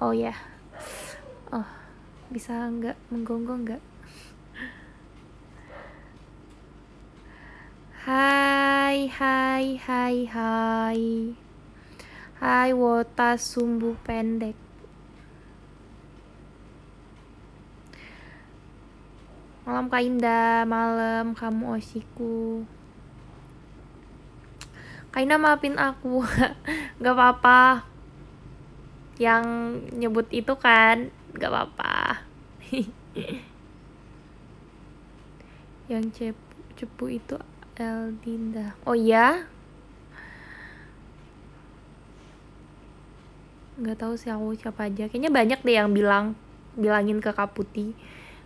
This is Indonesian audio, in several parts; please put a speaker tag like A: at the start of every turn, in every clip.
A: oh ya yeah. oh bisa nggak menggonggong nggak hai hai hai hai hai wota sumbu pendek malam kak Indah malam kamu osiku Indah maafin aku nggak apa-apa yang nyebut itu kan gak apa-apa yang cepu, cepu itu Eldinda oh ya Gak tahu sih aku siapa aja kayaknya banyak deh yang bilang bilangin ke Kaputi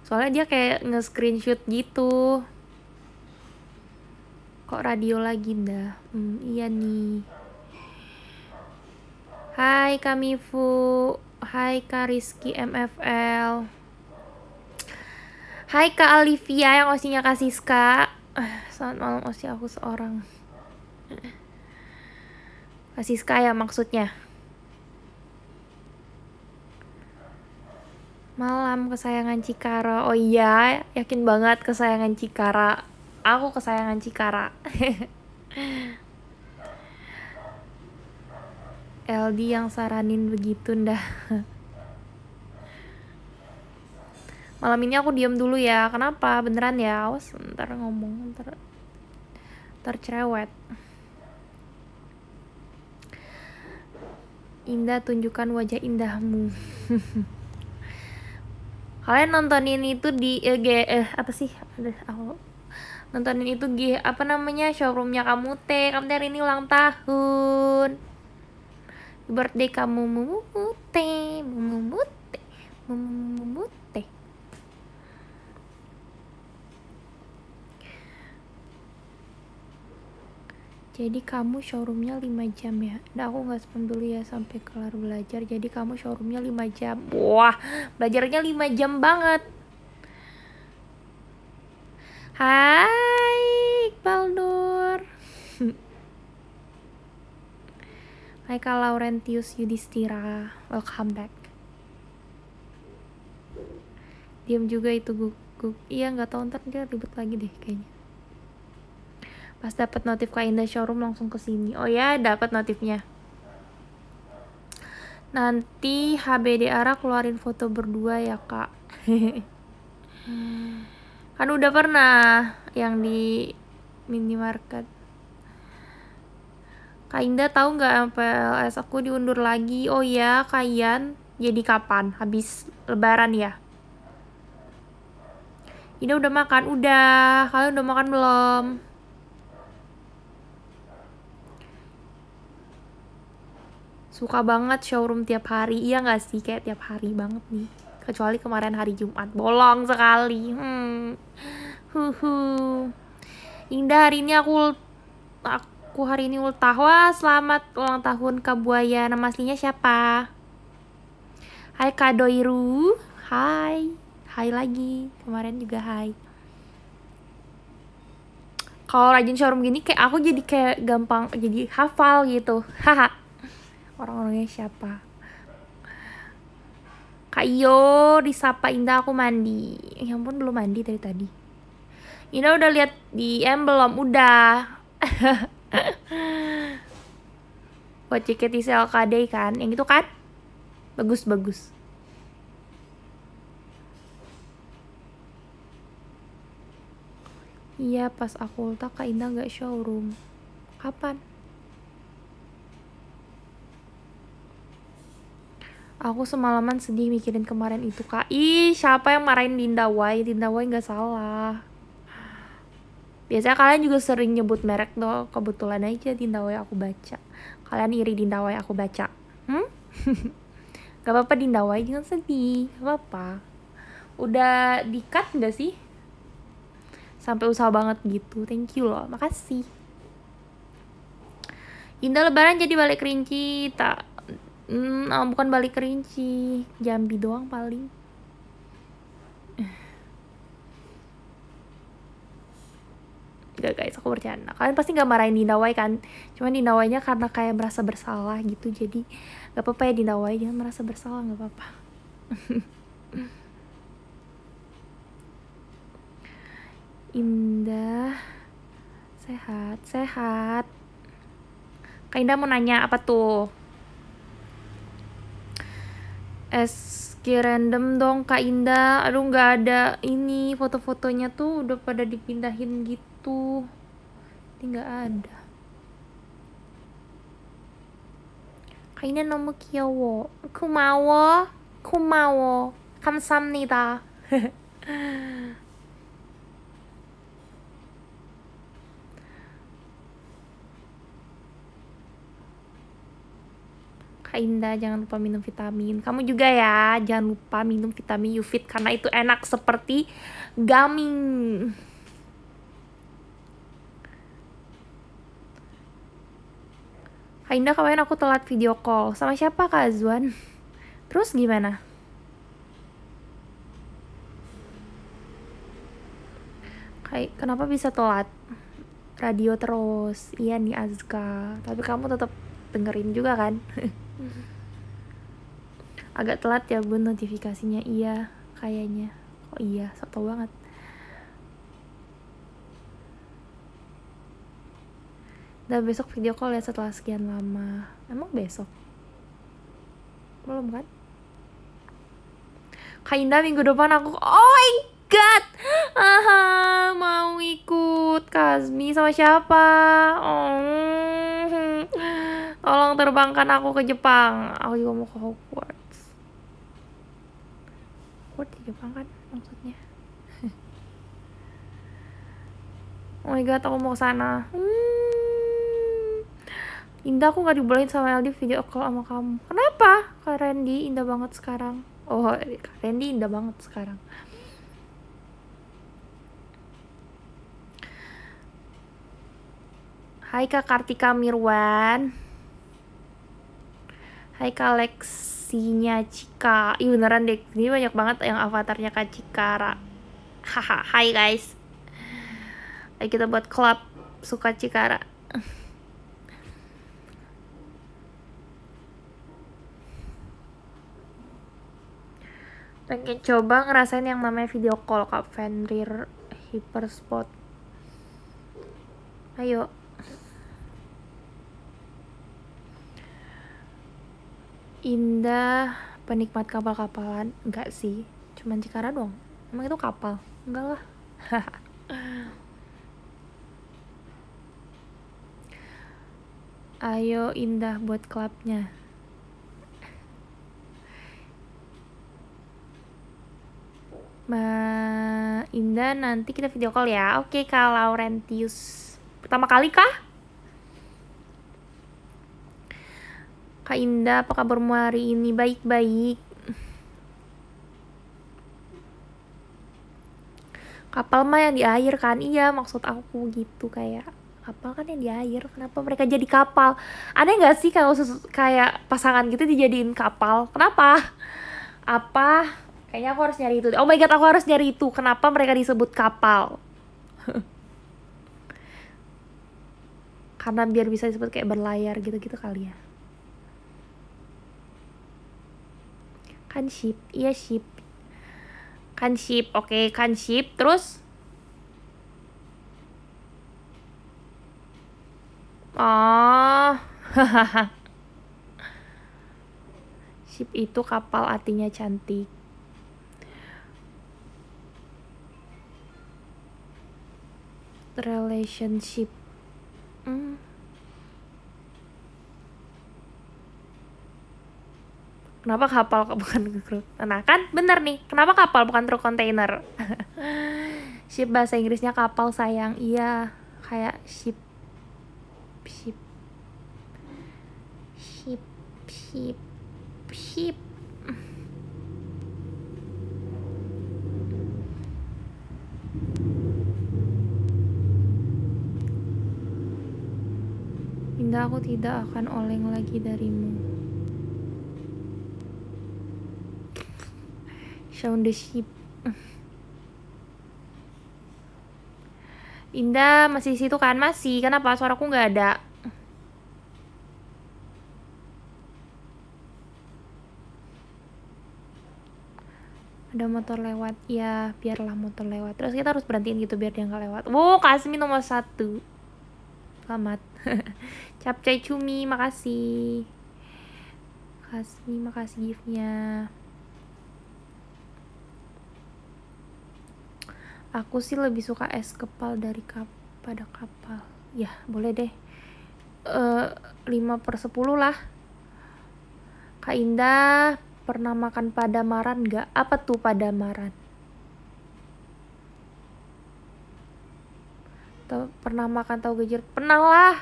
A: soalnya dia kayak nge screenshot gitu kok radio lagi nda hmm, iya nih Hai kami Fu, hai Kak Rizky MFL. Hai Kak Olivia yang osinya Kak Siska. Selamat malam osi aku seorang. Kak Siska ya maksudnya. Malam kesayangan Cikara. Oh iya, yakin banget kesayangan Cikara. Aku kesayangan Cikara. LD yang saranin begitu ndah malam ini aku diam dulu ya kenapa beneran ya awas ntar ngomong ntar tercerewet. Indah tunjukkan wajah indahmu kalian nontonin itu di eh, G, eh apa sih Aduh, aku nontonin itu G apa namanya showroomnya kamu teh kamu ini ulang tahun birthday kamu mumute mumute mumute jadi kamu showroomnya 5 jam ya nah aku gak sepen dulu ya sampai kelar belajar jadi kamu showroomnya 5 jam wah belajarnya 5 jam banget Hai Iqbal Nur Kak Laurentius Yudhistira, welcome back. Diam juga itu gug, Iya nggak tahu ntar dia ribet lagi deh kayaknya. Pas dapet notif Kak Indah showroom langsung ke sini. Oh ya, dapet notifnya. Nanti HBD Ara keluarin foto berdua ya, Kak. kan udah pernah yang di minimarket Kak Indah tahu nggak MPLS aku diundur lagi? Oh ya, Kayan. Jadi kapan? Habis lebaran ya? Indah udah makan? Udah. Kalian udah makan belum? Suka banget showroom tiap hari. Iya nggak sih? Kayak tiap hari banget nih. Kecuali kemarin hari Jumat. Bolong sekali. Hmm. Huhu. Indah hari ini aku, aku aku hari ini ulang selamat ulang tahun Kak Buaya. Nama aslinya siapa? Hai Kak Doiru. Hai. Hai lagi. Kemarin juga hai. Kalau rajin showroom gini kayak aku jadi kayak gampang jadi hafal gitu. Haha. Orang-orangnya siapa? Kak Iyo, disapa Indah aku mandi. Ya ampun belum mandi dari tadi. Ina udah lihat di emblem Udah. Waciketi Selkadei kan, yang itu kan? Bagus, bagus. Iya, pas aku ulta Kak Indah gak showroom. Kapan? Aku semalaman sedih mikirin kemarin itu, Kak. Ih, siapa yang marahin Dinda Wai? Dinda Wai nggak salah. Biasanya kalian juga sering nyebut merek tuh, kebetulan aja dinda Dindawai aku baca. Kalian iri dinda Dindawai aku baca. Hmm? gak apa-apa Dindawai, jangan sedih. Gak apa-apa. Udah dikat cut sih? Sampai usaha banget gitu. Thank you loh. Makasih. Indah lebaran jadi balik kerinci. Tak hmm, oh, bukan balik kerinci. Jambi doang paling. Gak guys, aku bercanda. Kalian pasti gak marahin Dinawai kan? Cuman Dinawainya karena kayak merasa bersalah gitu. Jadi gak apa-apa ya Dinawai, jangan merasa bersalah, gak apa-apa. Indah, sehat, sehat. Kak Indah mau nanya apa tuh? es random dong Kak Indah. Aduh gak ada ini foto-fotonya tuh udah pada dipindahin gitu ini gak ada kayaknya nama kiawo kumawo kumawo kamsamnida Kak Indah jangan lupa minum vitamin kamu juga ya jangan lupa minum vitamin Yufit karena itu enak seperti gaming Ainda Indah kemarin aku telat video call. Sama siapa Kak Azwan? Terus gimana? Kayak kenapa bisa telat? Radio terus. Iya nih Azka. Tapi kamu tetap dengerin juga kan? Agak telat ya bun notifikasinya. Iya, kayaknya. Oh iya, sok banget. dan besok video call ya setelah sekian lama emang besok belum kan Kak Indah minggu depan aku oh my god Aha, mau ikut Kazmi sama siapa oh tolong terbangkan aku ke Jepang aku juga mau ke Hogwarts Hogwarts di Jepang kan maksudnya oh my god aku mau ke sana hmm. Indah aku gak dibolehin sama Aldi video call sama kamu. Kenapa? Kak Randy indah banget sekarang. Oh, Kak Randy indah banget sekarang. Hai Kak Kartika Mirwan. Hai Kak Lexinya Cika. Ih beneran deh, ini banyak banget yang avatarnya Kak Cikara. Haha, hai guys. Ayo kita buat club suka Cikara. pengen coba ngerasain yang namanya video call kak Fenrir Hyperspot ayo indah penikmat kapal-kapalan enggak sih cuman Cikara dong emang itu kapal enggak lah ayo indah buat klubnya Ma Indah nanti kita video call ya. Oke, Kak Laurentius. Pertama kali kah? Kak Indah, apa kabarmu hari ini? Baik-baik. Kapal mah yang di air kan? Iya, maksud aku gitu kayak kapal kan yang di air. Kenapa mereka jadi kapal? Aneh gak sih kalau kayak pasangan gitu dijadiin kapal? Kenapa? Apa? Kayaknya aku harus nyari itu. Oh my god, aku harus nyari itu. Kenapa mereka disebut kapal? Karena biar bisa disebut kayak berlayar gitu-gitu kali ya. Kan ship, iya ship. Kan ship, oke, okay, kan ship. Terus Oh. Ship itu kapal artinya cantik. relationship hmm. kenapa kapal bukan truk? nah kan bener nih kenapa kapal bukan truk kontainer ship bahasa Inggrisnya kapal sayang iya kayak ship ship ship ship ship hingga aku tidak akan oleng lagi darimu. Shaun the sheep. Indah masih situ kan? Masih. Kenapa suaraku nggak ada? ada motor lewat ya biarlah motor lewat terus kita harus berhentiin gitu biar dia nggak lewat wow Kasmi nomor satu selamat Capcay cumi, makasih. Kasih, makasih giftnya. Aku sih lebih suka es kepal dari kap pada kapal. Ya, boleh deh. e, eh, 5 per 10 lah. Kak Indah, pernah makan pada maran nggak? Apa tuh padamaran? Tau, pernah makan tahu gejir? Pernah lah.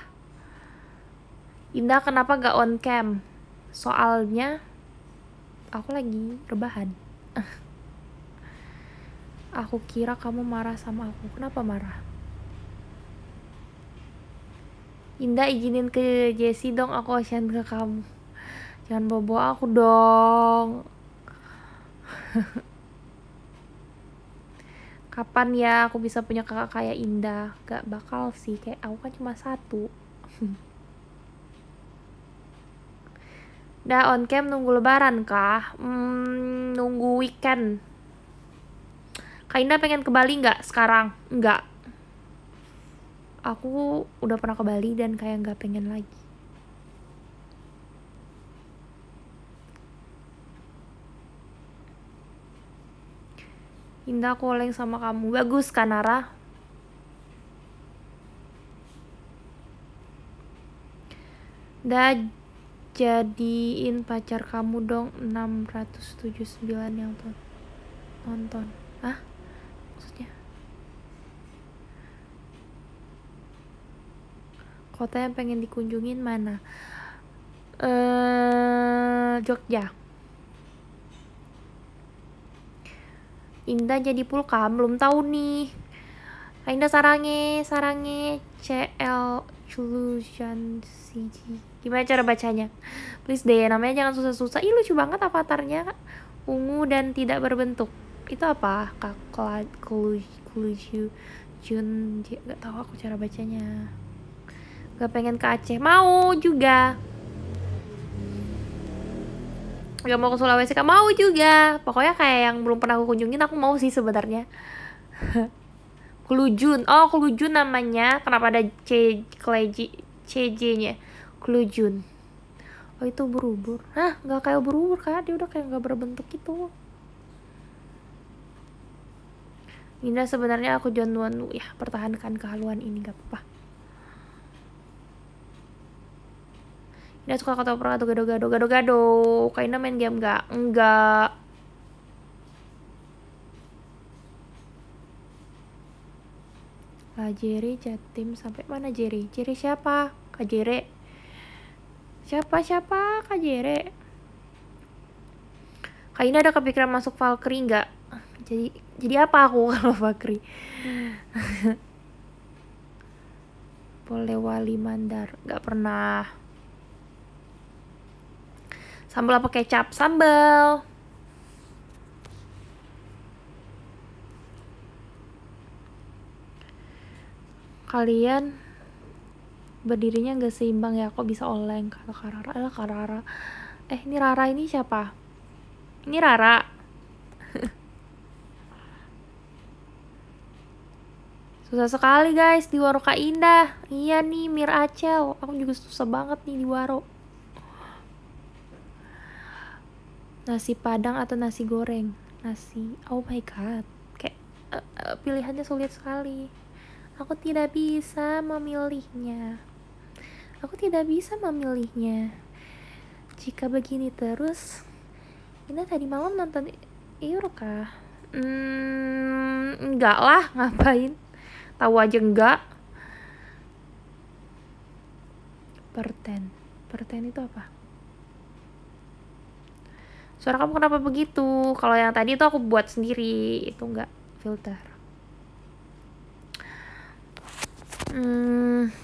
A: Indah kenapa gak on cam? Soalnya aku lagi rebahan. aku kira kamu marah sama aku. Kenapa marah? Indah izinin ke Jessie dong aku ocean ke kamu. Jangan bobo aku dong. Kapan ya aku bisa punya kakak kayak Indah? Gak bakal sih, kayak aku kan cuma satu. Dah on cam nunggu lebaran kah? Hmm, nunggu weekend. Kak pengen ke Bali nggak sekarang? Nggak. Aku udah pernah ke Bali dan kayak nggak pengen lagi. Indah oleng sama kamu. Bagus kan, Nara? Dah jadiin pacar kamu dong 679 yang ton nonton ah maksudnya kota yang pengen dikunjungin mana eh Jogja Indah jadi pulkam belum tahu nih Indah sarange sarange CL Solution CG Gimana cara bacanya? Please deh, namanya jangan susah-susah. Ih, lucu banget avatarnya. Ungu dan tidak berbentuk. Itu apa? Kakla Kuluju Jun. Gak tau aku cara bacanya. Gak pengen ke Aceh. Mau juga. Gak mau ke Sulawesi. kak mau juga. Pokoknya kayak yang belum pernah aku kunjungin, aku mau sih sebenarnya. Kulujun, Oh, Kulujun namanya. Kenapa ada C, Kleji, CJ-nya? klujun oh itu berubur hah nggak kayak berubur kak dia udah kayak nggak berbentuk gitu Indah sebenarnya aku jangan ya pertahankan kehaluan ini gak apa-apa Indah suka orang atau gado-gado gado-gado Kak main game gak? enggak Lah Jerry jatim sampai mana Jerry? Jerry siapa? Kak Jerry siapa-siapa Kak Jere Kak ini ada kepikiran masuk Valkyrie nggak? Jadi jadi apa aku kalau Valkyrie? boleh wali Mandar nggak pernah. Sambal apa kecap? Sambal. Kalian berdirinya nggak seimbang ya kok bisa oleng kata Karara Kak Karara eh, eh ini Rara ini siapa ini Rara susah sekali guys di Waro Kak Indah iya nih Mir Acel aku juga susah banget nih di Waro nasi padang atau nasi goreng nasi oh my god kayak uh, uh, pilihannya sulit sekali aku tidak bisa memilihnya Aku tidak bisa memilihnya. Jika begini terus, Indah tadi malam nonton Euro kah? Hmm, enggak lah, ngapain? Tahu aja enggak. Perten. Perten itu apa? Suara kamu kenapa begitu? Kalau yang tadi itu aku buat sendiri, itu enggak filter. Hmm.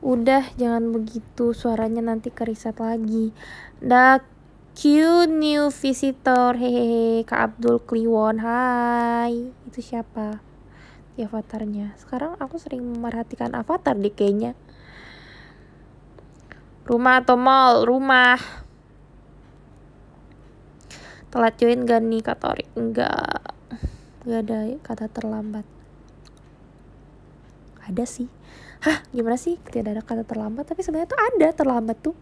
A: Udah, jangan begitu. Suaranya nanti keriset lagi. the cute new visitor. Hehehe, Kak Abdul Kliwon. Hai. Itu siapa? Di avatarnya. Sekarang aku sering memerhatikan avatar deh kayaknya. Rumah atau mall? Rumah. Telat join gak nih Kak Tori? Enggak. Gak ada ya, kata terlambat. Ada sih hah gimana sih tidak ada kata terlambat tapi sebenarnya tuh ada terlambat tuh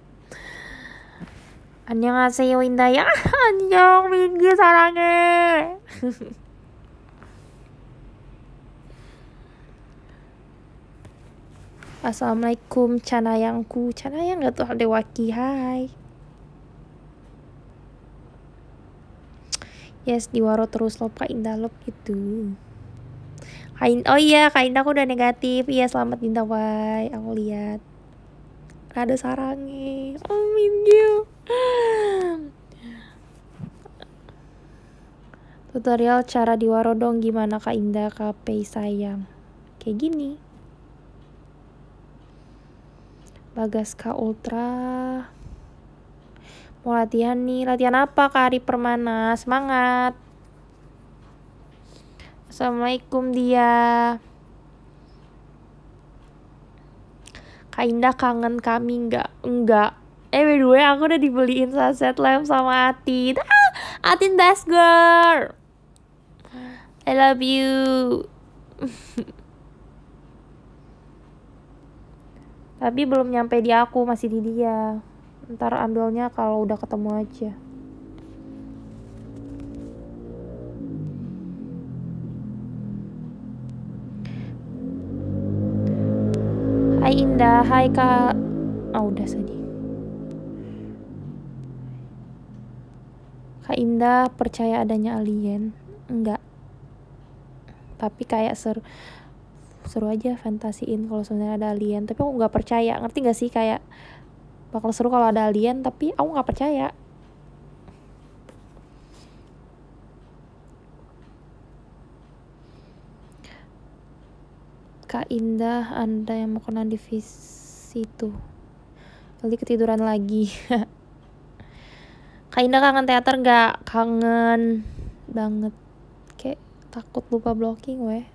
A: Winda ya, 안녕 민규 사랑해 Assalamualaikum canayangku canayang gak tuh dewaki hai Yes, diwaro terus lopa indah indalok gitu. Kain, oh iya, kain aku udah negatif. Iya, selamat Dinta Wai. Aku lihat. Rada sarangi. Oh, minggu. Tutorial cara diwarodong dong gimana Kak Indah KP sayang. Kayak gini. Bagas K Ultra. Mau latihan nih. Latihan apa Kak Ari Permana? Semangat. Assalamualaikum dia. Kak Indah kangen kami nggak? Enggak. Eh by the way aku udah dibeliin saset lamp sama Atin. Ah, Atin best girl. I love you. Tapi belum nyampe di aku, masih di dia. Ntar ambilnya kalau udah ketemu aja. Hai Indah, hai Kak. Oh, udah saja. Kak Indah percaya adanya alien? Enggak. Tapi kayak seru seru aja fantasiin kalau sebenarnya ada alien tapi aku nggak percaya ngerti nggak sih kayak bakal seru kalau ada alien tapi aku nggak percaya Kak indah Anda yang mau kena di situ. Kali ketiduran lagi. Kak Indah kangen teater nggak? Kangen banget. Kayak takut lupa blocking weh.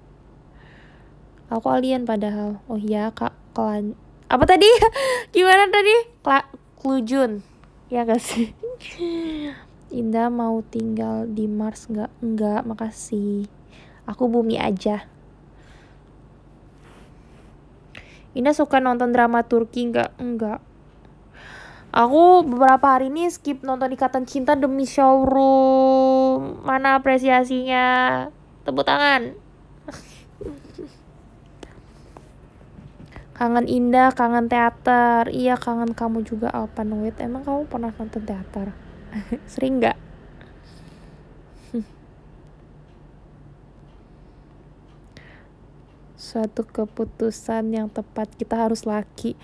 A: Aku alien padahal. Oh iya kak kelan. Apa tadi? Gimana tadi? Kla klujun. Ya gak sih? Indah mau tinggal di Mars nggak? enggak makasih. Aku bumi aja. Ina suka nonton drama Turki nggak? Enggak. Aku beberapa hari ini skip nonton Ikatan Cinta demi showroom. Mana apresiasinya? Tepuk tangan. kangen indah, kangen teater. Iya, kangen kamu juga Alpan Wait. Emang kamu pernah nonton teater? Sering nggak? suatu keputusan yang tepat kita harus laki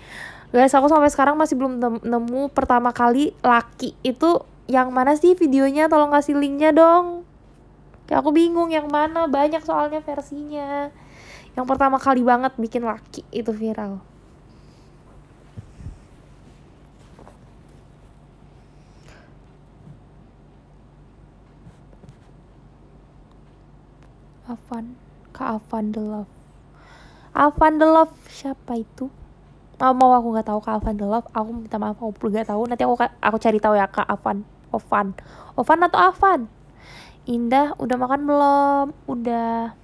A: guys aku sampai sekarang masih belum nemu pertama kali laki itu yang mana sih videonya tolong kasih linknya dong kayak aku bingung yang mana banyak soalnya versinya yang pertama kali banget bikin laki itu viral afan Kak afan The Love Alvan the Love siapa itu mau mau aku nggak tahu kak Alvan the Love aku minta maaf aku nggak tahu nanti aku aku cari tahu ya kak Alvan Ovan Ovan atau Alvan Indah udah makan belum udah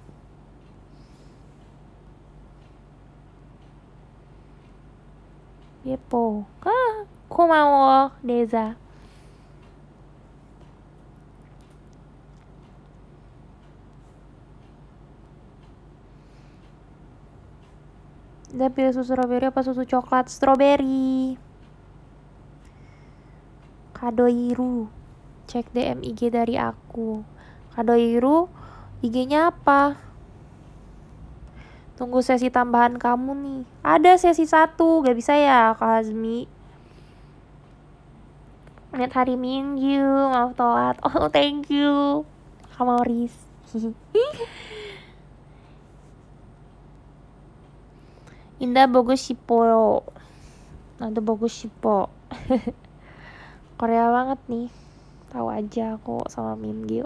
A: Yepo ah, aku mau Deza Dia pilih susu strawberry apa susu coklat? Strawberry. iru Cek DM IG dari aku. Kadoiru, IG-nya apa? Tunggu sesi tambahan kamu nih. Ada sesi satu, gak bisa ya Kak Hazmi. Net hari Minggu, maaf telat. Oh, thank you. Kamoris. riz 인다 보고 싶어요. bagus bogo po, Korea banget nih. Tahu aja aku sama Mim Gil.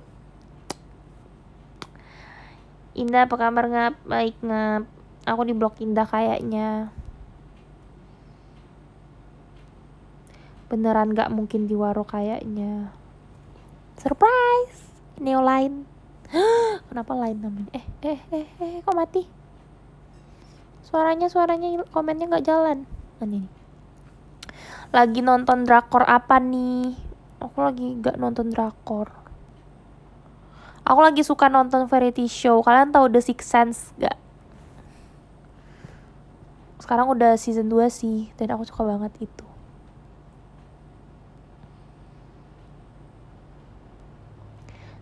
A: Indah apa kabar ngap? Baik ngap. Aku di blok Indah kayaknya. Beneran gak mungkin di waro kayaknya. Surprise! Neo lain. Kenapa lain namanya? Eh, eh, eh, eh, kok mati? suaranya suaranya komennya nggak jalan nah, ini lagi nonton drakor apa nih aku lagi nggak nonton drakor aku lagi suka nonton variety show kalian tahu The Sixth Sense gak sekarang udah season 2 sih dan aku suka banget itu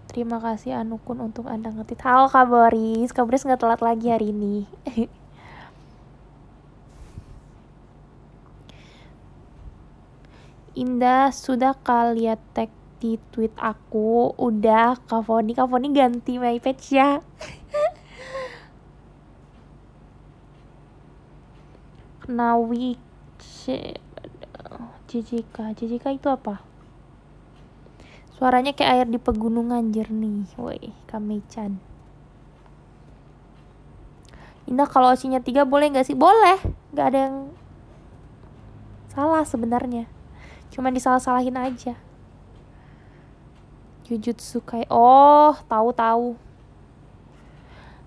A: Terima kasih Anukun untuk Anda ngetit. Halo Kak Boris, Kak Boris nggak telat lagi hari ini. Indah sudah kalian tag di tweet aku udah kafoni kafoni ganti my page ya Nawi JJK JJK itu apa? Suaranya kayak air di pegunungan jernih Woi Kamechan Indah kalau osinya tiga boleh nggak sih? Boleh, nggak ada yang salah sebenarnya cuma disalah-salahin aja. Jujutsu sukai Oh, tahu-tahu.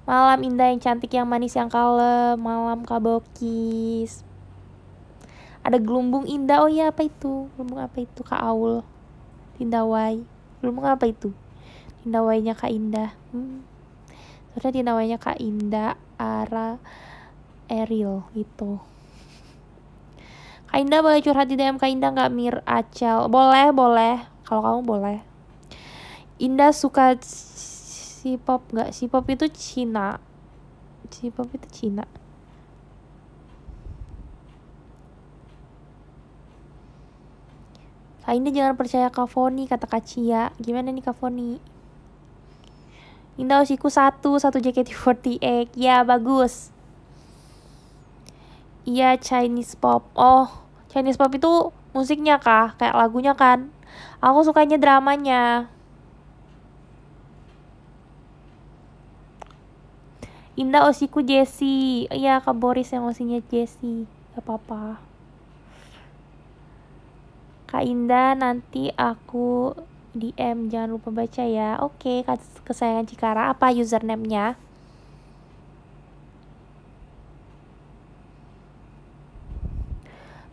A: Malam indah yang cantik, yang manis, yang kalem. Malam kabokis. Ada gelumbung indah. Oh iya, apa itu? Gelumbung apa itu? Kak Aul. Tindawai. Gelumbung apa itu? Tindawainya Kak Indah. Hmm. ternyata tindawainya Kak Indah, Ara, Eril gitu. Kainda boleh curhat di DM Kainda nggak Mir Acel? Boleh, boleh. Kalau kamu boleh. Inda suka si pop nggak? Si pop itu Cina. Si pop itu Cina. Kak jangan percaya Kak Foni, kata kacia, Gimana nih Kak Foni? Indah usiku satu, satu JKT48. Ya, bagus. Iya, Chinese pop. Oh, Chinese pop itu musiknya kah? Kayak lagunya kan? Aku sukanya dramanya. Indah osiku Jesse. Iya, Kak Boris yang osinya Jesse. Gak apa-apa. Kak Indah, nanti aku DM. Jangan lupa baca ya. Oke, okay, kesayangan Cikara. Apa username-nya?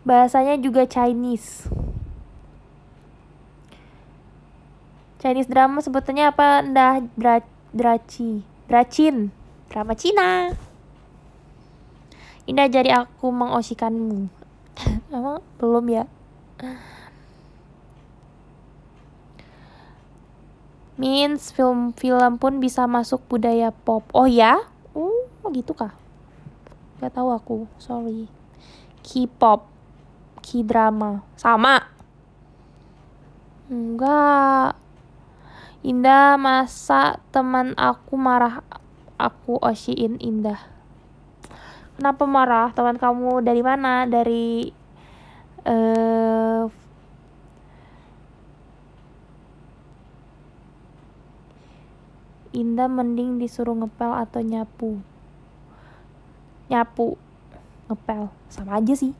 A: bahasanya juga Chinese. Chinese drama sebetulnya apa? Ndah dra, draci, dracin, drama Cina. Indah jadi aku mengosikanmu. Emang belum ya? Means film-film pun bisa masuk budaya pop. Oh ya? Oh, gitu kah? Gak tahu aku. Sorry. K-pop. K-drama. Sama? Enggak. Indah masa teman aku marah aku Oshiin Indah. Kenapa marah? Teman kamu dari mana? Dari eh uh, Indah mending disuruh ngepel atau nyapu. Nyapu, ngepel, sama aja sih.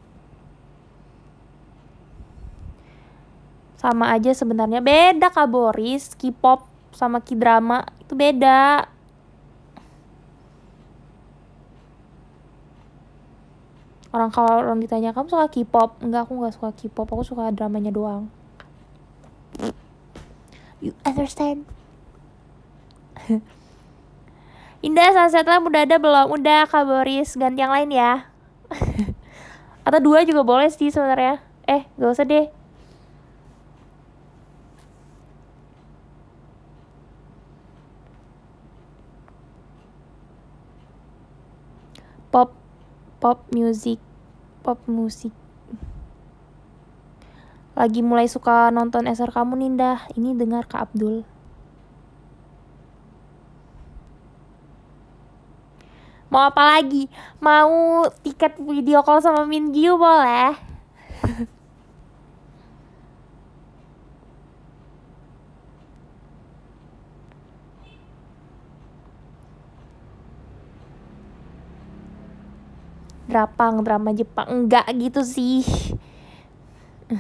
A: sama aja sebenarnya beda kak Boris K-pop sama K-drama itu beda orang kalau orang ditanya kamu suka K-pop enggak aku nggak suka K-pop aku suka dramanya doang you understand Indah sunset lah udah ada belum? Udah Kak Boris, ganti yang lain ya. Atau dua juga boleh sih sebenarnya. Eh, gak usah deh. pop music pop music lagi mulai suka nonton SR kamu Ninda ini dengar Kak Abdul mau apa lagi mau tiket video call sama Min Gyu boleh drama drama Jepang enggak gitu sih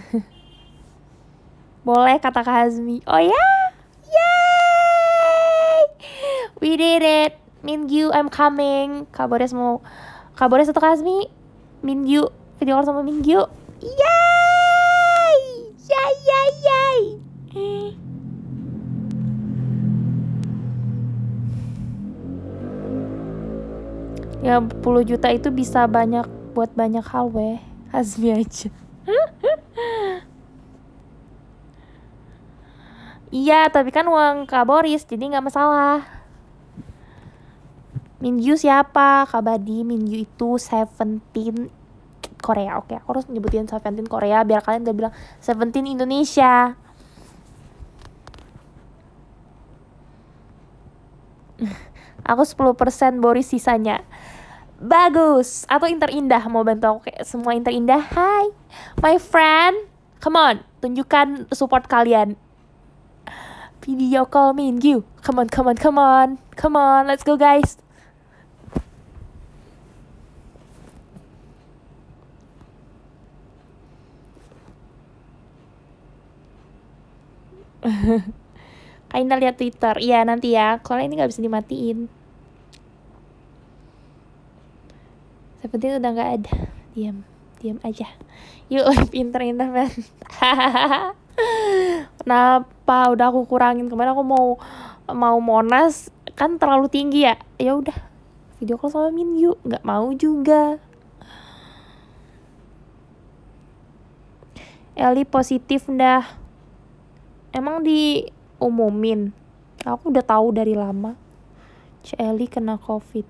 A: boleh kata Kak Hazmi oh ya yay we did it Mingyu I'm coming Kabores mau Kabores atau Kak Hazmi Mingyu video call sama Mingyu yay yay yay yay ya 10 juta itu bisa banyak buat banyak hal weh Hazmi aja Iya, tapi kan uang Kak Boris, jadi nggak masalah. Minju siapa? Kabadi, Minju itu Seventeen Korea. Oke, aku harus nyebutin Seventeen Korea biar kalian udah bilang Seventeen Indonesia. aku 10% Boris sisanya bagus atau interindah mau bantu aku kayak semua interindah hi my friend come on tunjukkan support kalian video call me and you come on come on come on come on let's go guys Kaina lihat Twitter. Iya nanti ya. Kalau ini nggak bisa dimatiin. seperti itu udah nggak ada diam diam aja yuk pinter internet kenapa udah aku kurangin kemarin aku mau mau monas kan terlalu tinggi ya ya udah video call sama Min yuk nggak mau juga Eli positif dah emang di diumumin aku udah tahu dari lama Celi kena covid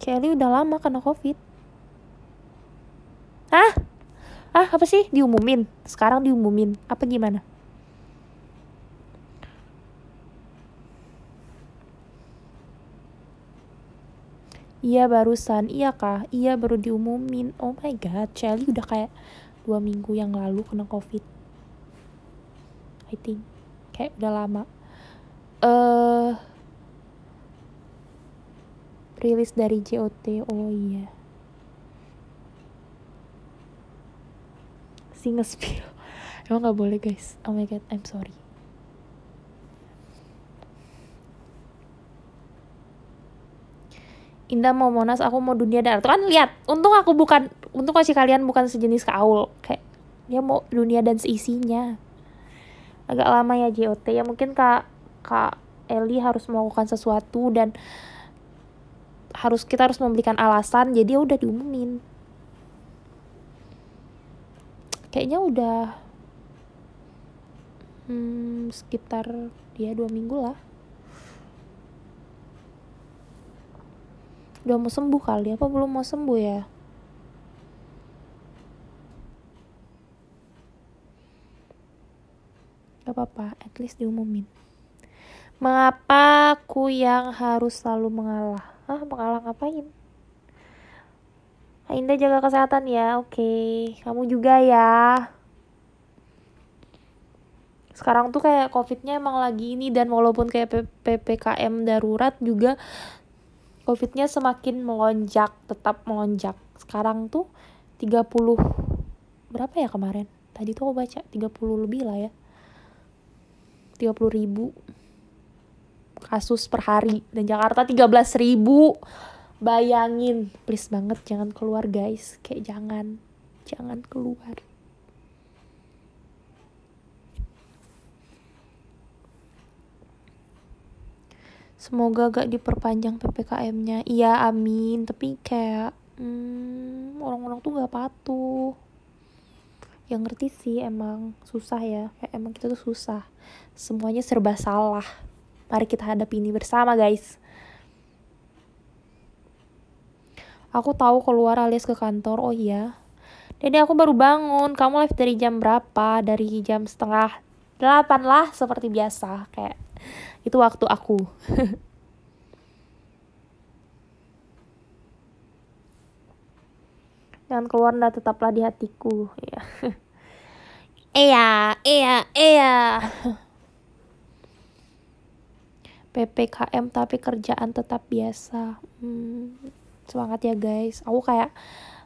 A: Celi udah lama kena covid Hah? Ah, apa sih? Diumumin. Sekarang diumumin. Apa gimana? Iya barusan, iya kah? Iya baru diumumin. Oh my god, Shelly udah kayak dua minggu yang lalu kena covid. I think kayak udah lama. Eh uh, rilis dari JOT. Oh iya. sih ngespil emang nggak boleh guys oh my god I'm sorry Indah mau Monas, aku mau dunia darat. Tuh kan lihat, untung aku bukan, untung kasih kalian bukan sejenis kaul. Kayak dia mau dunia dan seisinya. Agak lama ya JOT ya mungkin kak kak Eli harus melakukan sesuatu dan harus kita harus memberikan alasan. Jadi ya udah diumumin kayaknya udah hmm, sekitar ya dua minggu lah udah mau sembuh kali apa belum mau sembuh ya gak apa-apa at least diumumin mengapa aku yang harus selalu mengalah ah mengalah ngapain Ainda jaga kesehatan ya, oke. Okay. Kamu juga ya. Sekarang tuh kayak COVID-nya emang lagi ini dan walaupun kayak PPKM darurat juga COVID-nya semakin melonjak, tetap melonjak. Sekarang tuh 30 berapa ya kemarin? Tadi tuh aku baca 30 lebih lah ya. 30 ribu kasus per hari dan Jakarta 13 ribu bayangin please banget jangan keluar guys kayak jangan jangan keluar semoga gak diperpanjang ppkm-nya iya amin tapi kayak hmm, orang-orang tuh gak patuh yang ngerti sih emang susah ya kayak emang kita tuh susah semuanya serba salah mari kita hadapi ini bersama guys Aku tahu keluar alias ke kantor, oh iya. Jadi aku baru bangun, kamu live dari jam berapa? Dari jam setengah delapan lah seperti biasa. Kayak itu waktu aku. Jangan keluar tetaplah di hatiku. Iya. iya, iya, iya. PPKM tapi kerjaan tetap biasa. Hmm semangat ya guys aku kayak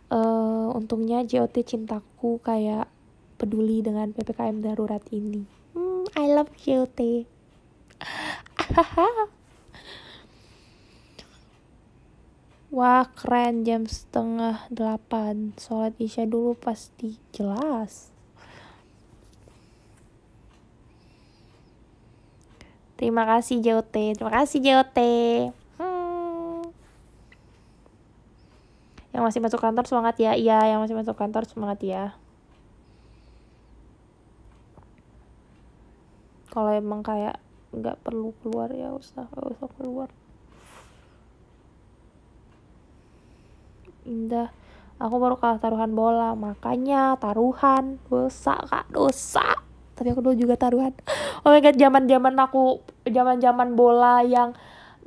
A: uh, untungnya JOT cintaku kayak peduli dengan PPKM darurat ini hmm, I love JOT Wah keren jam setengah delapan Sholat isya dulu pasti jelas Terima kasih JOT Terima kasih JOT yang masih masuk kantor semangat ya iya yang masih masuk kantor semangat ya kalau emang kayak nggak perlu keluar ya usah gak usah keluar indah aku baru kalah taruhan bola makanya taruhan dosa kak dosa tapi aku dulu juga taruhan oh my god zaman zaman aku zaman zaman bola yang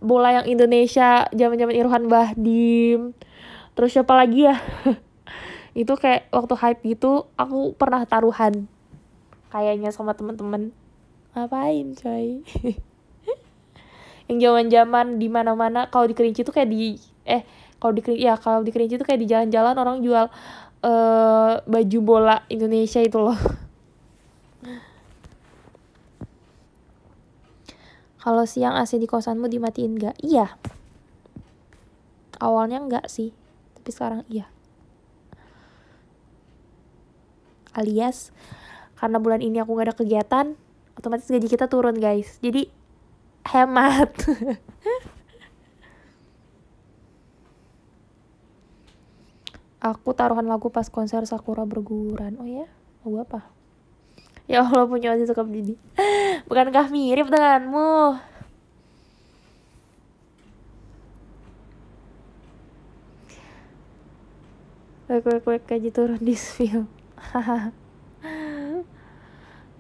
A: bola yang Indonesia zaman zaman Irfan Bahdim terus siapa lagi ya itu kayak waktu hype gitu aku pernah taruhan kayaknya sama temen-temen ngapain coy yang zaman-zaman di mana-mana kalau di Kerinci tuh kayak di eh kalau di ya kalau di Kerinci tuh kayak di jalan-jalan orang jual uh, baju bola Indonesia itu loh kalau siang AC di kosanmu dimatiin gak? Iya. Awalnya enggak sih tapi sekarang iya alias karena bulan ini aku gak ada kegiatan otomatis gaji kita turun guys jadi hemat aku taruhan lagu pas konser Sakura berguguran oh ya lagu apa ya Allah punya suka begini, bukankah mirip denganmu wek wek wek kaji turun di film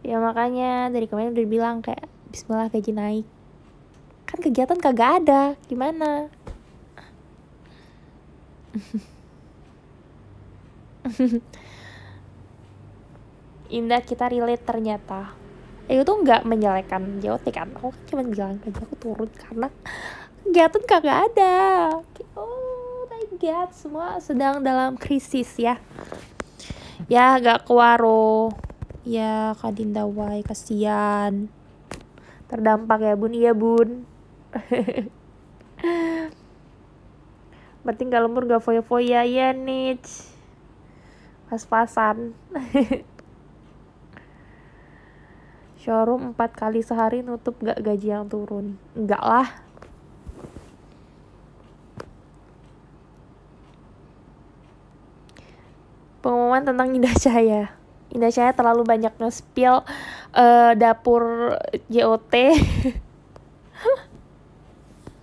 A: ya makanya dari kemarin udah bilang kayak Bismillah gaji naik kan kegiatan kagak ada gimana Indah kita relate ternyata Eh itu nggak menyelekan JOT kan Aku kan cuma bilang aja aku turun karena Kegiatan kagak ada Kayak, oh ya semua sedang dalam krisis ya ya gak kuaro ya kadinda wai kasihan terdampak ya bun iya bun penting kalau lembur gak foya-foya ya nih pas-pasan showroom empat kali sehari nutup gak gaji yang turun enggak lah pengumuman tentang Indah Cahaya. Indah Cahaya terlalu banyak nge-spill uh, dapur JOT.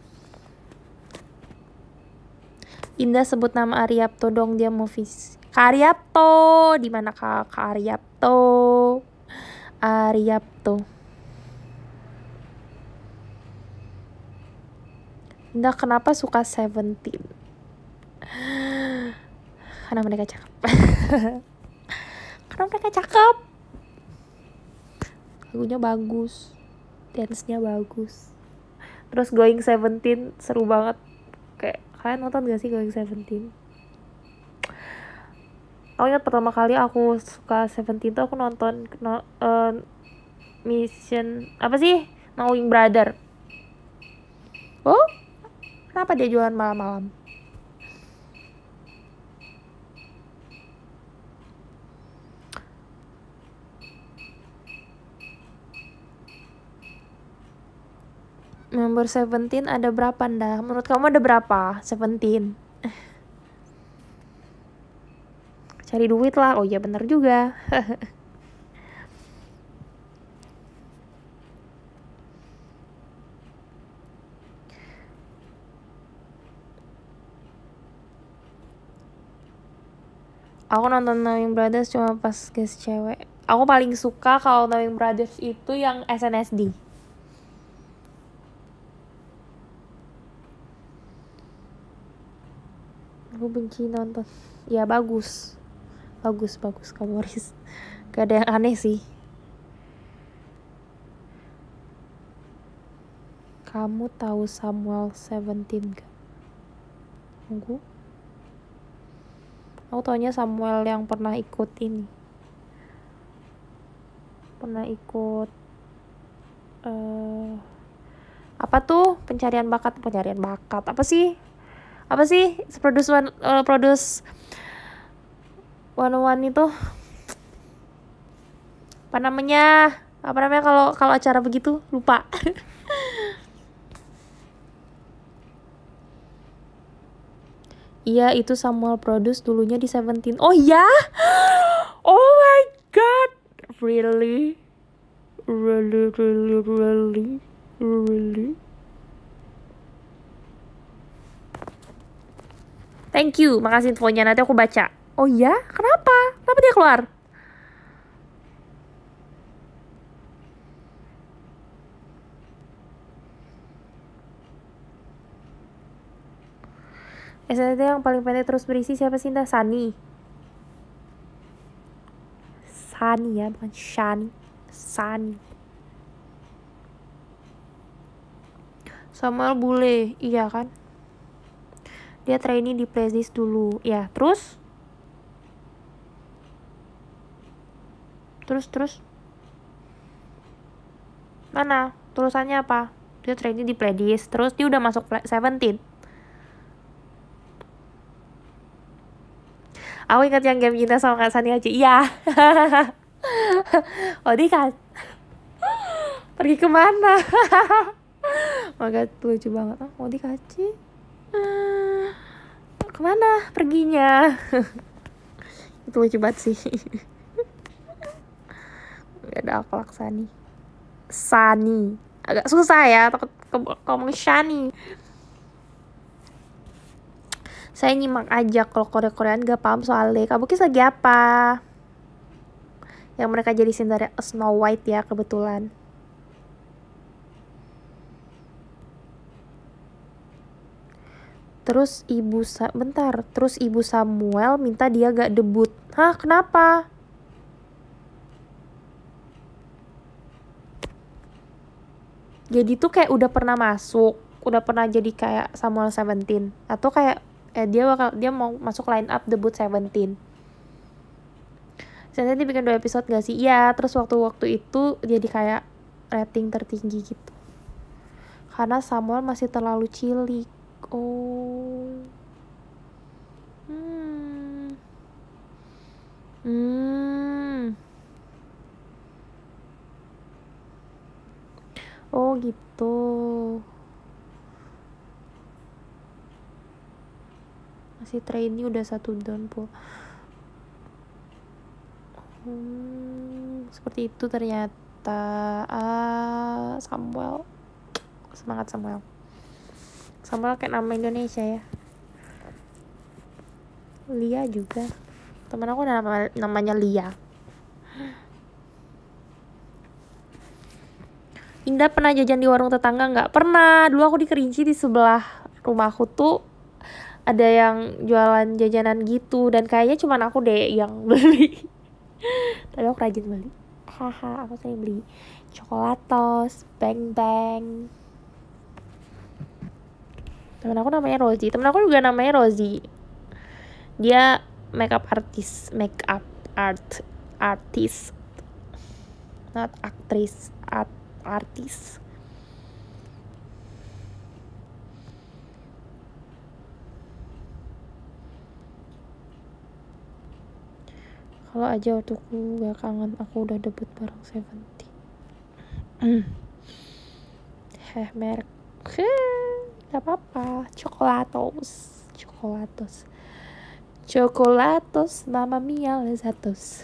A: Indah sebut nama Ariapto dong dia movies. Kak Ariapto, di mana Kak, Kak Ariapto? Ariapto. Indah kenapa suka Seventeen? Karena mereka cakep. karena mereka cakep lagunya bagus dance-nya bagus terus Going Seventeen seru banget kayak kalian nonton gak sih Going Seventeen aku ingat pertama kali aku suka Seventeen tuh aku nonton no, uh, Mission apa sih Knowing Brother oh kenapa dia jualan malam-malam member Seventeen ada berapa nda? Menurut kamu ada berapa Seventeen? Cari duit lah. Oh iya bener juga. Aku nonton Knowing Brothers cuma pas guys cewek. Aku paling suka kalau Knowing Brothers itu yang SNSD. aku benci nonton ya bagus bagus bagus kamu Boris gak ada yang aneh sih kamu tahu Samuel 17 gak? Aku? Aku taunya Samuel yang pernah ikut ini pernah ikut uh, apa tuh pencarian bakat pencarian bakat apa sih apa sih produce one uh, produce one one itu apa namanya apa namanya kalau kalau acara begitu lupa Iya itu Samuel Produce dulunya di Seventeen Oh ya Oh my god Really Really really really Really Thank you, makasih infonya. Nanti aku baca. Oh iya? Kenapa? Kenapa dia keluar? SNT yang paling pendek terus berisi siapa sih Indah? Sani. Sani ya, bukan Shani. Sani. Samuel Bule, iya kan? dia training di playlist dulu ya terus terus terus mana tulisannya apa dia training di playlist terus dia udah masuk seventeen aku ingat yang game Gina sama Kak Sani aja iya Odi oh, kan pergi kemana oh, god, lucu banget ah oh, Odi kemana perginya itu lucu banget sih gak ada akhlak Sani Sani agak susah ya takut ngomong sani saya nyimak aja kalau Korea Koreaan gak paham soalnya Le Kabuki lagi apa yang mereka jadi dari Snow White ya kebetulan Terus ibu Sa bentar, terus ibu Samuel minta dia gak debut. Hah, kenapa? Jadi tuh kayak udah pernah masuk, udah pernah jadi kayak Samuel Seventeen atau kayak eh dia bakal dia mau masuk line up debut Seventeen. Saya nanti bikin dua episode gak sih? Iya, terus waktu-waktu itu jadi kayak rating tertinggi gitu. Karena Samuel masih terlalu cilik. Oh.
B: Hmm. Hmm.
A: Oh gitu. Masih trainee udah satu down po. Hmm, seperti itu ternyata. Ah, Samuel. Semangat Samuel sama kayak nama Indonesia ya Lia juga temen aku nama namanya Lia Indah pernah jajan di warung tetangga nggak pernah dulu aku di Kerinci di sebelah rumahku tuh ada yang jualan jajanan gitu dan kayaknya cuma aku deh yang beli tapi aku rajin beli haha aku sering beli coklatos bang bang temen aku namanya Rosie temen aku juga namanya Rosie dia makeup artist makeup art artist not aktris art artist. kalau aja waktu aku gak kangen aku udah debut bareng Seventeen heh merk nggak apa-apa coklatos, coklatos, coklatos mama mia lezatos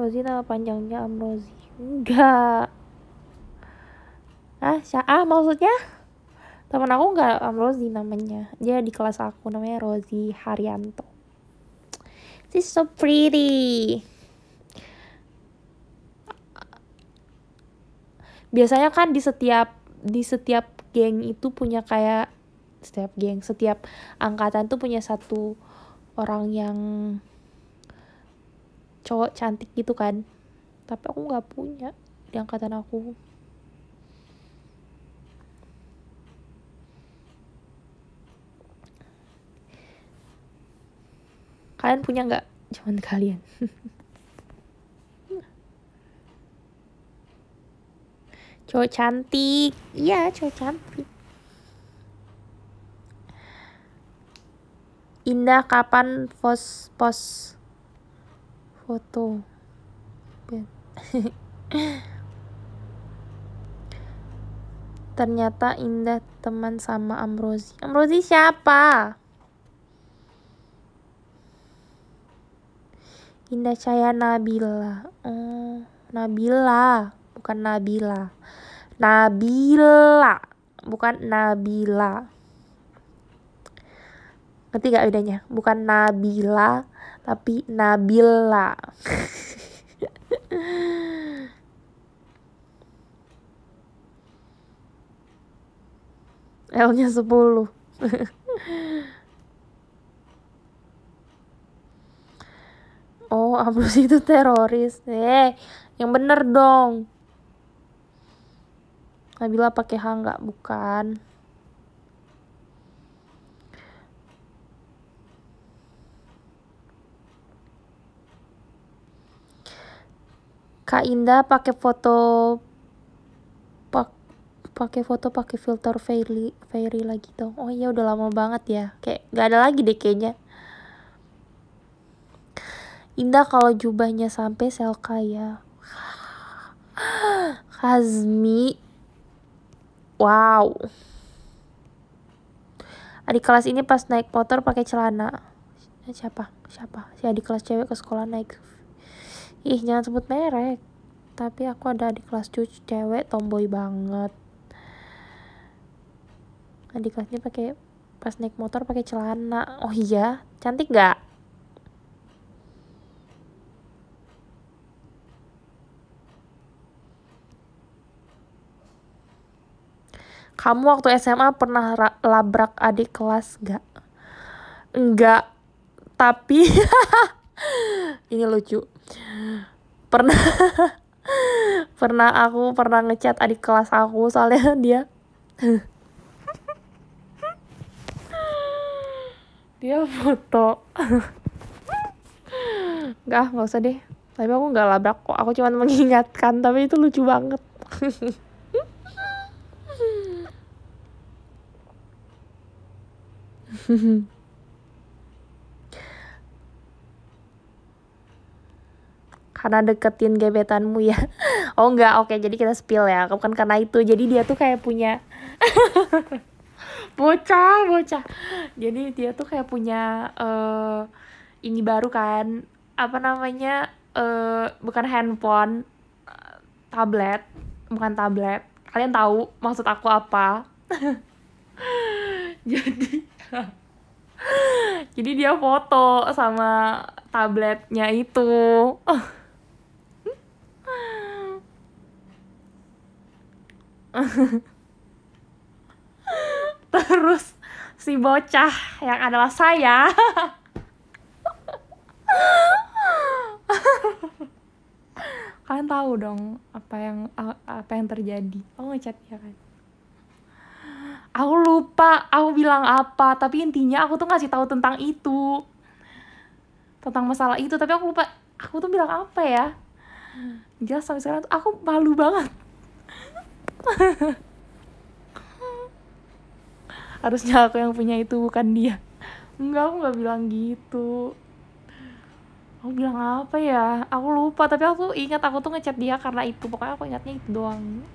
A: Rozi nama panjangnya Amrozi enggak ah sya ah maksudnya teman aku enggak Amrozi namanya dia di kelas aku namanya Rozi Haryanto This is so pretty. Biasanya kan di setiap di setiap geng itu punya kayak setiap geng, setiap angkatan tuh punya satu orang yang cowok cantik gitu kan. Tapi aku nggak punya di angkatan aku. kalian punya nggak zaman kalian cowok cantik iya cowok cantik Indah kapan pos pos foto ternyata Indah teman sama Amrozi Amrozi siapa Indah Cahaya Nabila oh Nabila bukan Nabila Nabila bukan Nabila ngerti gak bedanya bukan Nabila tapi Nabila L-nya 10 Oh, Ablusi itu teroris. Eh, yang bener dong. Nabila pakai H enggak? Bukan. Kak Indah pakai foto pak pakai foto pakai filter fairy fairy lagi dong. Oh iya udah lama banget ya. Kayak nggak ada lagi deh kayaknya. Indah kalau jubahnya sampai sel kaya. Kazmi. Wow. Adik kelas ini pas naik motor pakai celana. Siapa? Siapa? Si adik kelas cewek ke sekolah naik. Ih, jangan sebut merek. Tapi aku ada adik kelas cucu cewek tomboy banget. Adik kelasnya pakai pas naik motor pakai celana. Oh iya, cantik gak? Kamu waktu SMA pernah labrak adik kelas gak? Enggak, tapi ini lucu. Pernah pernah aku pernah ngechat adik kelas aku soalnya dia dia foto enggak, nggak usah deh tapi aku enggak labrak kok aku cuma mengingatkan tapi itu lucu banget karena deketin gebetanmu ya oh enggak oke jadi kita spill ya bukan karena itu jadi dia tuh kayak punya bocah bocah jadi dia tuh kayak punya uh, ini baru kan apa namanya uh, bukan handphone eh, tablet bukan tablet kalian tahu maksud aku apa jadi jadi dia foto sama tabletnya itu terus si bocah yang adalah saya kalian tahu dong apa yang apa yang terjadi oh ngechat ya kan aku lupa aku bilang apa tapi intinya aku tuh ngasih tahu tentang itu tentang masalah itu tapi aku lupa aku tuh bilang apa ya hmm. jelas sampai sekarang tuh aku malu banget harusnya aku yang punya itu bukan dia enggak aku nggak bilang gitu aku bilang apa ya aku lupa tapi aku ingat aku tuh ngechat dia karena itu pokoknya aku ingatnya itu doang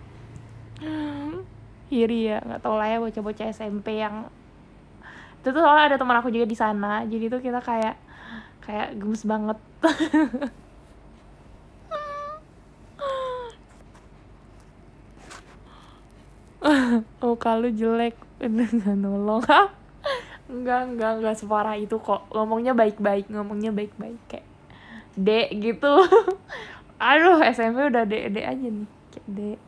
A: hmm iri ya nggak tau lah ya bocah-bocah SMP yang itu tuh soalnya ada teman aku juga di sana jadi tuh kita kayak kayak gemes banget oh kalau jelek nggak nolong enggak enggak enggak separah itu kok ngomongnya baik-baik ngomongnya baik-baik kayak dek gitu aduh SMP udah dek dek aja nih kayak dek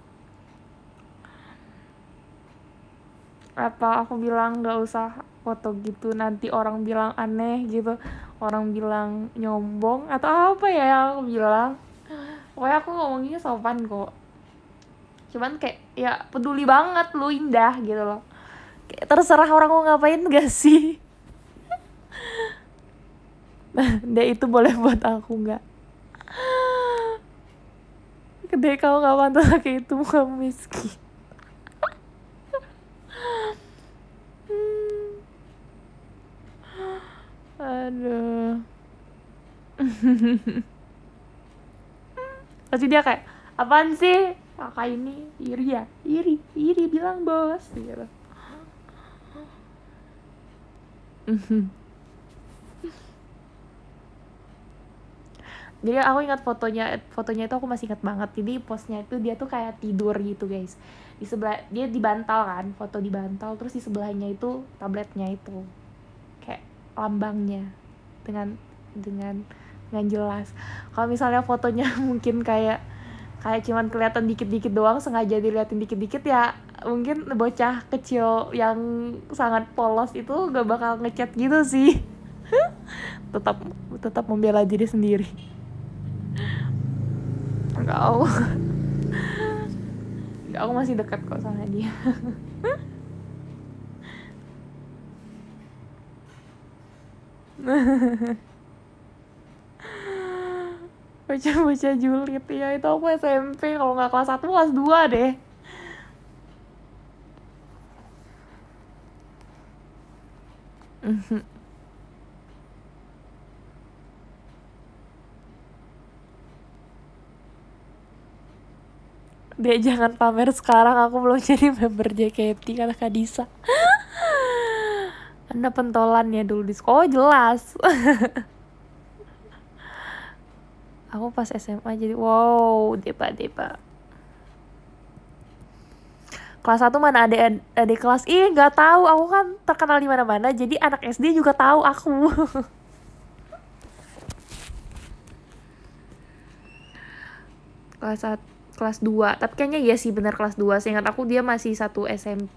A: apa aku bilang nggak usah foto gitu nanti orang bilang aneh gitu orang bilang nyombong atau apa ya yang aku bilang pokoknya aku ngomongnya sopan kok cuman kayak ya peduli banget lu indah gitu loh kayak terserah orang mau ngapain gak sih deh itu boleh buat aku nggak gede kau nggak pantas kayak itu kamu miskin aduh pasti dia kayak apaan sih kakak ini iri ya iri iri bilang bos gitu jadi aku ingat fotonya fotonya itu aku masih ingat banget jadi posnya itu dia tuh kayak tidur gitu guys di sebelah dia dibantal kan foto dibantal. terus di sebelahnya itu tabletnya itu lambangnya dengan dengan dengan jelas kalau misalnya fotonya mungkin kayak kayak cuman kelihatan dikit-dikit doang sengaja diliatin dikit-dikit ya mungkin bocah kecil yang sangat polos itu gak bakal ngecat gitu sih tetap tetap membela diri sendiri aku, enggak Enggak, aku masih dekat kok sama dia baca baca julid ya itu aku SMP kalau nggak kelas 1 kelas 2 deh. Mhm. Dia jangan pamer sekarang aku belum jadi member JKT kata Kadisa. Anda ya dulu di sekolah oh, jelas. aku pas SMA jadi wow, depa depa. Kelas satu mana ada ada kelas? Ih, nggak tahu. Aku kan terkenal di mana-mana, jadi anak SD juga tahu aku. kelas 1, kelas 2. Tapi kayaknya iya sih benar kelas 2. Seingat aku dia masih satu SMP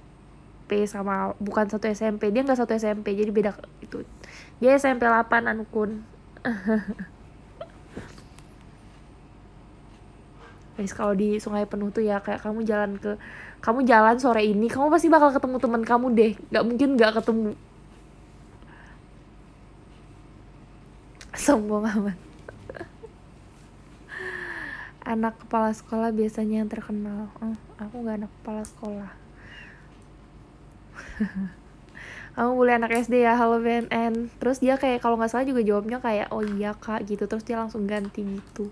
A: SMP sama bukan satu SMP dia nggak satu SMP jadi beda itu dia SMP 8 Ankun guys kalau di sungai penuh tuh ya kayak kamu jalan ke kamu jalan sore ini kamu pasti bakal ketemu teman kamu deh nggak mungkin nggak ketemu sombong amat anak kepala sekolah biasanya yang terkenal eh, aku nggak anak kepala sekolah kamu boleh anak SD ya halo BNN terus dia kayak kalau nggak salah juga jawabnya kayak oh iya kak gitu terus dia langsung ganti gitu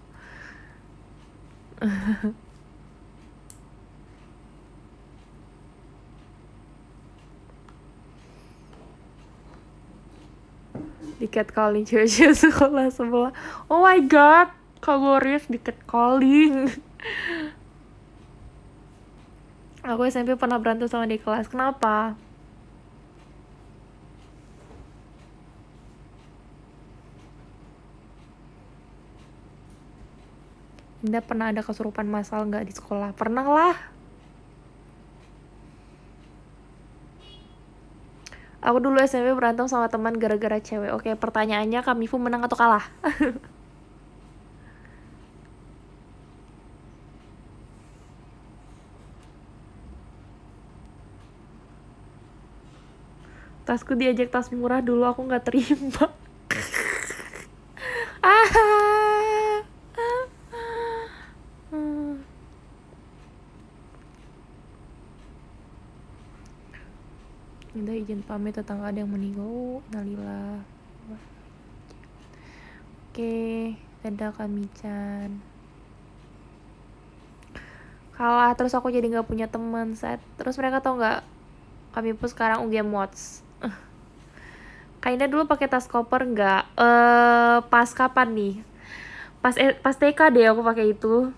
A: di calling cewek-cewek sekolah sebelah oh my god kak Boris di aku SMP pernah berantem sama di kelas kenapa Dinda pernah ada kesurupan masal nggak di sekolah? Pernah lah. Aku dulu SMP berantem sama teman gara-gara cewek. Oke, pertanyaannya kami pun menang atau kalah? Tasku diajak tas murah dulu aku nggak terima. ah. Minta izin pamit tetangga ada yang meninggal. Nalilah. Oke, ada kami Chan. Kalah terus aku jadi nggak punya teman set. Terus mereka tau nggak kami pun sekarang UGM mods kainnya dulu pakai tas koper nggak? Eh, pas kapan nih? Pas eh, pas TK deh aku pakai itu.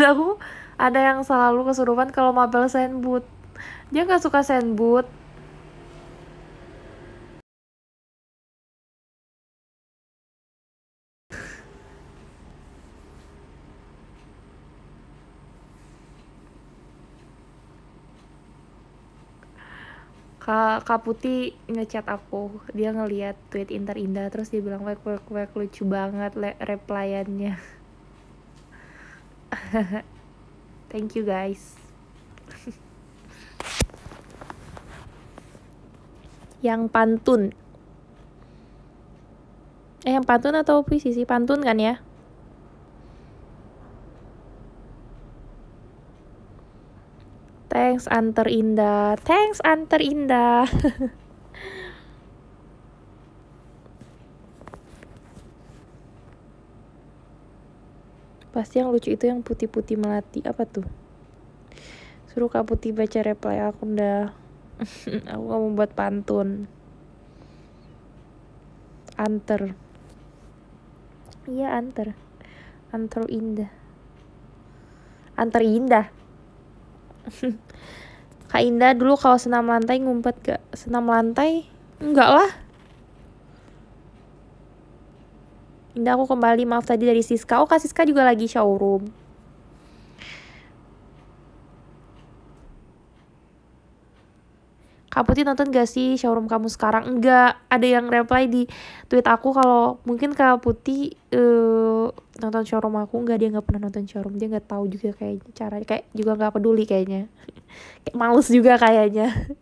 A: dan aku ada yang selalu kesurupan kalau mabel sandboot
B: dia nggak suka sandboot
A: Kak, Kak Putih ngechat aku dia ngeliat tweet Inter Indah terus dia bilang wek wek wek lucu banget le replyannya Thank you guys. yang pantun. Eh yang pantun atau puisi sih pantun kan ya? Thanks Anter Indah. Thanks Anter Indah. Pasti yang lucu itu yang putih-putih melati. Apa tuh? Suruh Kak Putih baca reply aku udah aku mau buat pantun. Anter. Iya, anter. Anter indah. Anter indah. Kak Indah dulu kalau senam lantai ngumpet gak? Senam lantai? Enggak lah. Indah aku kembali maaf tadi dari Siska. Oh Kak Siska juga lagi showroom. Kak Putih nonton gak sih showroom kamu sekarang? Enggak, ada yang reply di tweet aku kalau mungkin Kak Putih uh, nonton showroom aku. Enggak, dia gak pernah nonton showroom, dia gak tahu juga kayak caranya. Kayak juga gak peduli kayaknya. kayak males juga kayaknya.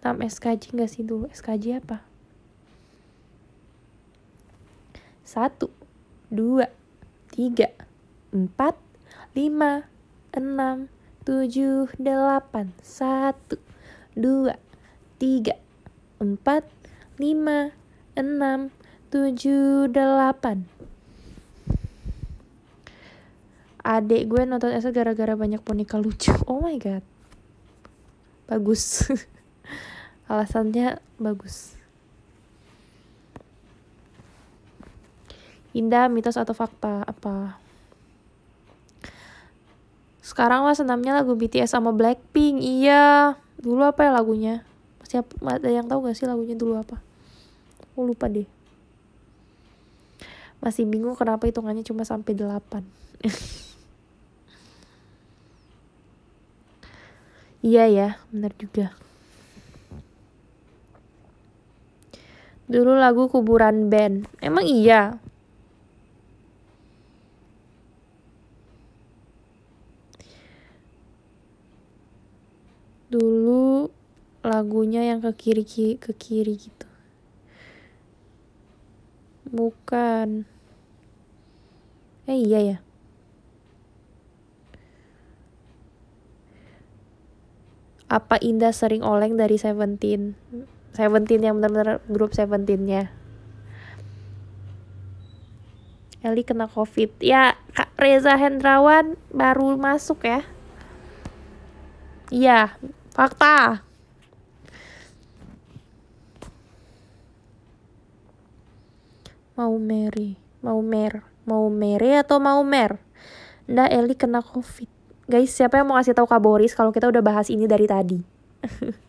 A: hitam SKJ nggak sih dulu? SKJ apa? Satu, dua, tiga, empat, lima, enam, tujuh, delapan, satu, dua, tiga, empat, lima, enam, tujuh, delapan. Adik gue nonton esok gara-gara banyak boneka lucu. Oh my god. Bagus. alasannya bagus indah mitos atau fakta apa sekarang mah senamnya lagu BTS sama Blackpink iya dulu apa ya lagunya siapa ada yang tahu gak sih lagunya dulu apa aku lupa deh masih bingung kenapa hitungannya cuma sampai delapan. iya ya bener juga Dulu lagu kuburan band. Emang iya? Dulu lagunya yang ke kiri ke kiri gitu. Bukan. Eh iya ya. Apa Indah sering oleng dari Seventeen? Seventeen yang benar-benar grup Seventeennya Eli kena covid ya Kak Reza Hendrawan baru masuk ya iya fakta mau Mary mau Mer mau Mary atau mau Mer Nda Eli kena covid guys siapa yang mau kasih tahu Kak Boris kalau kita udah bahas ini dari tadi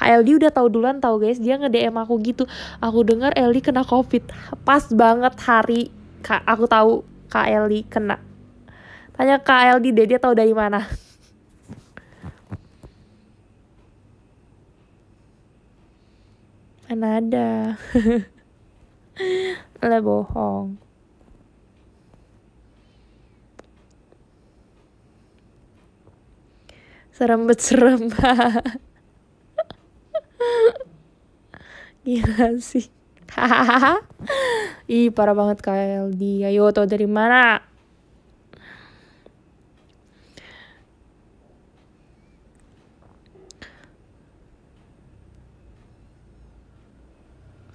A: Kak udah tahu duluan tahu guys dia nge-DM aku gitu aku dengar Eldi kena covid pas banget hari Kak, aku tahu Kak Eldi kena tanya Kak Eldi deh dia tahu dari mana mana ada le bohong serem bet serem Gila sih. Ih, parah banget KLD. Ayo, tau dari mana?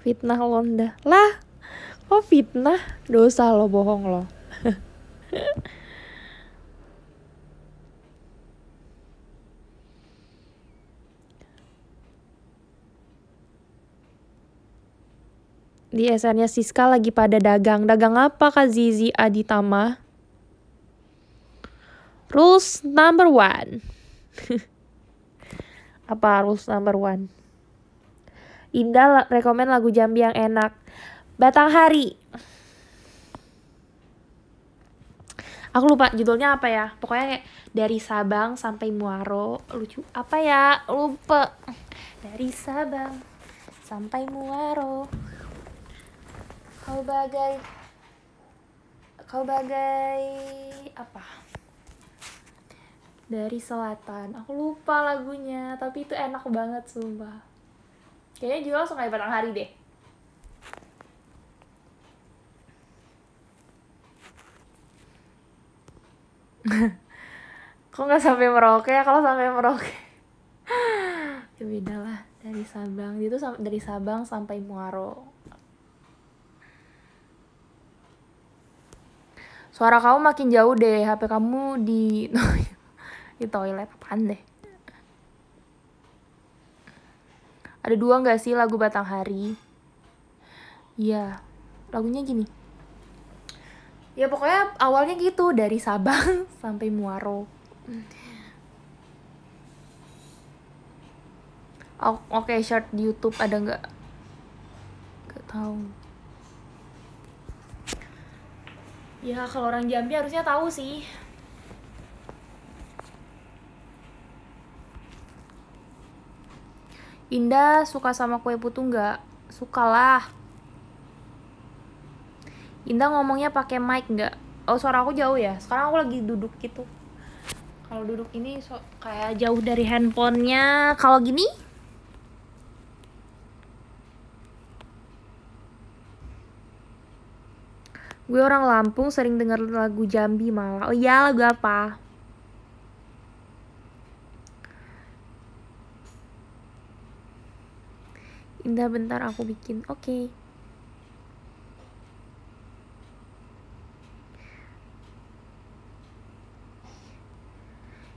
A: Fitnah Londa. Lah, kok fitnah? Dosa lo, bohong lo. di SN-nya Siska lagi pada dagang. Dagang apa Kak Zizi Aditama? Rules number one. apa rules number one? Indah rekomen lagu Jambi yang enak. Batang Hari. Aku lupa judulnya apa ya. Pokoknya kayak dari Sabang sampai Muaro. Lucu. Apa ya? Lupa. Dari Sabang sampai Muaro kau bagai kau bagai apa dari selatan aku lupa lagunya tapi itu enak banget sumpah kayaknya juga langsung kayak batang hari deh kok nggak sampai Merauke ya kalau sampai Merauke ya beda lah dari Sabang itu dari Sabang sampai Muaro suara kamu makin jauh deh HP kamu di di toilet apaan deh ada dua nggak sih lagu Batang Hari iya lagunya gini ya pokoknya awalnya gitu dari Sabang sampai Muaro oke okay, short di YouTube ada nggak nggak tahu Ya kalau orang Jambi harusnya tahu sih. Indah suka sama kue putu nggak? lah Indah ngomongnya pakai mic nggak? Oh suara aku jauh ya. Sekarang aku lagi duduk gitu. Kalau duduk ini so, kayak jauh dari handphonenya. Kalau gini Gue orang Lampung sering denger lagu Jambi malah. Oh iya lagu apa? Indah bentar aku bikin. Oke. Okay.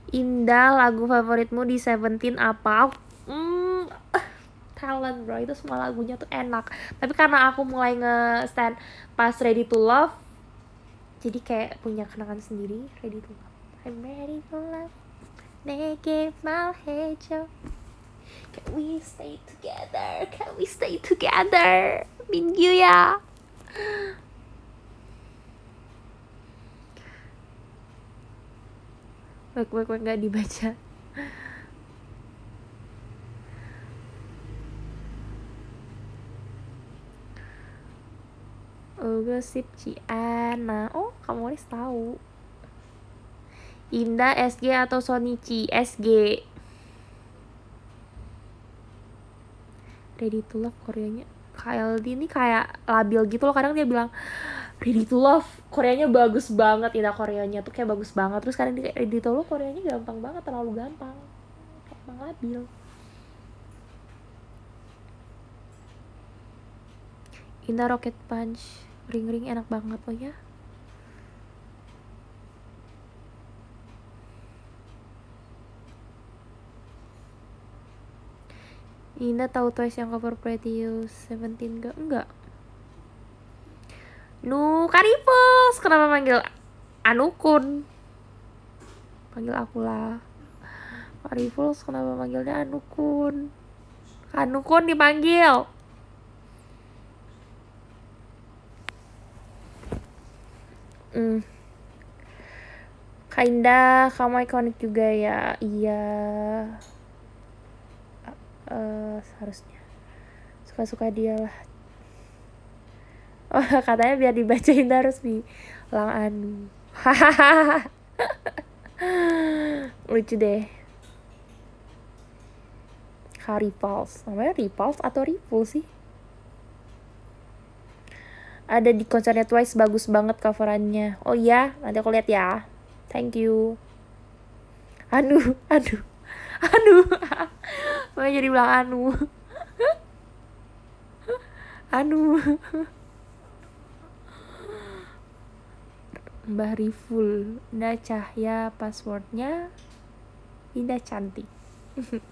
A: Indah lagu favoritmu di Seventeen apa? Hmm. talent bro itu semua lagunya tuh enak tapi karena aku mulai nge stand pas ready to love jadi kayak punya kenangan sendiri ready to love I'm ready to love naked my head can we stay together can we stay together
B: minggu ya
A: Wek wek wek gak dibaca Oh, gosip Cian. Nah, oh, kamu harus tahu. Indah SG atau Sonichi SG. Ready to love Koreanya. KLD ini kayak labil gitu loh kadang dia bilang Ready to love Koreanya bagus banget Indah Koreanya tuh kayak bagus banget terus kadang dia Ready to love Koreanya gampang banget terlalu gampang gampang labil Indah Rocket Punch ring-ring enak banget loh ya Nina tahu Twice yang cover Pretty You Seventeen gak? Enggak Nu Karipos Kenapa manggil Anukun? Panggil aku lah Karipos kenapa manggilnya Anukun? Anukun dipanggil Mm-mm. kamu ikonik juga ya. Iya. Uh, seharusnya. Suka-suka dia lah. Oh, katanya biar dibacain terus di Lang Anu. Lucu deh. Kak Repulse. Namanya Repulse atau Ripul sih? ada di konsernya Twice bagus banget coverannya oh iya nanti aku lihat ya thank you aduh aduh aduh mau jadi bilang anu anu Mbah Riful Indah Cahya passwordnya Indah Cantik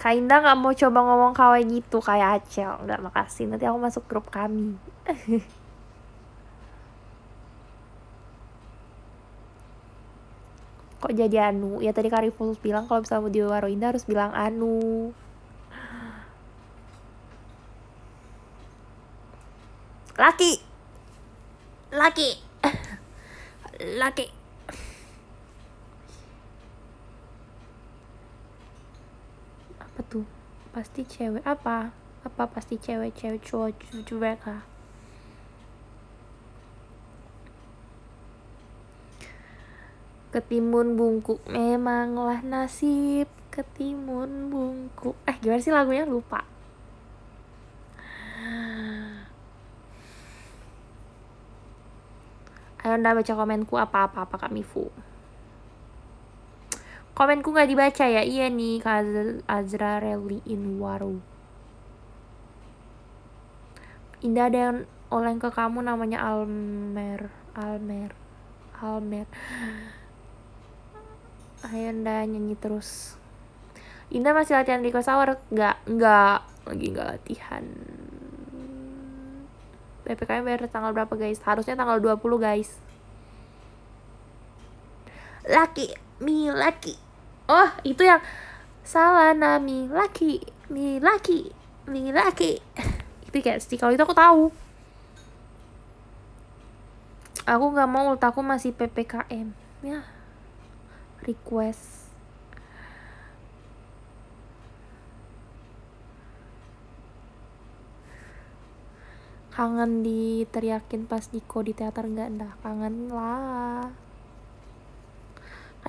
A: Kak Indah nggak mau coba ngomong kawai gitu kayak Acel. Nggak makasih, nanti aku masuk grup kami. Kok jadi Anu? Ya tadi Kariful bilang kalau misalnya mau Waro Indah harus bilang Anu. Laki! Laki! Laki! pasti cewek apa apa pasti cewek cewek cowok cewek lah ketimun bungkuk memanglah nasib ketimun bungkuk eh gimana sih lagunya lupa ayo anda baca komenku apa-apa apa Kak Mifu Komenku nggak dibaca ya? Iya nih, Kak Azra Rally in Waru. Indah ada yang oleng ke kamu namanya Almer. Almer. Almer. Ayo Indah nyanyi terus. Indah masih latihan di Kosawar? Nggak, nggak. Lagi nggak latihan. PPKM bayar tanggal berapa guys? Harusnya tanggal 20 guys. Laki, mi laki oh itu yang salah nami laki mi laki mi laki itu kayak sih kalau itu aku tahu aku nggak mau ultaku masih ppkm ya request kangen diteriakin pas Niko di teater nggak enggak kangen lah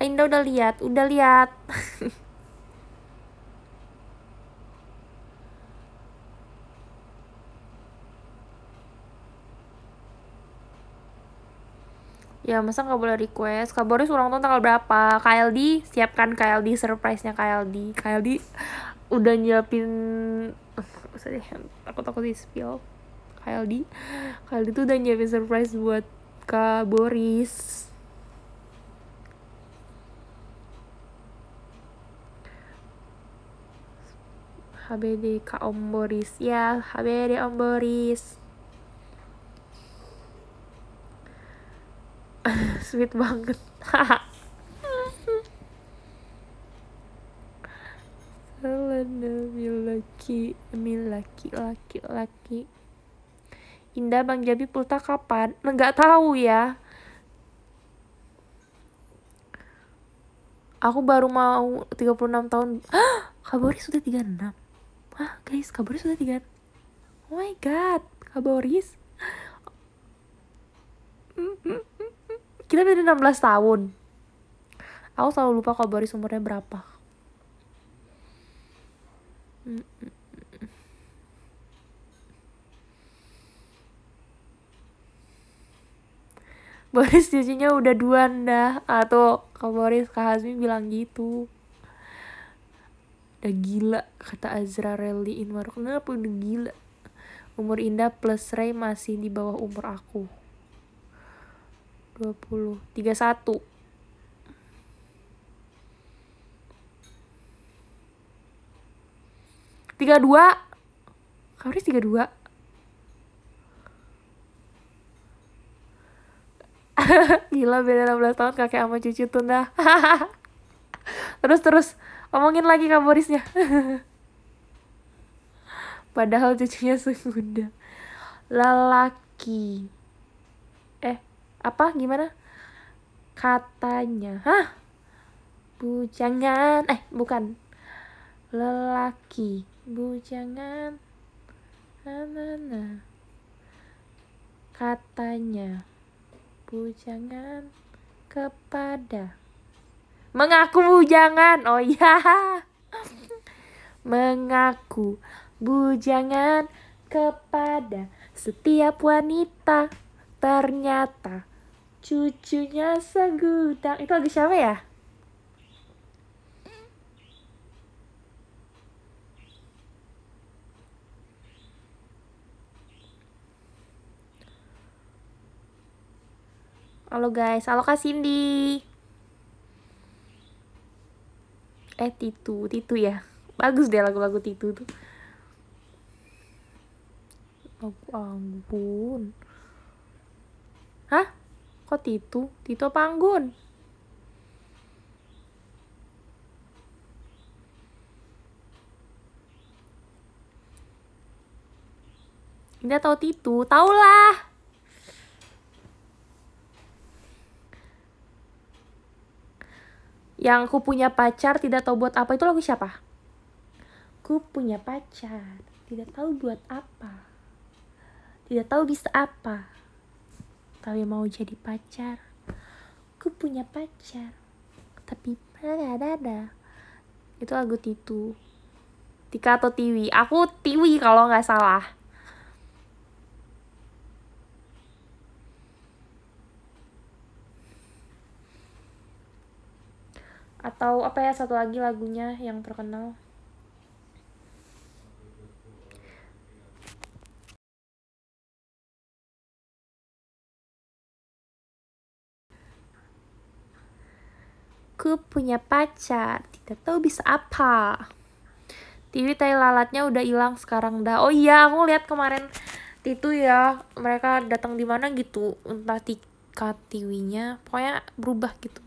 A: Ainda udah lihat, udah lihat. ya masa nggak boleh request kak Boris ulang tahun tanggal berapa KLD siapkan KLD surprise nya KLD KLD udah nyiapin usah deh aku takut di spill KLD KLD tuh udah nyiapin surprise buat Kak Boris HBD Kak Om Boris ya HBD Om Boris sweet banget Selena milaki milaki laki laki Indah Bang Jabi pulta kapan? Enggak nah, tahu ya. Aku baru mau 36 tahun. Kabori sudah 36 ah guys kaboris sudah tiga oh my god kaboris kita beda 16 tahun aku selalu lupa kaboris umurnya berapa Boris cucinya udah dua ndah atau ke Boris kak Hazmi bilang gitu udah gila kata Azra Relly Inwar kenapa udah gila umur Indah plus Ray masih di bawah umur aku 20 31 32 Kauris 32 Gila beda 16 tahun kakek sama cucu tuh dah Terus terus ngomongin lagi Borisnya padahal cucunya sudah lelaki eh apa gimana katanya hah bujangan eh bukan lelaki bujangan na katanya bujangan kepada Mengaku bujangan. Oh iya. Mengaku bujangan kepada setiap wanita. Ternyata cucunya segudang. Itu lagi siapa ya? Halo guys, halo Kak Cindy. eh Titu Titu ya bagus deh lagu-lagu Titu tuh lagu ya Anggun hah kok Titu Titu apa Anggun Indah tahu Titu, tahulah. yang ku punya pacar tidak tahu buat apa itu lagu siapa ku punya pacar tidak tahu buat apa tidak tahu bisa apa tapi mau jadi pacar ku punya pacar tapi mana ada ada itu lagu Titu Tika atau Tiwi aku Tiwi kalau nggak salah atau apa ya satu lagi lagunya yang terkenal Ku punya pacar, tidak tahu bisa apa. Tiwi tai lalatnya udah hilang sekarang dah. Oh iya, aku lihat kemarin itu ya mereka datang di mana gitu entah tika tiwinya pokoknya berubah gitu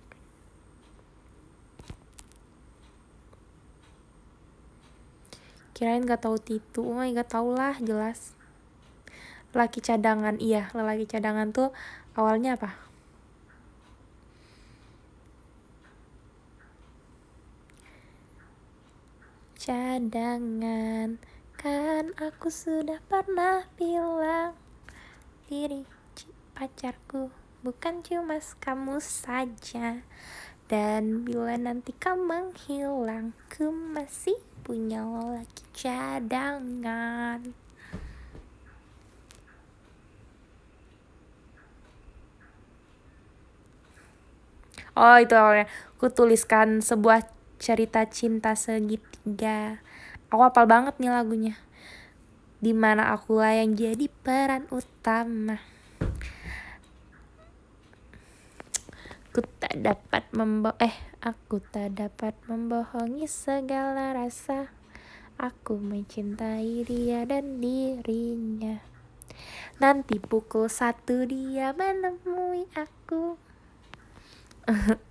A: kirain gak tahu Titu oh my god tau lah jelas lelaki cadangan iya lelaki cadangan tuh awalnya apa cadangan kan aku sudah pernah bilang diri pacarku bukan cuma kamu saja dan bila nanti kamu menghilang ku masih punya lo lagi cadangan Oh itu awalnya Aku tuliskan sebuah cerita cinta segitiga Aku apal banget nih lagunya Dimana akulah yang jadi peran utama Aku tak dapat membawa Eh Aku tak dapat membohongi segala rasa. Aku mencintai dia dan dirinya. Nanti pukul satu dia menemui aku.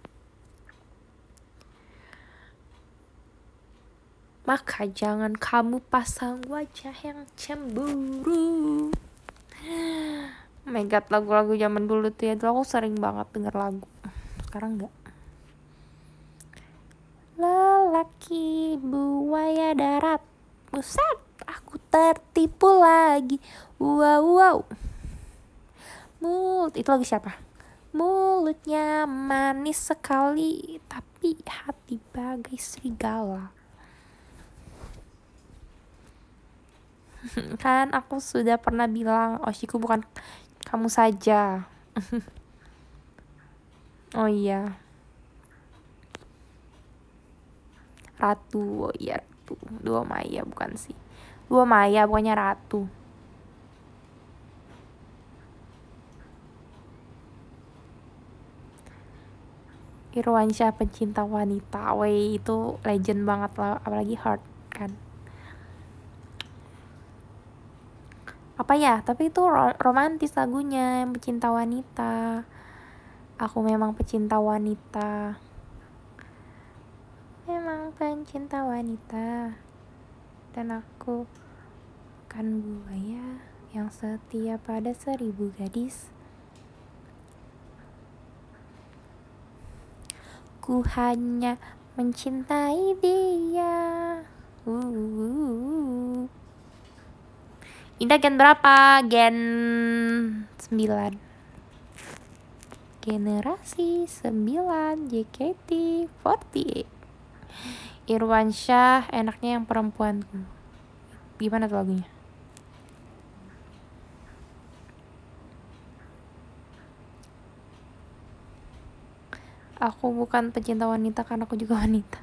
A: Maka jangan kamu pasang wajah yang cemburu. Oh my god, lagu-lagu zaman dulu tuh ya. Dulu aku sering banget denger lagu. Sekarang enggak lelaki buaya darat. Buset, aku tertipu lagi. Wow, wow. Mulut, itu lagi siapa? Mulutnya manis sekali, tapi hati bagai serigala. kan aku sudah pernah bilang Oshiku oh, bukan kamu saja. oh iya. Ratu, oh iya Ratu. Dua Maya bukan sih. Dua Maya pokoknya Ratu. Irwansyah pencinta wanita, wey itu legend banget lah, apalagi hard kan. Apa ya? Tapi itu romantis lagunya, pecinta wanita. Aku memang pecinta wanita memang pencinta wanita dan aku kan buaya yang setia pada seribu gadis ku hanya mencintai dia uh. Indah gen berapa? Gen 9 generasi 9 JKT48 Irwansyah enaknya yang perempuan gimana tuh lagunya aku bukan pecinta wanita karena aku juga wanita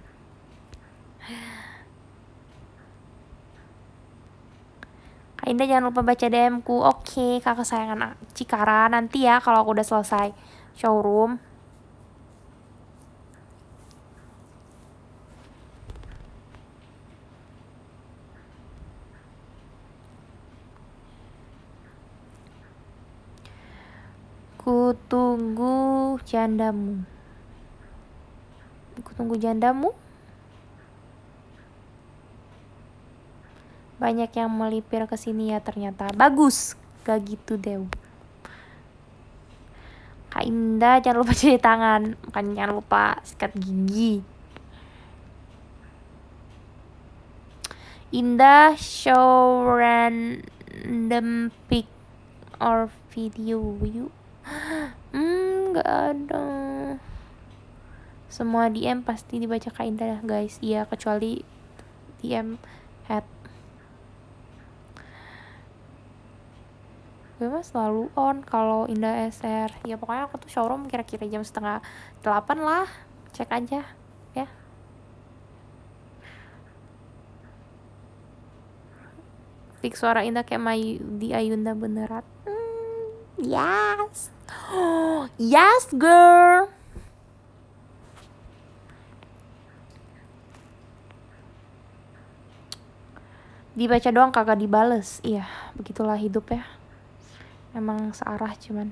A: Kak Indah jangan lupa baca DM ku Oke kakak sayangan Cikara Nanti ya kalau aku udah selesai showroom Ku tunggu jandamu. Ku tunggu jandamu. Banyak yang melipir ke sini ya ternyata. Bagus. Gak gitu, deh. Kak Indah jangan lupa cuci tangan. Bukan jangan lupa sikat gigi. Indah show random pic or video you hmm nggak ada semua DM pasti dibaca Kak lah guys iya kecuali DM head gue mah selalu on kalau Indah SR ya pokoknya aku tuh showroom kira-kira jam setengah delapan lah cek aja ya fix suara Indah kayak Mayu di Ayunda beneran
B: Yes.
A: Yes, girl. Dibaca doang kakak dibales. Iya, begitulah hidup ya. Emang searah cuman.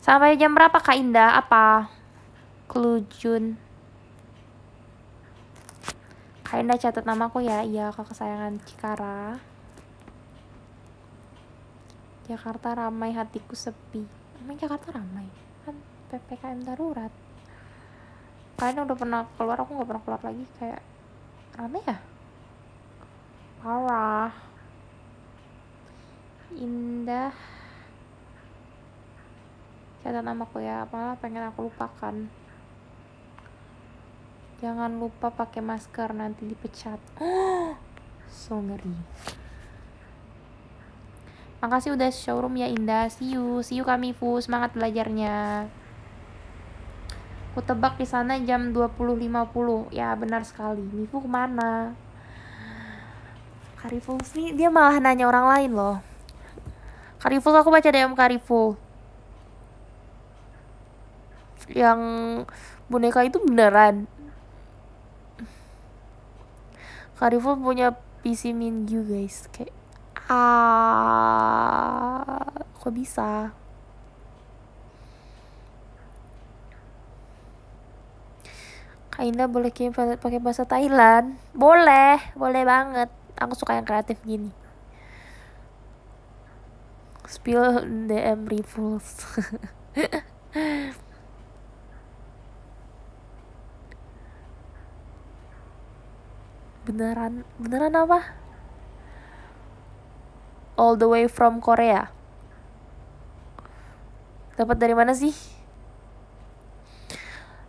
A: Sampai jam berapa Kak Indah? Apa? Kelujun. Kak Indah catat namaku ya. Iya, kakak kesayangan Cikara. Jakarta ramai hatiku sepi emang Jakarta ramai kan PPKM darurat kalian udah pernah keluar aku nggak pernah keluar lagi kayak ramai ya parah indah catat namaku ya malah pengen aku lupakan jangan lupa pakai masker nanti dipecat Oh, so ngeri Makasih udah showroom ya Indah. See you, see you kami Kamifu. Semangat belajarnya. Ku tebak di sana jam 20.50. Ya, benar sekali. Mifu kemana? Kariful nih dia malah nanya orang lain loh. Kariful aku baca DM Kariful. Yang boneka itu beneran. Kariful punya PC Mingyu guys, kayak ah kok bisa Ainda boleh kirim pakai bahasa Thailand? Boleh, boleh banget. Aku suka yang kreatif gini. Spill DM refuls. beneran beneran apa? all the way from Korea. Dapat dari mana sih?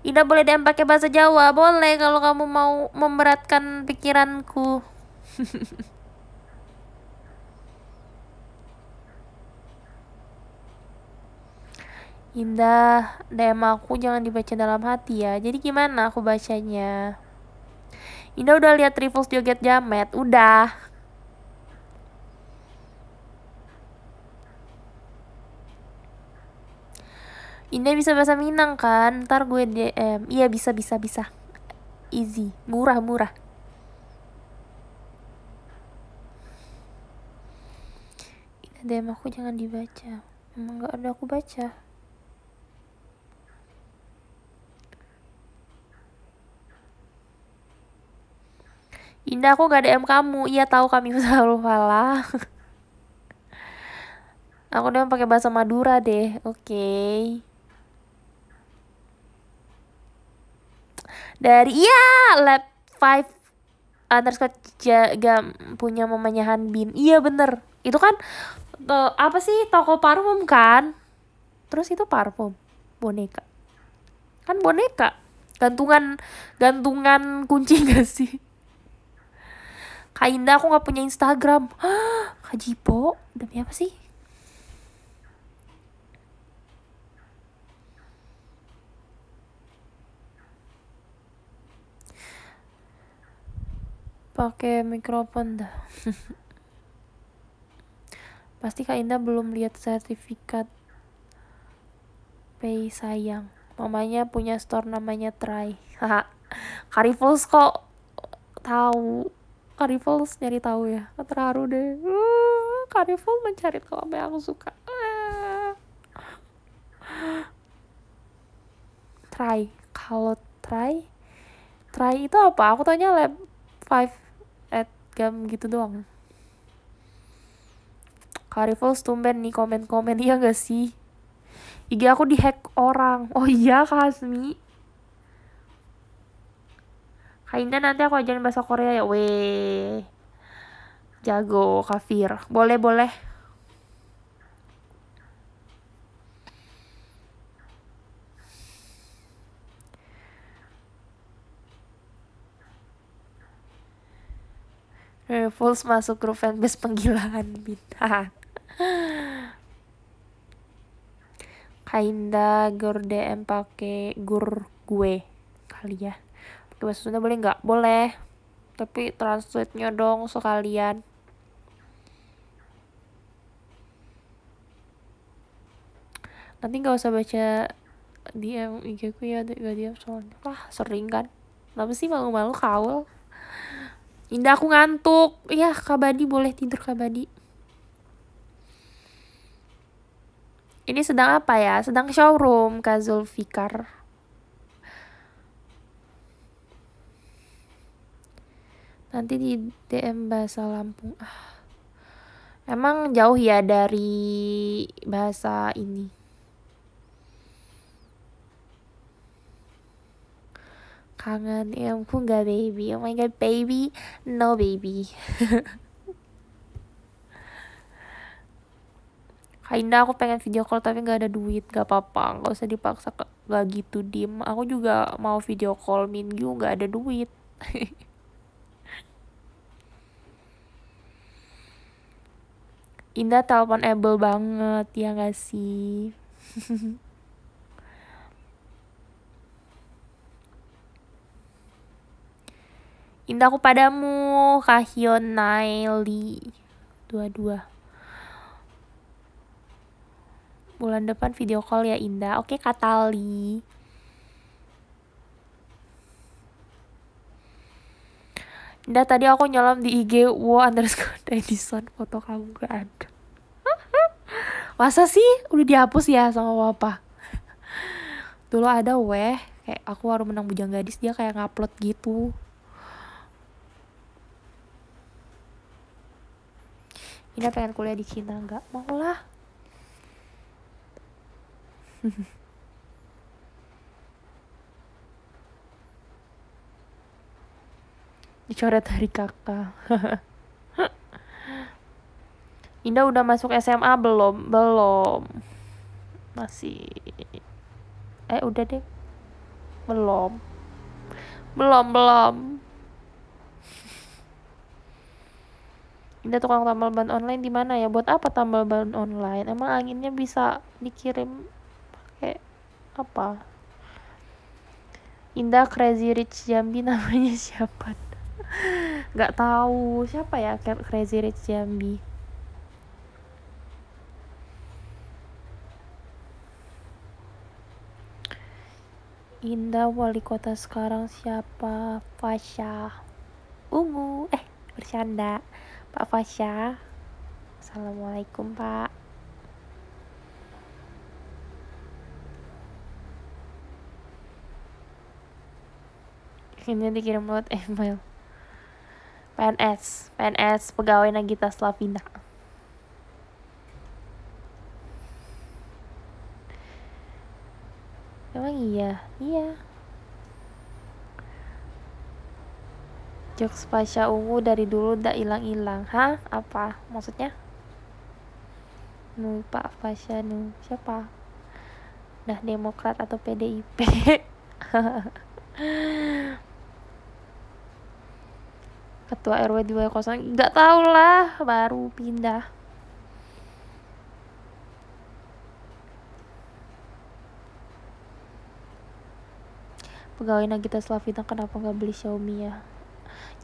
A: Indah boleh DM pakai bahasa Jawa, boleh kalau kamu mau memberatkan pikiranku. Indah, DM aku jangan dibaca dalam hati ya. Jadi gimana aku bacanya? Indah udah lihat Rivals joget jamet, udah. Indah bisa bahasa Minang kan? Ntar gue DM. Iya bisa bisa bisa. Easy, murah murah. Indah DM aku jangan dibaca. Emang gak ada aku baca. Indah aku gak DM kamu. Iya tahu kami usaha falah. Aku udah pakai bahasa Madura deh. Oke. Okay. dari iya lab 5 underscore jaga punya mamanya Hanbin iya bener itu kan to apa sih toko parfum kan terus itu parfum boneka kan boneka gantungan gantungan kunci gak sih Kak Indah aku nggak punya Instagram Kak Jipo demi apa sih pakai mikrofon dah pasti kak Indah belum lihat sertifikat pay sayang mamanya punya store namanya Try Karifuls kok tahu Karifuls nyari tahu ya terharu deh uh, Karifuls mencari tahu apa yang aku suka ah. Try kalau Try Try itu apa aku tanya lab five jam gitu doang Karifol tumben nih komen-komen iya gak sih IG aku dihack orang oh iya Kak Hasmi nanti aku ajarin bahasa Korea ya weh jago kafir boleh boleh Refuls masuk grup fanbase penggilaan bintang. Kainda gur dm pake gur gue kali ya. Pakai bahasa Sunda boleh nggak? Boleh. Tapi translate-nya dong sekalian. Nanti nggak usah baca DM IG ku ya, gak DM soalnya. Wah, sering kan? Kenapa sih malu-malu kawal? Indah aku ngantuk. Iya, Kabadi boleh tidur Kabadi. Ini sedang apa ya? Sedang showroom Kazul fikar. Nanti di DM bahasa Lampung. Ah. Emang jauh ya dari bahasa ini? kangen ya ampun gak baby oh my god baby no baby Kainda aku pengen video call tapi gak ada duit Gak apa-apa gak usah dipaksa Gak gitu dim Aku juga mau video call Minggu gak ada duit Indah telepon able banget ya gak sih Indahku padamu, Kahyon Naili. Dua-dua. Bulan depan video call ya Indah. Oke, Katali. Indah tadi aku nyelam di IG wo underscore Dyson foto kamu gak ada. Masa sih udah dihapus ya sama apa? Dulu ada weh, kayak aku baru menang bujang gadis dia kayak ngupload gitu. Ina pengen kuliah di Cina nggak mau lah dicoret dari kakak Indah udah masuk SMA belum? Belum. Masih. Eh, udah deh. Belum. Belum, belum. ada tukang tambal ban online di mana ya buat apa tambal ban online emang anginnya bisa dikirim pakai apa Indah Crazy Rich Jambi namanya siapa Gak tahu siapa ya Crazy Rich Jambi Indah wali kota sekarang siapa? Fasha Ungu Eh bercanda Pak Fasya Assalamualaikum Pak ini dikirim lewat email PNS PNS pegawai Nagita Slavina emang iya iya Jokes Pasha Ungu dari dulu udah hilang-hilang. ha Apa? Maksudnya? Nu Pak Pasha Nu. Siapa? Nah, Demokrat atau PDIP? Ketua RW 200 nggak tau lah, baru pindah. Pegawai Nagita Slavina kenapa nggak beli Xiaomi ya?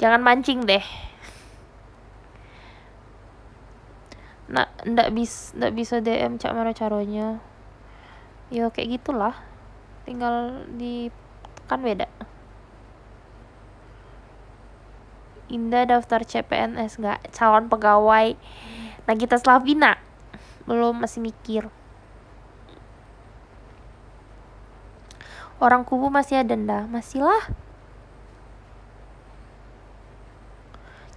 A: jangan mancing deh nak ndak bis ndak bisa DM cak mana caranya yo ya, kayak gitulah tinggal di kan beda Indah daftar CPNS gak calon pegawai nah Nagita Slavina belum masih mikir orang kubu masih ada ndak masih lah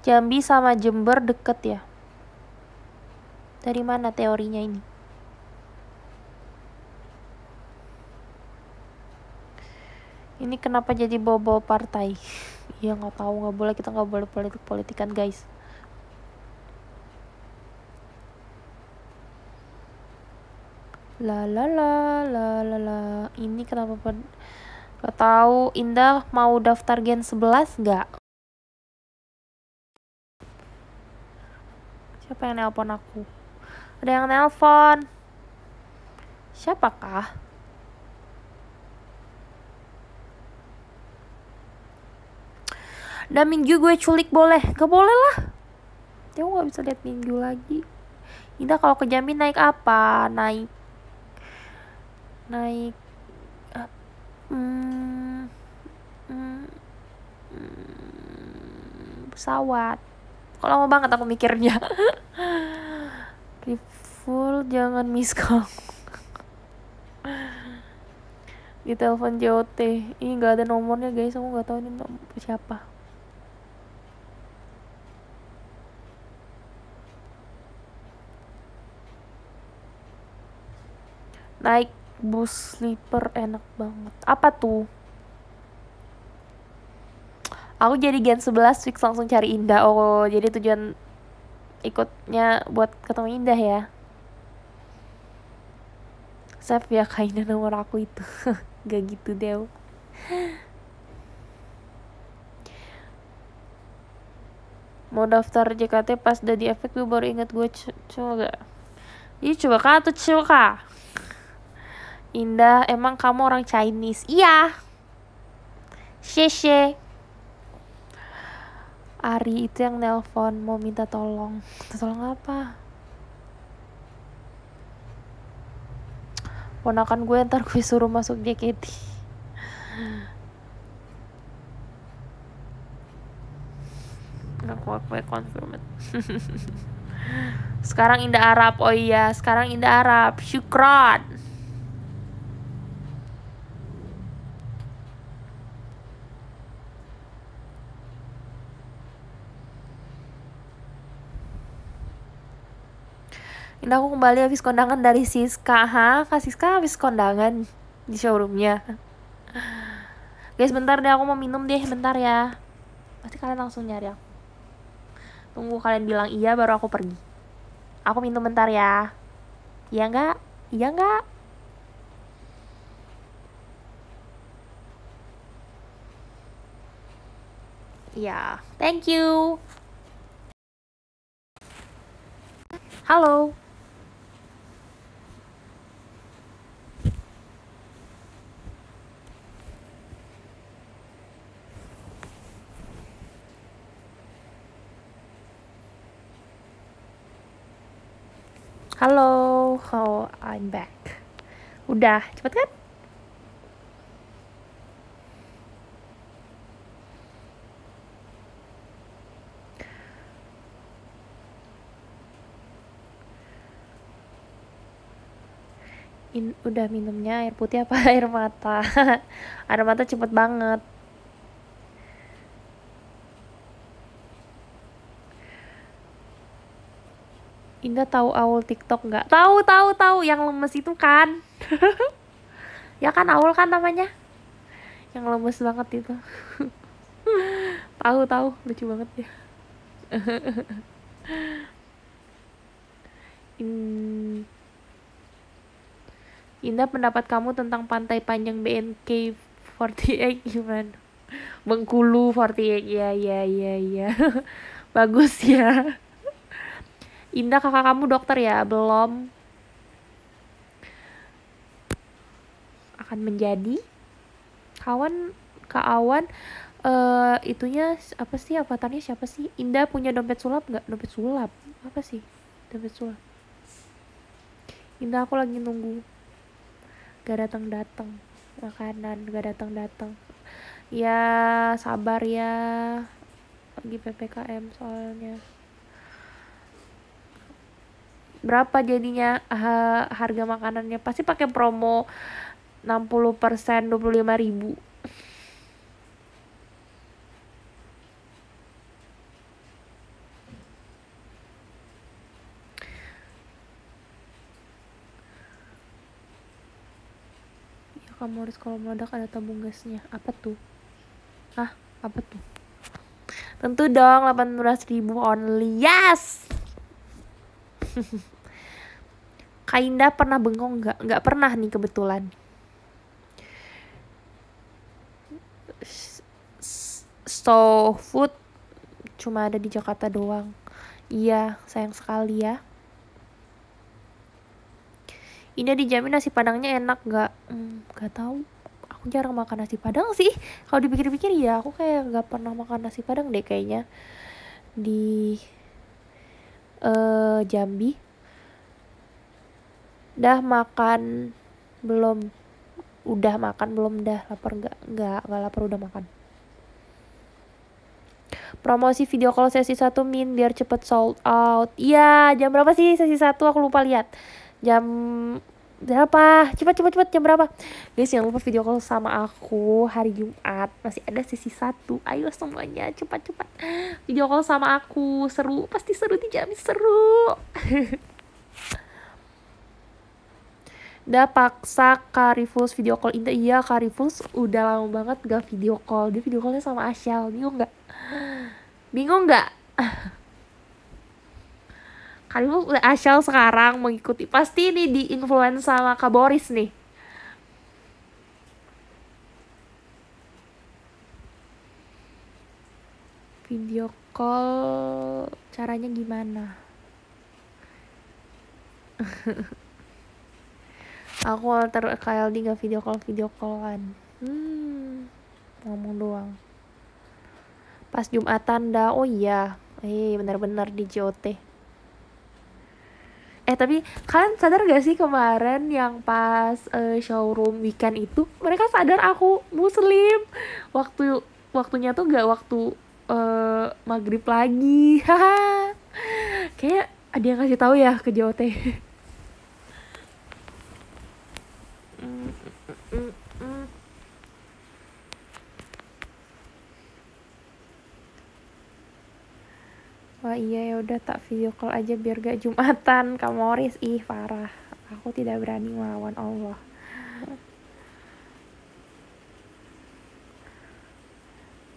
A: Jambi sama Jember deket ya. Dari mana teorinya ini? Ini kenapa jadi bobo partai? Ya nggak tahu nggak boleh kita nggak boleh politik politikan guys. La la la la la la. Ini kenapa pada Gak tahu Indah mau daftar Gen 11 nggak? Siapa yang nelpon aku? Ada yang nelpon. Siapakah? Dan minggu gue culik boleh. Gak boleh lah. ya gue gak bisa lihat minggu lagi. ini kalau ke Jambi naik apa? Naik naik uh, mm, mm, pesawat kok lama banget aku mikirnya full jangan miss call di telepon JOT ini nggak ada nomornya guys aku nggak tahu ini siapa naik bus sleeper enak banget apa tuh aku jadi gen 11 fix langsung cari Indah oh jadi tujuan ikutnya buat ketemu Indah ya save ya kainan nomor aku itu gak gitu deh mau daftar JKT pas udah di efek gue baru inget gue coba ini coba kan atau coba Indah emang kamu orang Chinese iya Shehe Ari itu yang nelpon mau minta tolong minta tolong apa ponakan gue ntar gue suruh masuk JKT nggak kuat gue confirm sekarang Indah Arab oh iya sekarang Indah Arab syukran. ini aku kembali habis kondangan dari Siska ha Kak Siska habis kondangan di showroomnya guys bentar deh aku mau minum deh bentar ya pasti kalian langsung nyari aku tunggu kalian bilang iya baru aku pergi aku minum bentar ya iya enggak iya enggak Iya, thank you. Halo. Halo, how I'm back. Udah, cepet kan? In, udah minumnya air putih apa air mata? air mata cepet banget. Indah tahu awal TikTok nggak? Tahu, tahu, tahu yang lemes itu kan. ya kan awal kan namanya. Yang lemes banget itu. tahu, tahu, lucu banget ya. Indah pendapat kamu tentang pantai panjang BNK 48 gimana? Bengkulu 48 ya ya ya ya. Bagus ya. Indah kakak kamu dokter ya? Belum. Akan menjadi kawan awan uh, eh, itunya apa sih avatarnya siapa sih? Indah punya dompet sulap nggak? Dompet sulap apa sih? Dompet sulap. Indah aku lagi nunggu. Gak datang datang makanan gak datang datang. Ya sabar ya. Lagi ppkm soalnya berapa jadinya uh, harga makanannya pasti pakai promo 60% 25 ribu ya kamu harus kalau meledak ada tabung gasnya apa tuh ah apa tuh tentu dong 18.000 only yes Ainda pernah bengong nggak? Nggak pernah nih kebetulan. So food cuma ada di Jakarta doang. Iya, sayang sekali ya. Ini dijamin nasi padangnya enak nggak? Hmm, nggak tahu. Aku jarang makan nasi padang sih. Kalau dipikir-pikir ya, aku kayak nggak pernah makan nasi padang deh kayaknya di uh, Jambi dah makan belum udah makan belum dah lapar nggak nggak nggak lapar udah makan promosi video call sesi satu min biar cepet sold out iya jam berapa sih sesi satu aku lupa lihat jam berapa cepat cepat cepat jam berapa guys jangan lupa video call sama aku hari Jumat masih ada sesi satu ayo semuanya cepat cepat video call sama aku seru pasti seru dijamin seru udah paksa Karifus video call ini iya Karifus udah lama banget gak video call dia video callnya sama Asyal bingung nggak bingung nggak Karifus udah eh, Asyal sekarang mengikuti pasti ini di influence sama Kak Boris nih video call caranya gimana aku alter KLD gak video call video callan hmm ngomong doang pas jumatan dah oh iya eh benar-benar di JOT eh tapi kalian sadar gak sih kemarin yang pas uh, showroom weekend itu mereka sadar aku muslim waktu waktunya tuh gak waktu uh, maghrib lagi haha kayak ada yang kasih tahu ya ke JOT Wah iya ya udah tak video call aja biar gak jumatan Kamoris ih parah aku tidak berani melawan Allah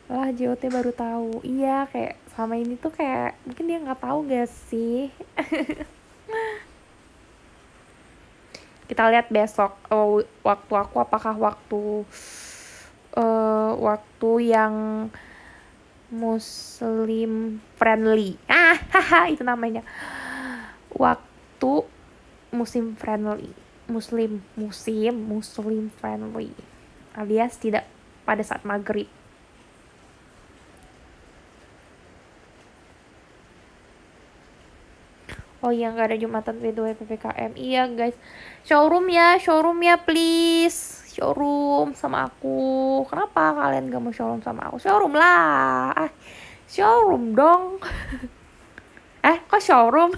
A: lah JOT baru tahu iya kayak sama ini tuh kayak mungkin dia nggak tahu gak sih kita lihat besok uh, waktu aku apakah waktu uh, waktu yang muslim friendly ah itu namanya waktu muslim friendly muslim musim muslim friendly alias tidak pada saat maghrib Oh iya nggak ada Jumatan P2 PPKM. Iya guys. Showroom ya, showroom ya please. Showroom sama aku. Kenapa kalian gak mau showroom sama aku? Showroom lah. Ah, showroom dong. eh, kok showroom?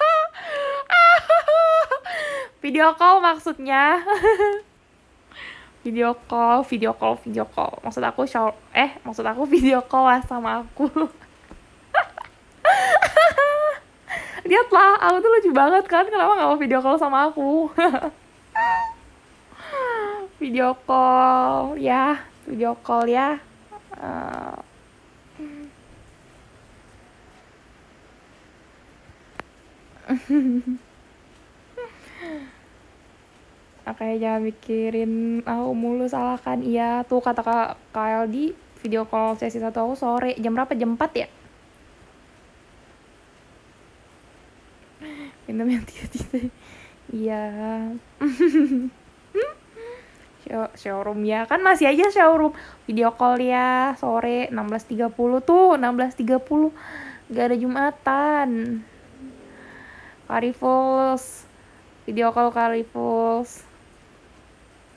A: video call maksudnya. video call, video call, video call. Maksud aku show eh maksud aku video call lah sama aku. lihatlah aku tuh lucu banget kan kenapa nggak mau video call sama aku video call ya video call ya uh, eh. Oke, ya, jangan mikirin aku mulu salahkan. Iya, tuh kata Kak Kaldi, video call sesi satu aku sore. Jam berapa? Jam 4 ya? Vendo minha tidak Tita. Iya. showroom ya kan masih aja showroom video call ya sore 16.30 tuh 16.30 gak ada jumatan karifuls video call karifuls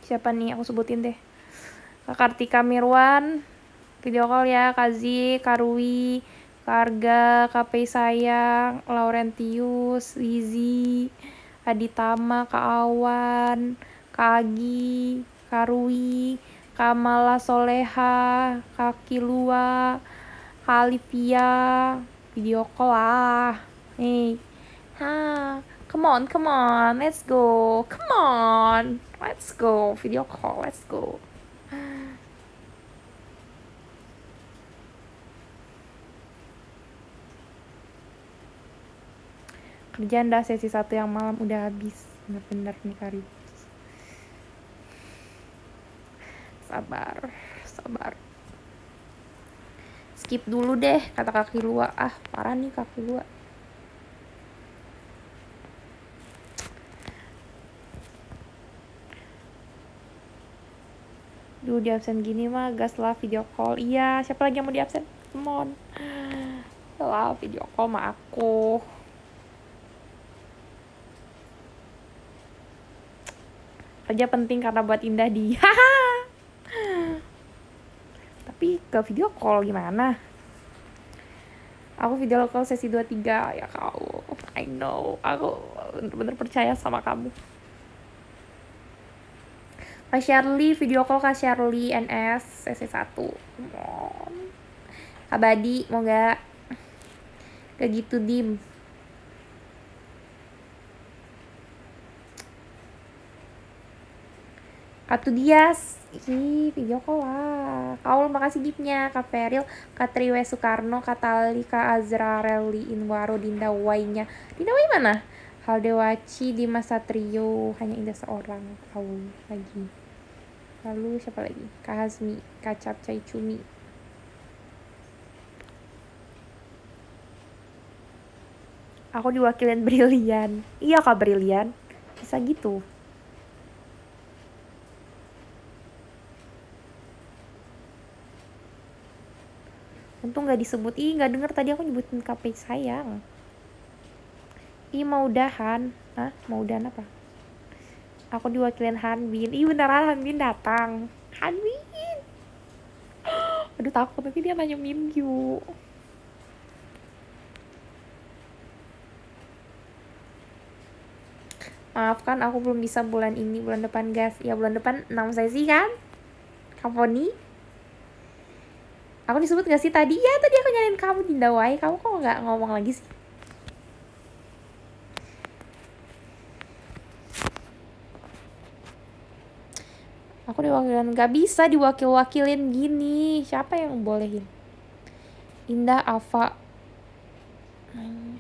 A: siapa nih aku sebutin deh Kak Kartika Mirwan video call ya Kazi karui Karga, KPI Sayang, Laurentius, Lizzy, Aditama, Kak Awan, Kak Agi, Kak Rui, Kak Soleha, Kak Kilua, Kak video call lah. Nih, ha, come on, come on, let's go, come on, let's go, video call, let's go. kerjaan sesi satu yang malam udah habis bener-bener nih karibus sabar sabar skip dulu deh kata kaki lua ah parah nih kaki lua Duh di absen gini mah gas lah video call Iya siapa lagi yang mau di absen Come on Lah video call mah aku Kerja penting karena buat indah di. Tapi ke video call gimana? Aku video call sesi 23 ya kau. I know. Aku bener-bener percaya sama kamu. Kak Shirley, video call Kak Shirley NS sesi 1 Kak Badi, mau gak? Kayak gitu, Dim. Katu Dias Ih, video call lah Kaul makasih gifnya Kak Feril Kak Triwe Soekarno Kak Tali Kak Azra Reli Inwaro Dinda Wainya Dinda Wai mana? Haldewaci Dimas Satrio Hanya indah seorang Kaul lagi Lalu siapa lagi? Kak Hazmi Kak Capcai Cumi Aku diwakilin brilian Iya Kak brilian Bisa gitu Untung nggak disebut. Ih, nggak denger tadi aku nyebutin KPI sayang. Ih, mau dahan Hah? Mau dahan apa? Aku diwakilin Hanbin. Ih, beneran Hanbin datang. Hanbin. Aduh, takut nanti dia nanya Mingyu. Maafkan aku belum bisa bulan ini, bulan depan gas. Ya bulan depan enam sesi kan? Kaponi? Aku disebut gak sih tadi? Ya tadi aku nyalain kamu Dinda Wai. Kamu kok nggak ngomong lagi sih? Aku diwakilin gak bisa diwakil-wakilin gini. Siapa yang bolehin? Indah Ava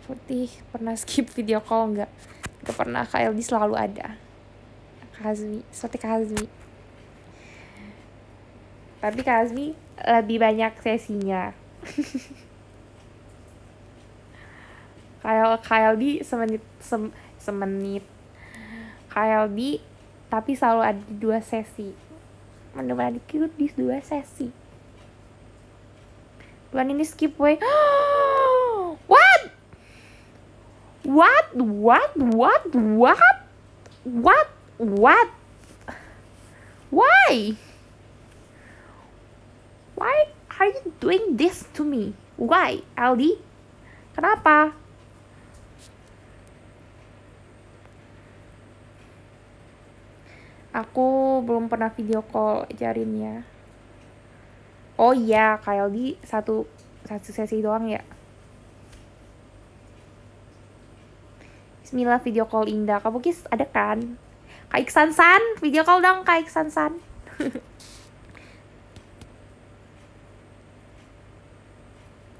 A: putih pernah skip video call nggak? Gak pernah KLD selalu ada. Kazmi, seperti Kazmi tapi Kak Azmi lebih banyak sesinya Kyle di semenit sem, semenit di tapi selalu ada dua sesi menemani cute di dua sesi bulan ini skip way what what what what what what what why Why are you doing this to me? Why, Aldi? Kenapa? Aku belum pernah video call ajarin ya. Oh iya, Kak Aldi satu satu sesi doang ya. Bismillah video call Indah. Kamu kis ada kan? Kak Iksan San, video call dong Kak Iksan San.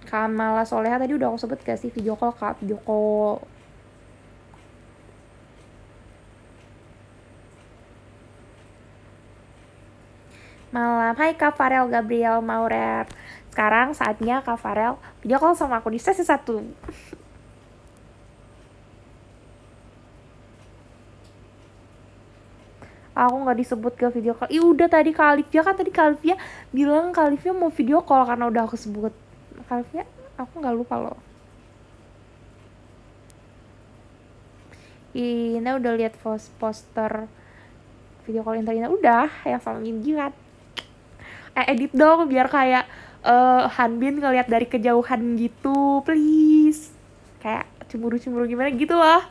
A: Kamala Soleha tadi udah aku sebut gak sih video call kak video call malam Hai Kak Farel Gabriel Maurer Sekarang saatnya Kak Farel video call sama aku di sesi satu Aku nggak disebut ke video call Ih udah tadi Kalifia kan tadi Kalifia bilang Kalifia mau video call karena udah aku sebut Kalvia aku nggak lupa loh Ina udah lihat poster video call Inter Ina udah yang sama jilat. eh edit dong biar kayak uh, eh, Hanbin ngelihat dari kejauhan gitu please kayak cemburu-cemburu gimana gitu lah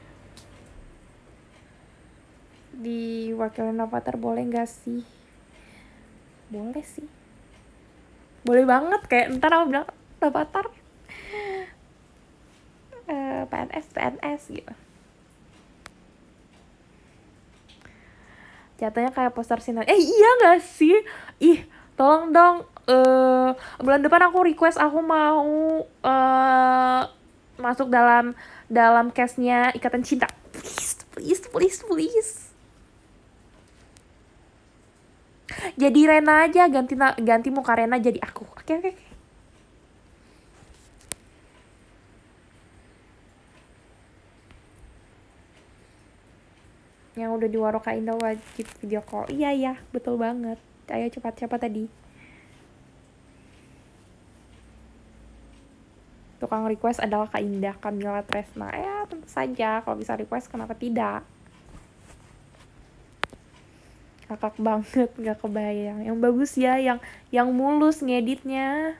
A: di wakilin avatar boleh nggak sih boleh sih boleh banget kayak ntar aku bilang avatar uh, eh, PNS PNS gitu jatuhnya kayak poster sinar eh iya gak sih ih tolong dong uh, bulan depan aku request aku mau uh, masuk dalam dalam case nya ikatan cinta please please please please Jadi Rena aja ganti ganti muka Rena jadi aku. Oke okay, oke. Okay. yang udah diwaroka Indah wajib video call. Iya iya betul banget. Ayo cepat siapa tadi? Tukang request adalah Kak Indah, Kamila Tresna. Ya, tentu saja kalau bisa request kenapa tidak? ngakak banget nggak kebayang yang bagus ya yang yang mulus ngeditnya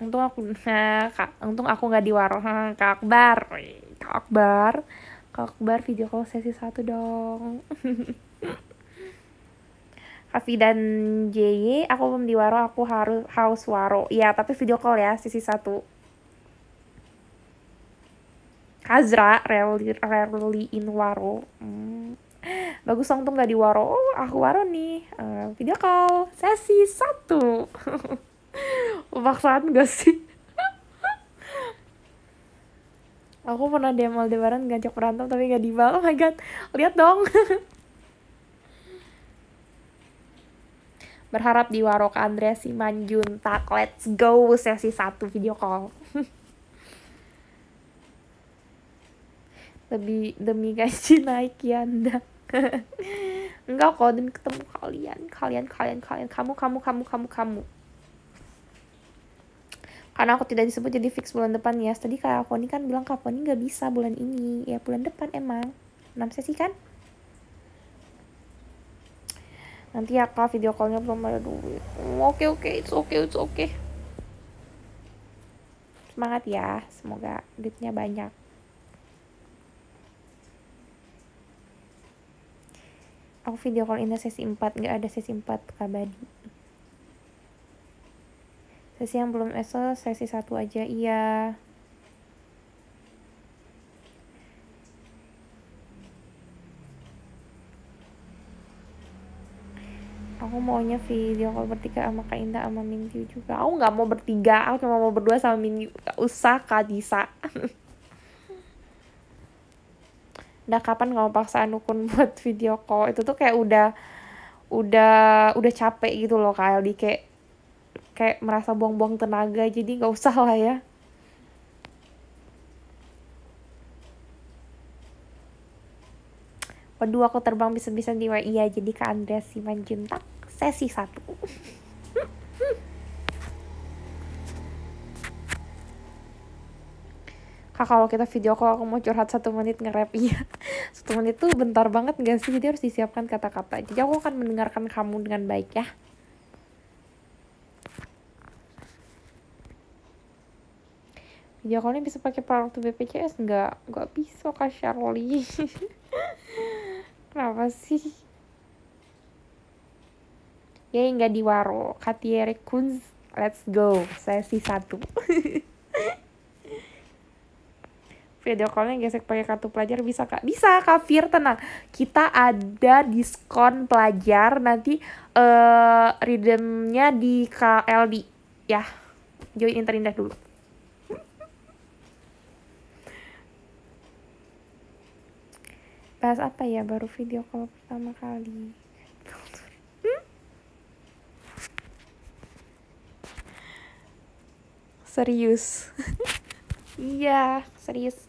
A: untung aku nah kak untung aku nggak di warung kakbar kakbar kakbar video call sesi satu dong Kavi dan JY aku belum di waro aku harus haus waro Iya, tapi video call ya sisi satu Azra rarely, rarely in Waro hmm. bagus dong tuh nggak di Waro oh aku Waro nih uh, video call sesi satu paksaan gak sih aku pernah DM Aldebaran ngajak berantem tapi gak di oh my god lihat dong berharap di Waro ke Andrea Simanjuntak let's go sesi satu video call lebih demi gaji naik ya anda enggak kok demi ketemu kalian kalian kalian kalian kamu kamu kamu kamu kamu karena aku tidak disebut jadi fix bulan depan ya tadi kayak aku ini kan bilang kapan ini nggak bisa bulan ini ya bulan depan emang 6 sesi kan nanti ya kak video callnya belum ada duit hmm, oke okay, oke okay, it's okay it's okay semangat ya semoga duitnya banyak Aku oh, video call indah sesi 4 nggak ada sesi 4 kabadi sesi yang belum esok eh, sesi 1 aja iya aku maunya video call bertiga sama Kak Indah sama Minyu juga. Aku nggak mau bertiga, aku cuma mau berdua sama Minyu Gak usah Kak Disa. udah kapan kamu paksaan Nukun buat video call itu tuh kayak udah udah udah capek gitu loh Aldi kayak kayak merasa buang-buang tenaga jadi nggak usah lah ya Waduh aku terbang bisa-bisa di iya jadi ke Andreas Simanjuntak sesi satu kak kalau kita video call aku mau curhat satu menit nge-rap iya satu menit tuh bentar banget gak sih jadi harus disiapkan kata-kata jadi aku akan mendengarkan kamu dengan baik ya video call ini bisa pakai waktu BPJS nggak nggak bisa kak Charlie kenapa sih ya nggak di waro Katiere Kunz let's go sesi satu video callnya gesek pakai kartu pelajar bisa kak bisa kak Fir tenang kita ada diskon pelajar nanti uh, redeemnya di KLD ya join interindah dulu bahas apa ya baru video call pertama kali hmm? serius iya serius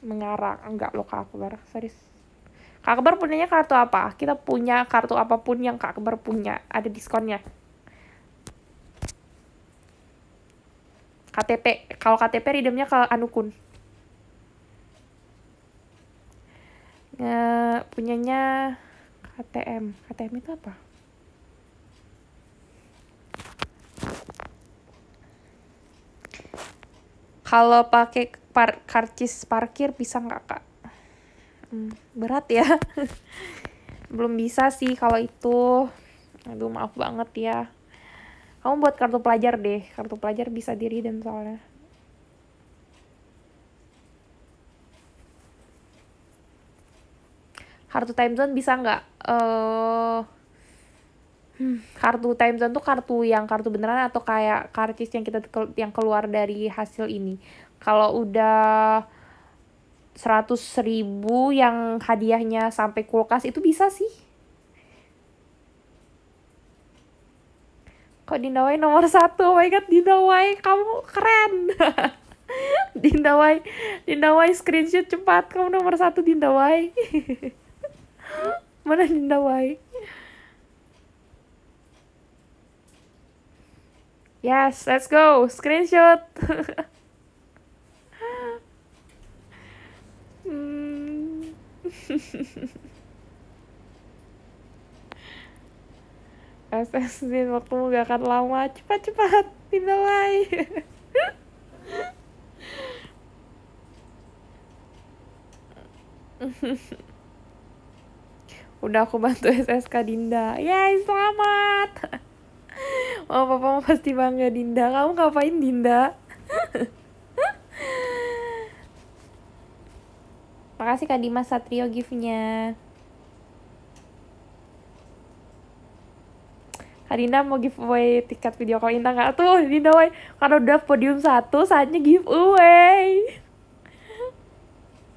A: mengarang enggak loh Kak Akbar serius Kak Akbar punyanya kartu apa kita punya kartu apapun yang Kak Akbar punya ada diskonnya KTP kalau KTP redeemnya ke Anukun Nge punyanya KTM KTM itu apa kalau pakai par karcis parkir nggak nggak hmm, berat ya belum bisa sih kalau itu aduh maaf banget ya kamu buat kartu pelajar deh kartu pelajar bisa diri dan soalnya kartu time zone bisa nggak uh, hmm, kartu timezone zone tuh kartu yang kartu beneran atau kayak karcis yang kita yang keluar dari hasil ini kalau udah seratus ribu yang hadiahnya sampai kulkas itu bisa sih. Kok Dindawai nomor satu? Oh my god, Dindawai kamu keren. Dindawai, Dindawai screenshot cepat. Kamu nomor satu Dindawai. Mana Dindawai? Yes, let's go. Screenshot. Hmm. waktu gak akan lama cepat-cepat dinilai udah aku bantu SSK Dinda yay selamat oh papa pasti bangga Dinda kamu ngapain Dinda Makasih Kak Dimas Satrio giftnya. Karina Kak mau giveaway tiket video call Indah nggak? Tuh, Dinda, woy. Karena udah podium satu, saatnya giveaway.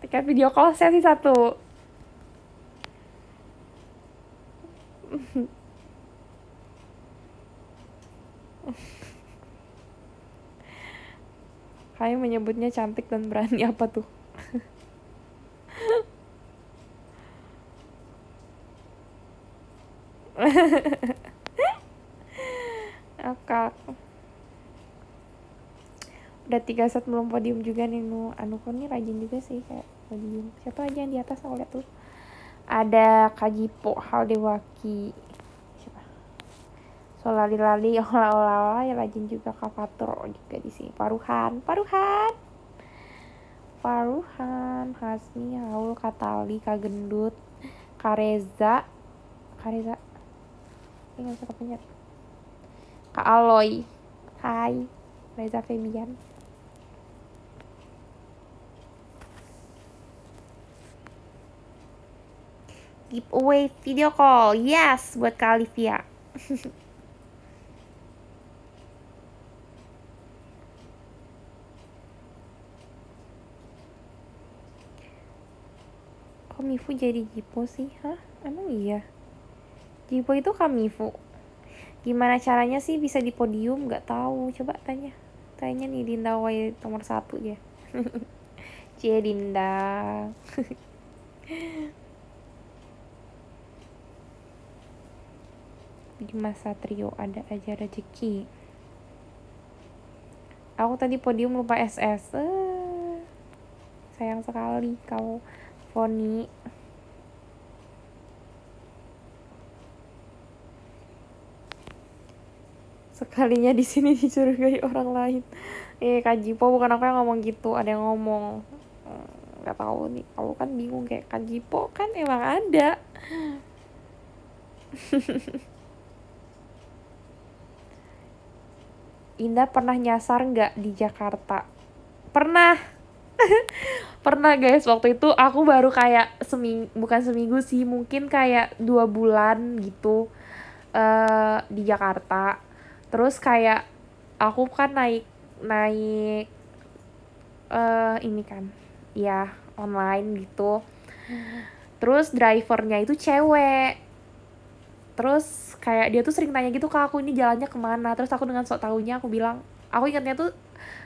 A: Tiket video call sesi satu. kayak menyebutnya cantik dan berani apa tuh? Akak. Udah tiga set belum podium juga nih Nu. Anu pun nih rajin juga sih kayak podium. Siapa aja yang di atas aku lihat tuh. Ada Kajipo Haldewaki. Siapa? Solali lali olah olah yang rajin juga Kapator juga di sini. Paruhan, Paruhan. Paruhan, Hasmi, Haul, Katali, Kagendut, Kareza, Kareza, gak usah kepencet Kak Aloy Hai Reza Febian giveaway video call yes buat Kak Olivia kok Mifu jadi jipo sih hah emang iya Kipo itu Kamifu. Gimana caranya sih bisa di podium? Gak tahu. Coba tanya. Tanya nih Dinda Wai nomor satu ya. Cie Dinda. di masa trio ada aja rezeki aku tadi podium lupa SS eh, sayang sekali kau Foni kalinya di sini dicurigai orang lain eh kajipo bukan aku yang ngomong gitu ada yang ngomong hmm, Gak tau nih aku kan bingung kayak kajipo kan emang ada Indah pernah nyasar nggak di Jakarta pernah pernah guys waktu itu aku baru kayak seminggu bukan seminggu sih mungkin kayak dua bulan gitu uh, di Jakarta terus kayak aku kan naik naik uh, ini kan ya online gitu terus drivernya itu cewek terus kayak dia tuh sering nanya gitu ke aku ini jalannya kemana terus aku dengan sok tahunya aku bilang aku ingatnya tuh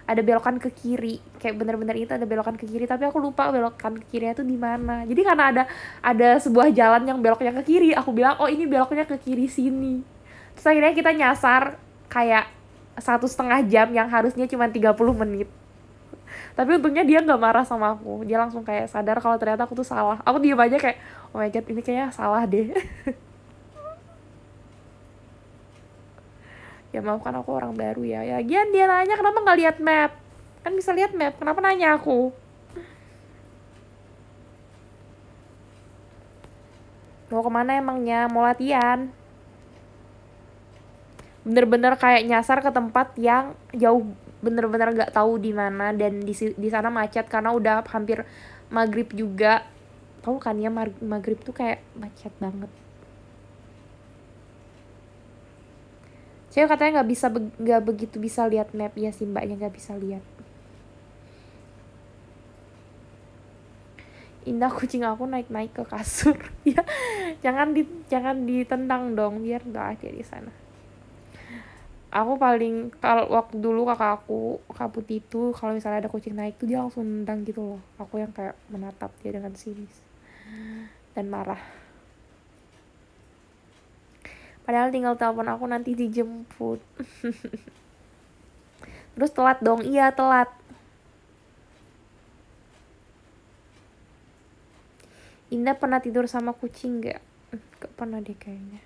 A: ada belokan ke kiri kayak bener-bener itu ada belokan ke kiri tapi aku lupa belokan ke kirinya tuh di mana jadi karena ada ada sebuah jalan yang beloknya ke kiri aku bilang oh ini beloknya ke kiri sini terus akhirnya kita nyasar kayak satu setengah jam yang harusnya cuma 30 menit tapi untungnya dia nggak marah sama aku dia langsung kayak sadar kalau ternyata aku tuh salah aku diem aja kayak oh my god ini kayaknya salah deh ya maaf kan aku orang baru ya ya gian dia nanya kenapa nggak lihat map kan bisa lihat map kenapa nanya aku mau kemana emangnya mau latihan bener-bener kayak nyasar ke tempat yang jauh bener-bener gak tahu di mana dan di di sana macet karena udah hampir maghrib juga tahu kan ya maghrib tuh kayak macet banget cewek katanya nggak bisa nggak begitu bisa lihat map ya si mbaknya nggak bisa lihat indah kucing aku naik naik ke kasur ya jangan di jangan ditendang dong biar nggak ada di sana aku paling kalau waktu dulu kakak aku kabut itu kalau misalnya ada kucing naik tuh dia langsung nendang gitu loh aku yang kayak menatap dia dengan sinis dan marah padahal tinggal telepon aku nanti dijemput terus telat dong iya telat Indah pernah tidur sama kucing gak? Gak pernah deh kayaknya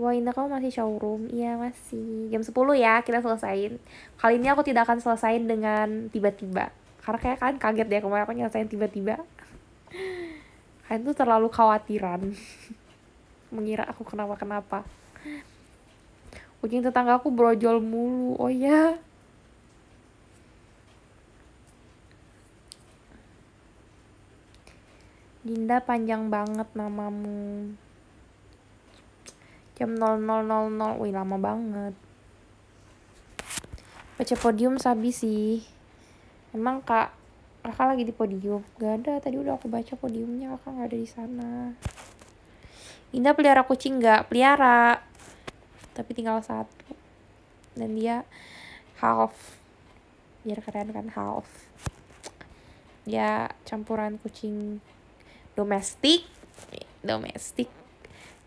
A: Wah Indah kamu masih showroom? Iya masih Jam 10 ya kita selesain Kali ini aku tidak akan selesain dengan tiba-tiba Karena kayak kan kaget deh ya, kemarin aku nyelesain tiba-tiba Kalian tuh terlalu khawatiran Mengira aku kenapa-kenapa Kucing tetangga aku brojol mulu Oh iya. Dinda panjang banget namamu jam 00.00 wih lama banget baca podium sabi sih emang kak kakak lagi di podium gak ada tadi udah aku baca podiumnya kakak gak ada di sana Indah pelihara kucing gak? Pelihara Tapi tinggal satu Dan dia half Biar keren kan half Ya campuran kucing domestik Domestik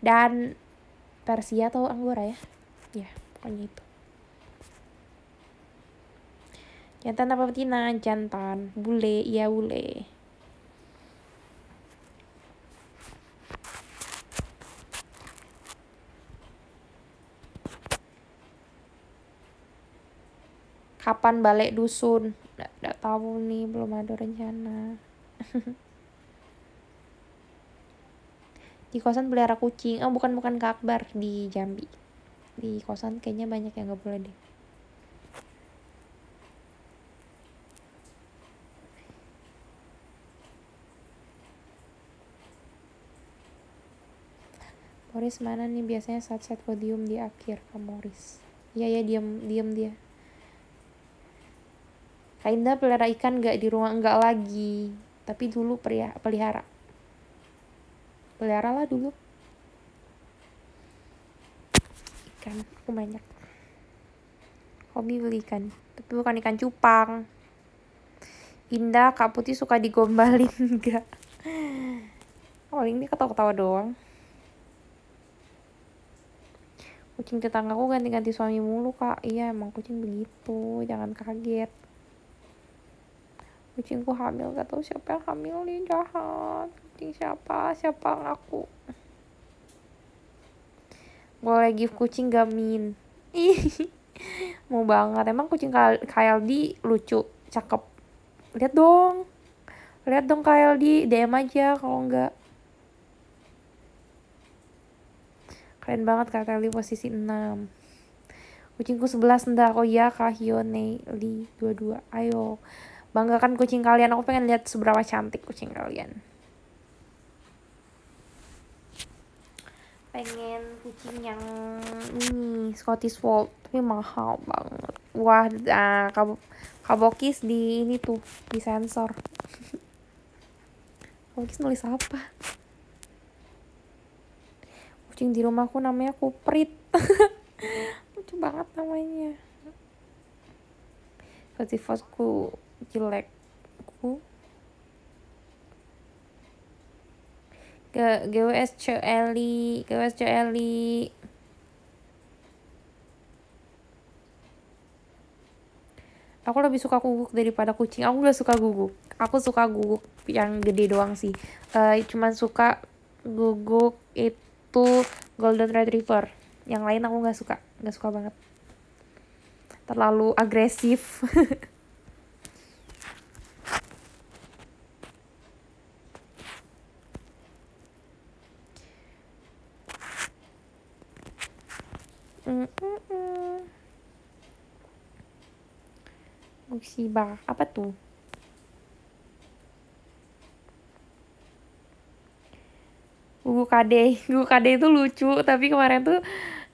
A: Dan Persia atau Anggora ya ya pokoknya itu jantan apa betina jantan bule iya bule kapan balik dusun nggak tahu nih belum ada rencana di kosan pelihara kucing oh bukan bukan ke Akbar di Jambi di kosan kayaknya banyak yang gak boleh deh moris mana nih biasanya saat-saat podium di akhir ke moris iya ya diam diam dia Kainda pelihara ikan gak di rumah enggak lagi tapi dulu pria, pelihara lah dulu ikan aku banyak hobi beli ikan tapi bukan ikan cupang Indah Kak Putih suka digombalin enggak paling oh, ini ketawa-ketawa doang kucing tetanggaku ganti-ganti suami mulu kak iya emang kucing begitu jangan kaget kucingku hamil gak tau siapa yang hamil nih jahat kucing siapa siapa ngaku gue lagi kucing gamin ih mau banget emang kucing KLD lucu cakep lihat dong lihat dong KLD DM aja kalau enggak keren banget Kak Kelly posisi 6 kucingku sebelas ndak oh ya Kak Li dua-dua ayo banggakan kucing kalian aku pengen lihat seberapa cantik kucing kalian pengen kucing yang ini Scottish Fold tapi mahal banget wah uh, ah, kab kabokis di ini tuh di sensor kabokis nulis apa kucing di rumahku namanya kuprit lucu banget namanya Scottish ku jelek GWS Coeli, GWS Coeli. Aku lebih suka guguk daripada kucing. Aku gak suka guguk. Aku suka guguk yang gede doang sih. Uh, cuman suka guguk itu golden retriever. Yang lain aku gak suka. Gak suka banget. Terlalu agresif.
B: Mm -mm.
A: Musibah. Apa tuh? Gugu Kade. Gugu Kade itu lucu, tapi kemarin tuh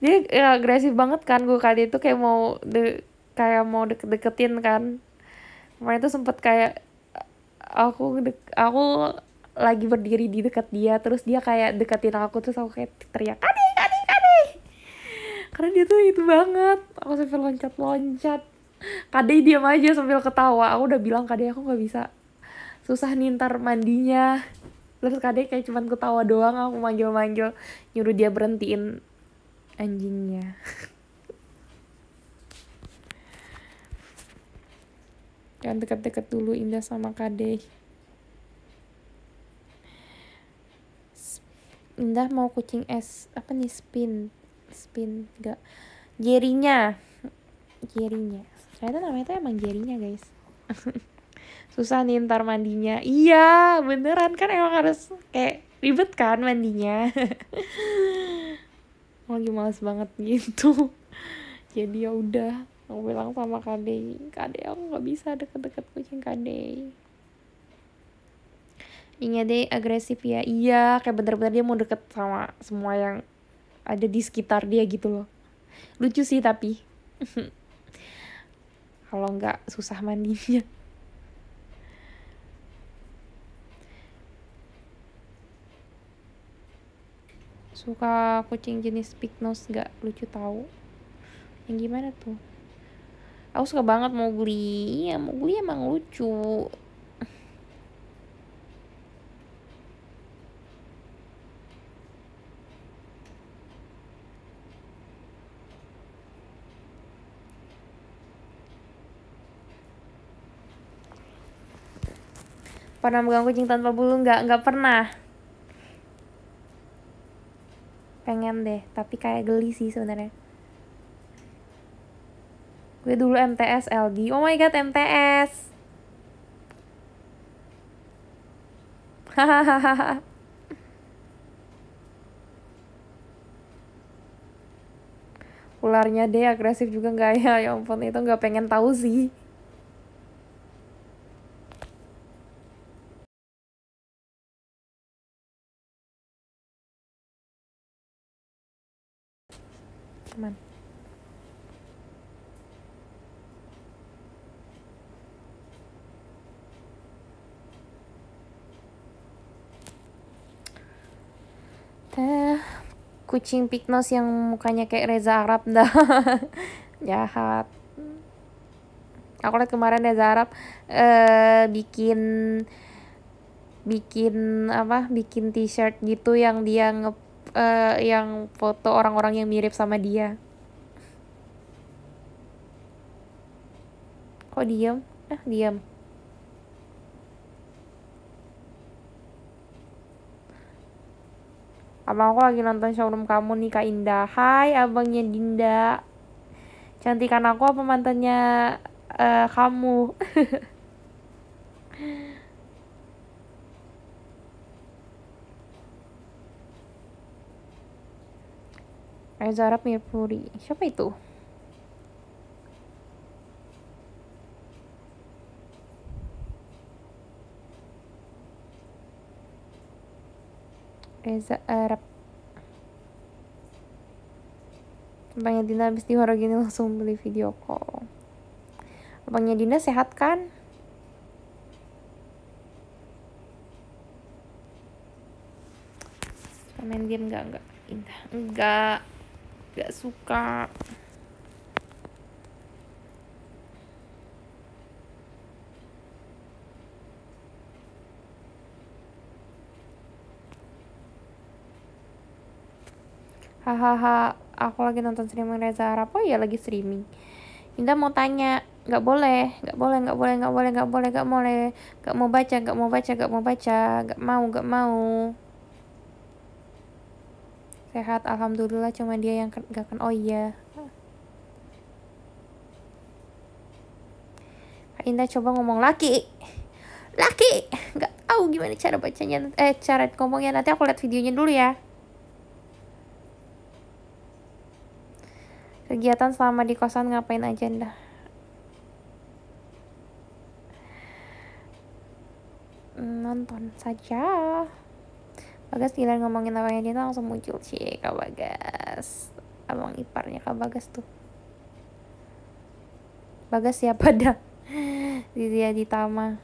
A: dia ya, agresif banget kan Gugu Kade itu kayak mau de kayak mau de deketin kan. Kemarin tuh sempet kayak aku de aku lagi berdiri di dekat dia terus dia kayak deketin aku terus aku kayak teriak Kade Kade karena dia tuh itu banget aku sambil loncat loncat kade diam aja sambil ketawa aku udah bilang kade aku nggak bisa susah nih ntar mandinya terus kade kayak cuman ketawa doang aku manggil manggil nyuruh dia berhentiin anjingnya Jangan deket-deket dulu Indah sama Kade. Indah mau kucing es apa nih spin Spin enggak Jerinya Jerinya ternyata namanya tuh emang Jerinya guys susah nih ntar mandinya iya beneran kan emang harus kayak ribet kan mandinya lagi males banget gitu jadi ya udah aku bilang sama kade kade aku gak bisa deket-deket kucing kade Ingat deh agresif ya Iya kayak bener-bener dia mau deket sama semua yang ada di sekitar dia gitu loh lucu sih tapi kalau nggak susah mandinya suka kucing jenis pig nggak lucu tahu yang gimana tuh aku suka banget mau beli ya mau beli emang lucu pernah megang kucing tanpa bulu nggak nggak pernah pengen deh tapi kayak geli sih sebenarnya gue dulu MTS LD oh my god MTS hahaha ularnya deh agresif juga nggak ya ya ampun itu nggak pengen
B: tahu sih
A: kucing piknos yang mukanya kayak Reza Arab dah jahat aku lihat kemarin Reza Arab eh bikin bikin apa bikin t-shirt gitu yang dia nge uh, yang foto orang-orang yang mirip sama dia kok diem ah diem Abang aku lagi nonton showroom kamu nih Kak Indah. Hai abangnya Dinda. Cantikan aku apa mantannya uh, kamu? Reza Arab Mirpuri. Siapa itu? Reza Arab eh, Abangnya Dina habis dihoro gini langsung beli video call Abangnya Dina sehat kan? Main game nggak Enggak, enggak Indah Enggak Enggak suka hahaha aku lagi nonton streaming Reza Arab oh ya lagi streaming Indah mau tanya nggak boleh nggak boleh nggak boleh nggak boleh nggak boleh nggak boleh nggak mau baca nggak mau baca nggak mau baca nggak mau nggak mau sehat alhamdulillah cuma dia yang nggak kan oh iya Indah coba ngomong laki laki nggak tahu gimana cara bacanya eh cara ngomongnya nanti aku lihat videonya dulu ya kegiatan selama di kosan ngapain aja ndah nonton saja Bagas gila ngomongin yang dia langsung muncul sih Kak Bagas abang iparnya Kak Bagas tuh Bagas siapa dah Zizia Ditama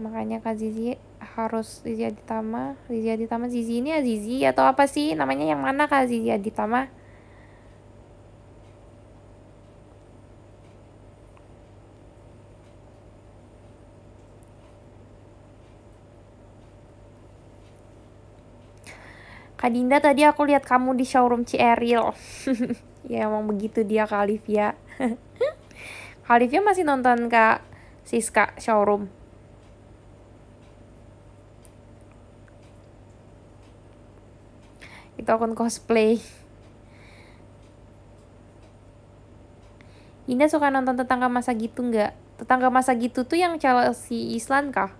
A: makanya Kak Zizia harus Zizi Aditama Zizi Aditama Zizi ini ya Zizi atau apa sih namanya yang mana kak Zizi Aditama Kak Dinda tadi aku lihat kamu di showroom Cieril. ya emang begitu dia Kak Olivia. Kak Olivia masih nonton Kak Siska showroom. itu akun cosplay Indah suka nonton tetangga masa gitu nggak? Tetangga masa gitu tuh yang Chelsea Island kah?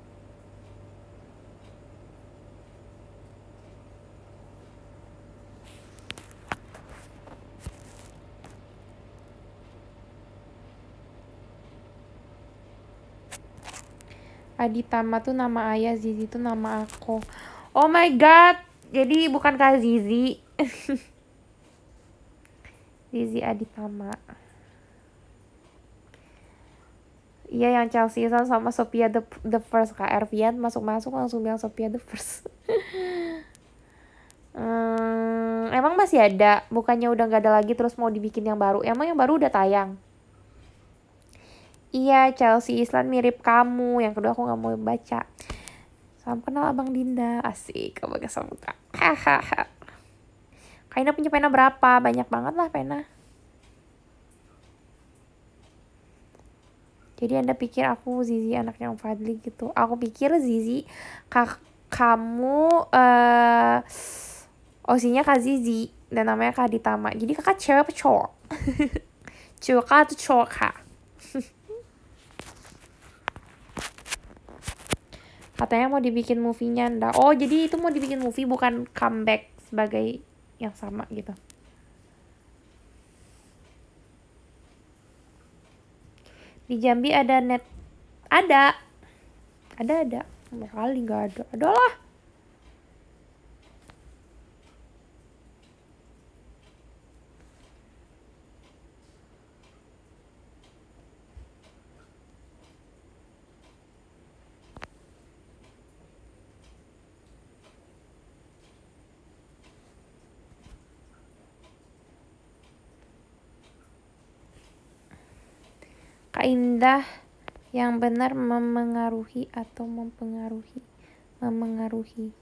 A: Aditama tuh nama ayah, Zizi tuh nama aku. Oh my god, jadi bukan Kak Zizi Zizi Aditama Iya yang Chelsea sama Sophia the, the First Kak Ervian masuk-masuk langsung bilang Sophia the First hmm, Emang masih ada? Bukannya udah gak ada lagi terus mau dibikin yang baru Emang yang baru udah tayang? Iya Chelsea Island mirip kamu Yang kedua aku gak mau baca Salam kenal Abang Dinda Asik sama kak. Kaina punya pena berapa? Banyak banget lah pena. Jadi Anda pikir aku Zizi anaknya Om Fadli gitu. Aku pikir Zizi kak kamu eh uh, osinya Kak Zizi dan namanya Kak Ditama. Jadi kakak cewek apa cowok? cowok atau cowok kak? Katanya mau dibikin movie-nya ndak. Oh, jadi itu mau dibikin movie bukan comeback sebagai yang sama gitu. Di Jambi ada net ada. Ada ada. Kali nggak ada. Adalah. Indah, yang benar memengaruhi atau mempengaruhi memengaruhi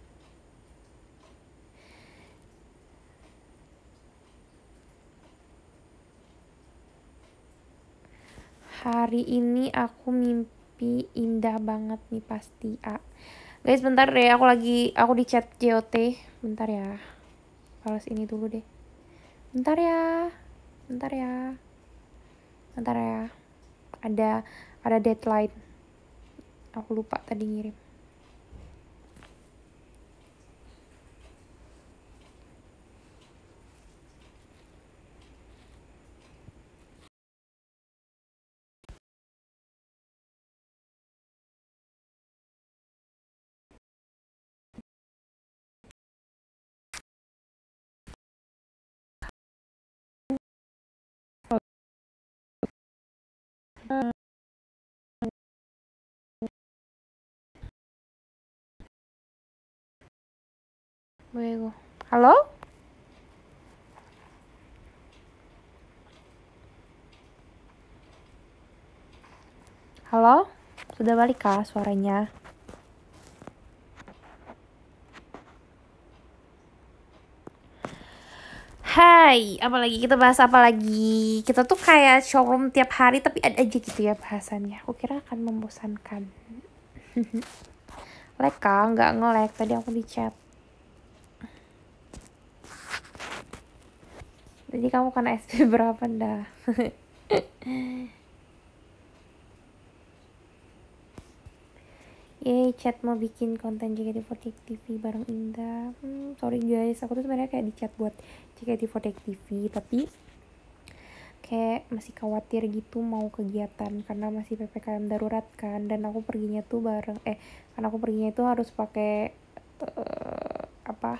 A: hari ini aku mimpi indah banget nih pasti A. Guys, bentar deh, aku lagi aku di chat JOT. Bentar ya. Balas ini dulu deh. Bentar ya. Bentar ya. Bentar ya ada ada deadline aku lupa tadi ngirim
B: Luego. ¿Aló?
A: Halo? Sudah balik kah suaranya? Hai, apalagi kita bahas apa lagi? Kita tuh kayak showroom tiap hari tapi ada aja gitu ya bahasannya. Aku kira akan membosankan. lek kah? Nggak ngelek, tadi aku di chat. Jadi kamu kena SP berapa dah? Yeay, chat mau bikin konten JKT48 TV bareng Indah. Hmm, sorry guys, aku tuh sebenarnya kayak di chat buat JKT48 TV, tapi kayak masih khawatir gitu mau kegiatan karena masih PPKM darurat kan dan aku perginya tuh bareng eh karena aku perginya itu harus pakai uh, apa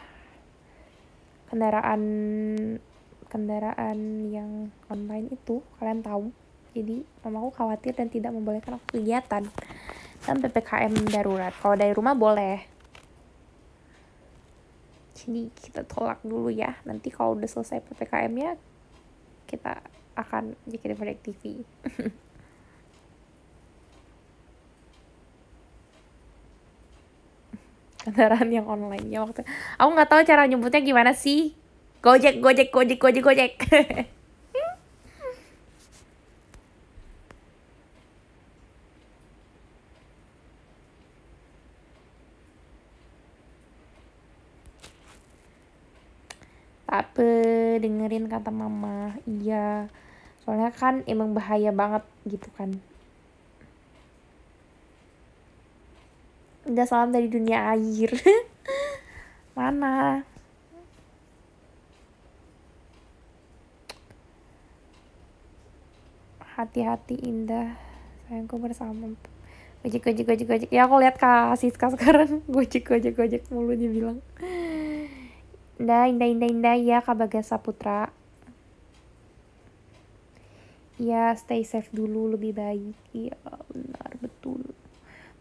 A: kendaraan kendaraan yang online itu kalian tahu jadi mamaku khawatir dan tidak membolehkan aku kegiatan dan PPKM darurat kalau dari rumah boleh jadi kita tolak dulu ya nanti kalau udah selesai PPKM nya kita akan bikin project TV kendaraan yang online ya waktu aku nggak tahu cara nyebutnya gimana sih Gojek, gojek, gojek, gojek, gojek. tak apa dengerin kata mama iya soalnya kan emang bahaya banget gitu kan udah salam dari dunia air mana hati-hati indah sayangku bersama gojek gojek gojek gojek ya aku lihat kak Siska sekarang gojek gojek gojek mulu dia bilang indah indah indah indah ya kak Bagas Saputra ya stay safe dulu lebih baik iya benar betul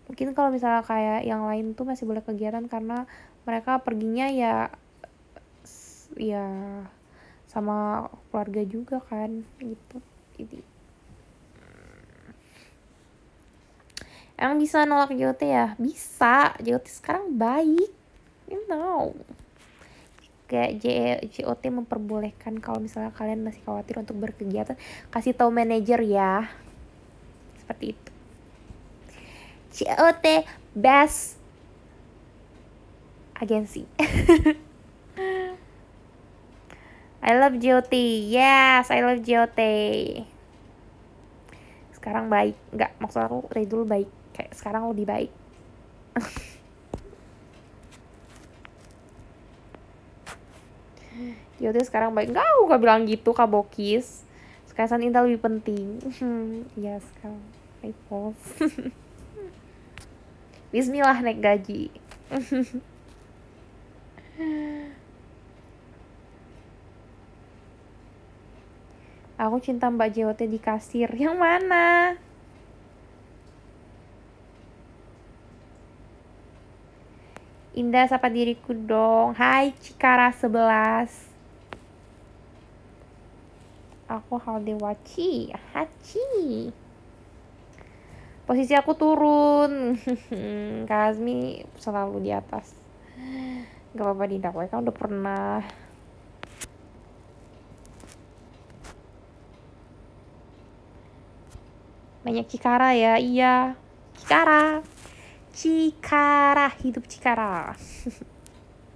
A: mungkin kalau misalnya kayak yang lain tuh masih boleh kegiatan karena mereka perginya ya ya sama keluarga juga kan gitu emang bisa nolak JOT ya bisa JOT sekarang baik you know kayak JOT e, memperbolehkan kalau misalnya kalian masih khawatir untuk berkegiatan kasih tahu manajer ya seperti itu JOT best agensi I love JOT yes I love JOT sekarang baik nggak maksud aku redul baik kayak sekarang lebih baik Yaudah sekarang baik gak aku gak bilang gitu Kak Bokis Sekarang intel lebih penting Iya yes, sekarang I pause Bismillah naik gaji Aku cinta Mbak JOT di kasir Yang mana? Indah sapa diriku dong. Hai Cikara 11. Aku Haldewaci, Hachi. Posisi aku turun. Kazmi selalu di atas. Gak apa-apa Dinda, Kau kan udah pernah banyak Cikara ya. Iya, Cikara. Cikara, hidup Cikara.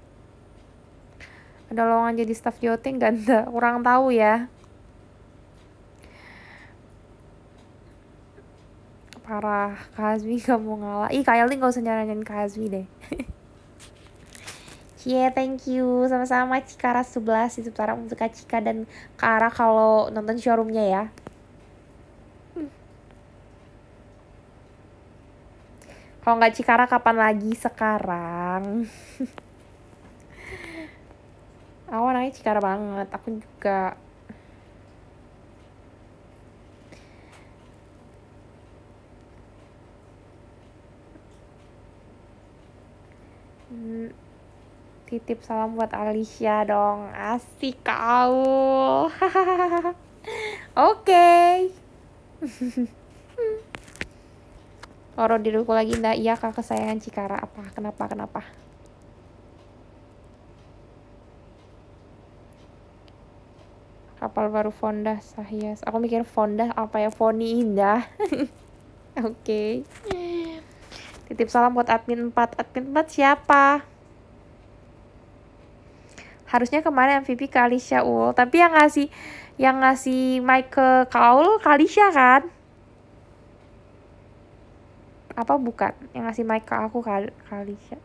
A: ada lowongan jadi staff di gak ada, kurang tahu ya. Parah, Kazmi gak mau ngalah. Ih, Kak Eldi gak usah nyaranin Kazmi deh. Cie, yeah, thank you. Sama-sama Cikara 11 itu Tara untuk Kak Cika dan Kara kalau nonton showroomnya ya. Kalau nggak Cikara kapan lagi sekarang? aku orangnya Cikara banget. Aku juga hmm, titip salam buat Alicia dong asik kau oke Okay. di ruko lagi ndak iya kak kesayangan Cikara apa kenapa kenapa kapal baru Fonda Sahias, aku mikir Fonda apa ya Foni Indah oke okay. titip salam buat admin 4 admin 4 siapa harusnya kemarin MVP ke Alicia Ul tapi yang ngasih yang ngasih Michael ke Kaul Kalisha kan apa bukan yang ngasih mic ke aku kali kali ya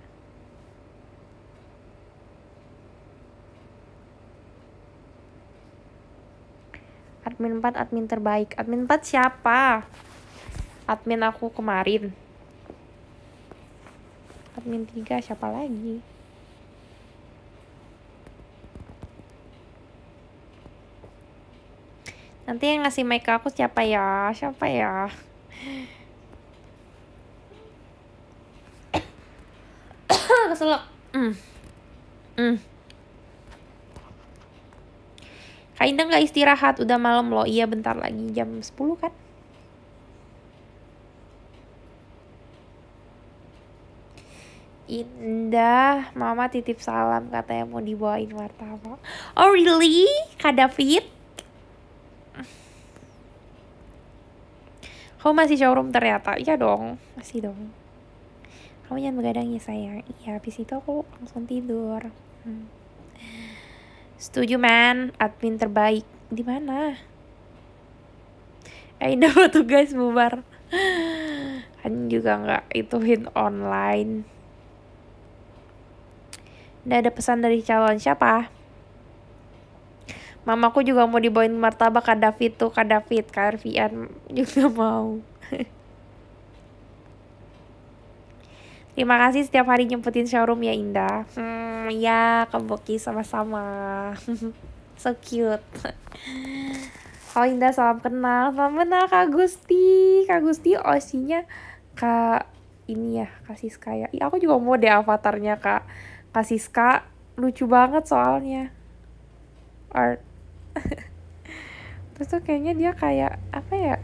A: admin 4 admin terbaik admin 4 siapa admin aku kemarin admin 3 siapa lagi nanti yang ngasih mic ke aku siapa ya siapa ya Enda nggak istirahat, udah malam loh. Iya bentar lagi jam 10 kan? Indah, Mama titip salam katanya mau dibawain martabak. Oh really? Kak David? Kau masih showroom ternyata? Iya dong, masih dong. Kamu jangan begadang ya sayang. Iya, habis itu aku langsung tidur. Hmm. Setuju man, admin terbaik. Di mana? Eh, I apa tuh guys bubar. Kan juga nggak ituin online. Nggak ada pesan dari calon siapa? Mamaku juga mau dibawain martabak Kak David tuh, Kak David, Kak Arfian juga mau. Terima kasih setiap hari nyempetin showroom ya Indah. Hmm, ya keboki sama-sama. so cute. Halo oh, Indah, salam kenal. Salam kenal Kak Gusti. Kak Gusti osinya Kak ini ya, Kak Siska ya. Ih, aku juga mau deh avatarnya Kak. Kak Siska lucu banget soalnya. Art. Terus tuh kayaknya dia kayak apa ya?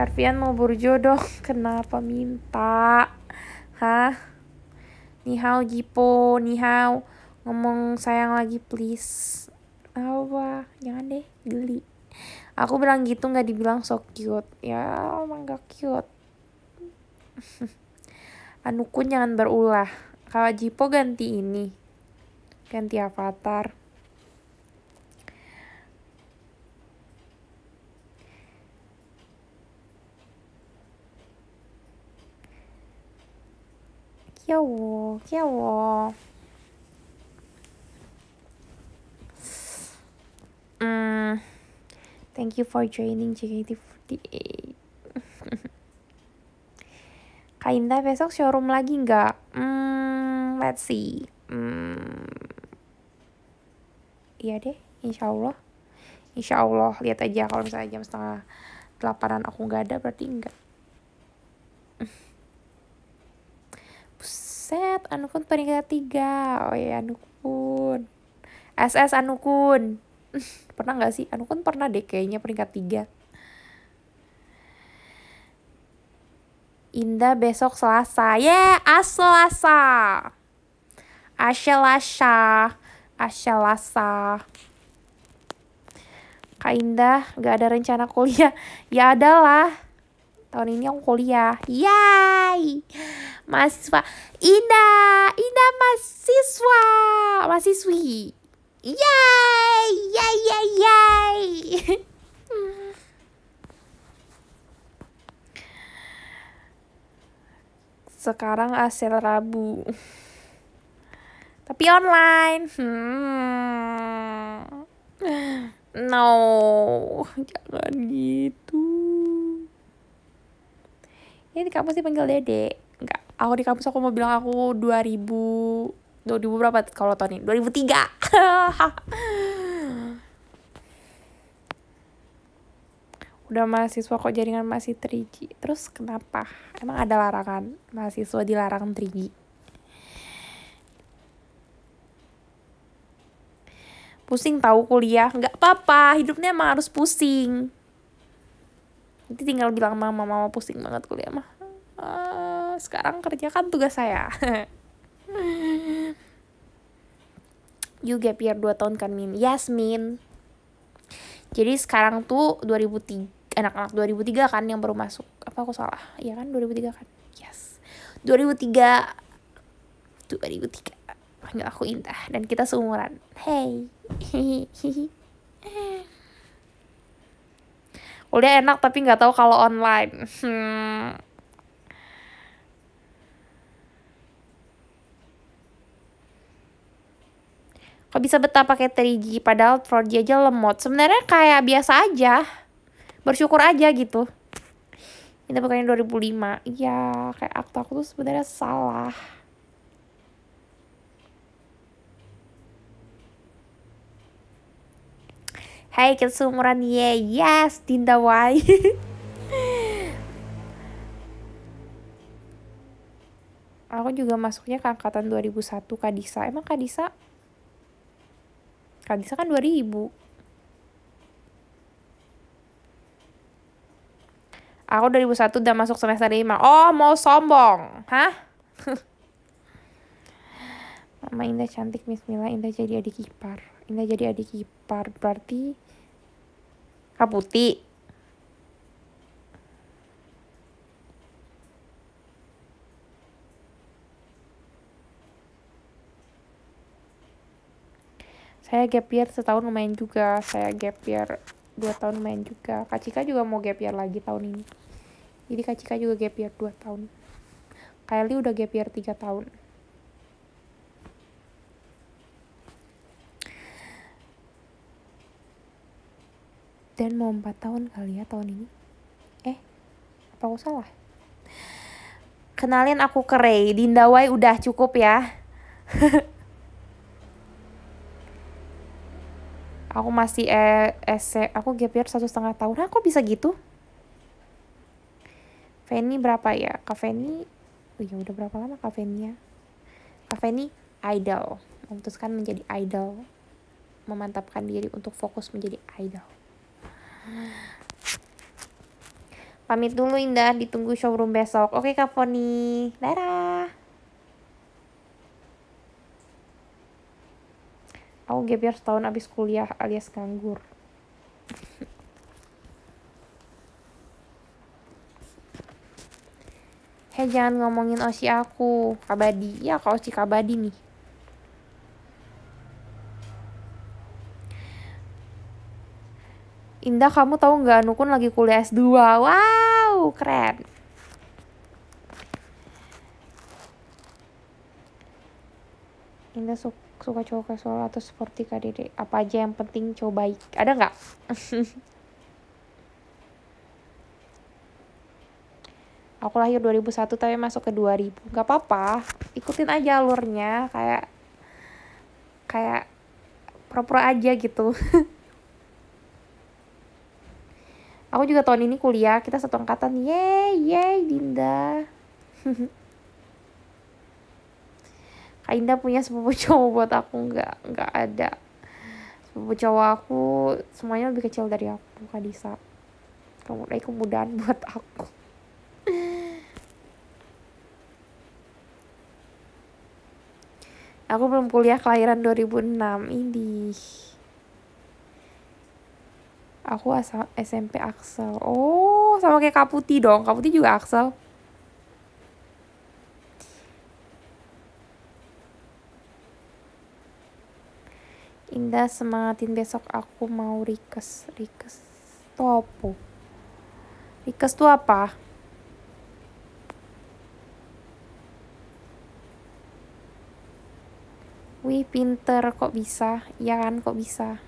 A: Hervian mau berjodoh kenapa minta hah nihau Jipo nihau ngomong sayang lagi please apa jangan deh geli aku bilang gitu nggak dibilang so cute ya emang gak cute anukun jangan berulah kalau Jipo ganti ini ganti avatar 귀여워, 귀여워. 음, thank you for joining JKT48. Kak Indah besok showroom lagi nggak? Hmm, let's see. Hmm, iya deh, insya Allah. Insya Allah, lihat aja kalau misalnya jam setengah delapanan aku nggak ada berarti enggak. Set, Anukun peringkat tiga. Oh iya, Anukun. SS Anukun. pernah nggak sih? Anukun pernah deh kayaknya peringkat tiga. Indah besok Selasa. Ye, yeah, as Selasa. Asyelasa. Asyelasa. Kak Indah, gak ada rencana kuliah. Ya adalah tahun ini aku kuliah yay mahasiswa Ina Ina mahasiswa mahasiswi yay yay yay yay sekarang asal Rabu tapi online hmm. no jangan gitu ini di kampus dipanggil dede enggak aku di kampus aku mau bilang aku 2000 2000 berapa kalau tahun ini 2003 udah mahasiswa kok jaringan masih 3 terus kenapa emang ada larangan mahasiswa dilarang 3 pusing tahu kuliah nggak apa-apa hidupnya emang harus pusing nanti tinggal bilang mama mama pusing banget kuliah mah uh, sekarang kerjakan tugas saya you gap year 2 tahun kan Min yes Min jadi sekarang tuh 2003 anak-anak 2003 kan yang baru masuk apa aku salah Iya kan 2003 kan yes 2003 2003 panggil aku Indah dan kita seumuran hey Udah enak tapi nggak tahu kalau online. Hmm. Kok bisa betah pakai 3 padahal 4G aja lemot. Sebenarnya kayak biasa aja. Bersyukur aja gitu. Ini bukannya 2005. Iya, kayak aku aku tuh sebenarnya salah. Hai, kita seumuran ye? Yes, Dinda Wai. Aku juga masuknya ke angkatan 2001 Kadisa. Emang Kadisa? Kadisa kan 2000. Aku 2001 udah masuk semester 5. Oh, mau sombong. Hah? Mama Indah cantik, Miss Mila. Indah jadi adik ipar. Indah jadi adik ipar berarti Kak Putih. Saya gap year setahun main juga. Saya gap year dua tahun main juga. Kak Cika juga mau gap year lagi tahun ini. Jadi Kak Cika juga gap year dua tahun. Kylie udah gap year tiga tahun. dan mau 4 tahun kali ya tahun ini eh apa aku salah kenalin aku ke Ray Dinda Wai udah cukup ya aku masih eh, SC aku gap year satu setengah tahun aku bisa gitu Feni berapa ya Kak Feni oh ya udah berapa lama Kak Feni ya Kak Feni idol memutuskan menjadi idol memantapkan diri untuk fokus menjadi idol Pamit dulu Indah, ditunggu showroom besok. Oke Kak Foni, darah. Aku gap year setahun abis kuliah alias nganggur. Hei jangan ngomongin Osi aku, Kabadi. Ya Kak Osi Kabadi nih. Indah kamu tahu nggak Nukun lagi kuliah S2 wow keren Indah su suka cowok casual atau seperti kak Dede apa aja yang penting cowok baik ada nggak aku lahir 2001 tapi masuk ke 2000 Gak apa-apa ikutin aja alurnya kayak kayak pro-pro aja gitu Aku juga tahun ini kuliah, kita satu angkatan. Yeay, yeay Dinda. Kak Indah punya sepupu cowok buat aku nggak nggak ada. Sepupu cowok aku semuanya lebih kecil dari aku, Kak Disa. Kemudian kemudahan buat aku. aku belum kuliah kelahiran 2006 ini. Aku asal SMP Axel. Oh, sama kayak Kaputi dong. Kaputi juga Axel. Indah semangatin besok aku mau rikes. Rikes topo. Rikes tuh apa? Wih, pinter kok bisa. Ya kan, kok bisa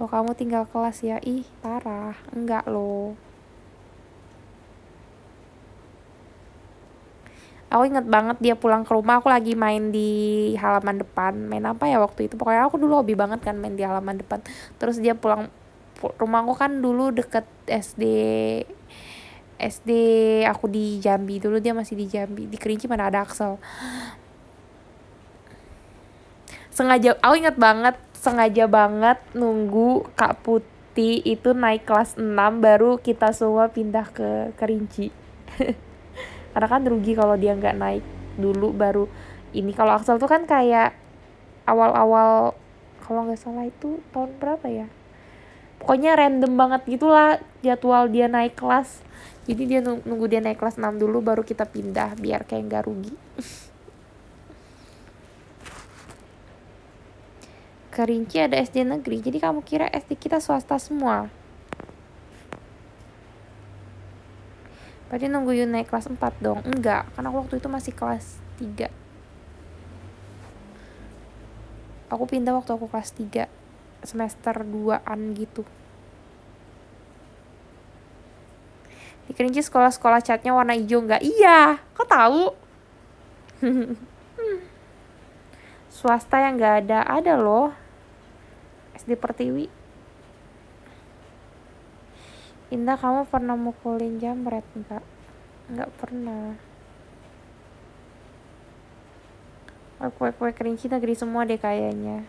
A: loh kamu tinggal kelas ya ih parah enggak loh aku inget banget dia pulang ke rumah aku lagi main di halaman depan main apa ya waktu itu pokoknya aku dulu hobi banget kan main di halaman depan terus dia pulang rumah aku kan dulu deket SD SD aku di Jambi dulu dia masih di Jambi di Kerinci mana ada Axel sengaja aku inget banget sengaja banget nunggu Kak Putih itu naik kelas 6 baru kita semua pindah ke Kerinci. Karena kan rugi kalau dia nggak naik dulu baru ini kalau Axel tuh kan kayak awal-awal kalau nggak salah itu tahun berapa ya? Pokoknya random banget gitulah jadwal dia naik kelas. Jadi dia nunggu dia naik kelas 6 dulu baru kita pindah biar kayak nggak rugi. Kerinci ada SD negeri, jadi kamu kira SD kita swasta semua. Berarti nunggu you naik kelas 4 dong. Enggak, karena waktu itu masih kelas 3. Aku pindah waktu aku kelas 3, semester 2-an gitu. Di Kerinci sekolah-sekolah catnya warna hijau enggak? Iya, kok tahu? swasta yang nggak ada ada loh SD Pertiwi Indah kamu pernah mukulin jamret enggak enggak pernah kue-kue kerinci negeri semua deh kayaknya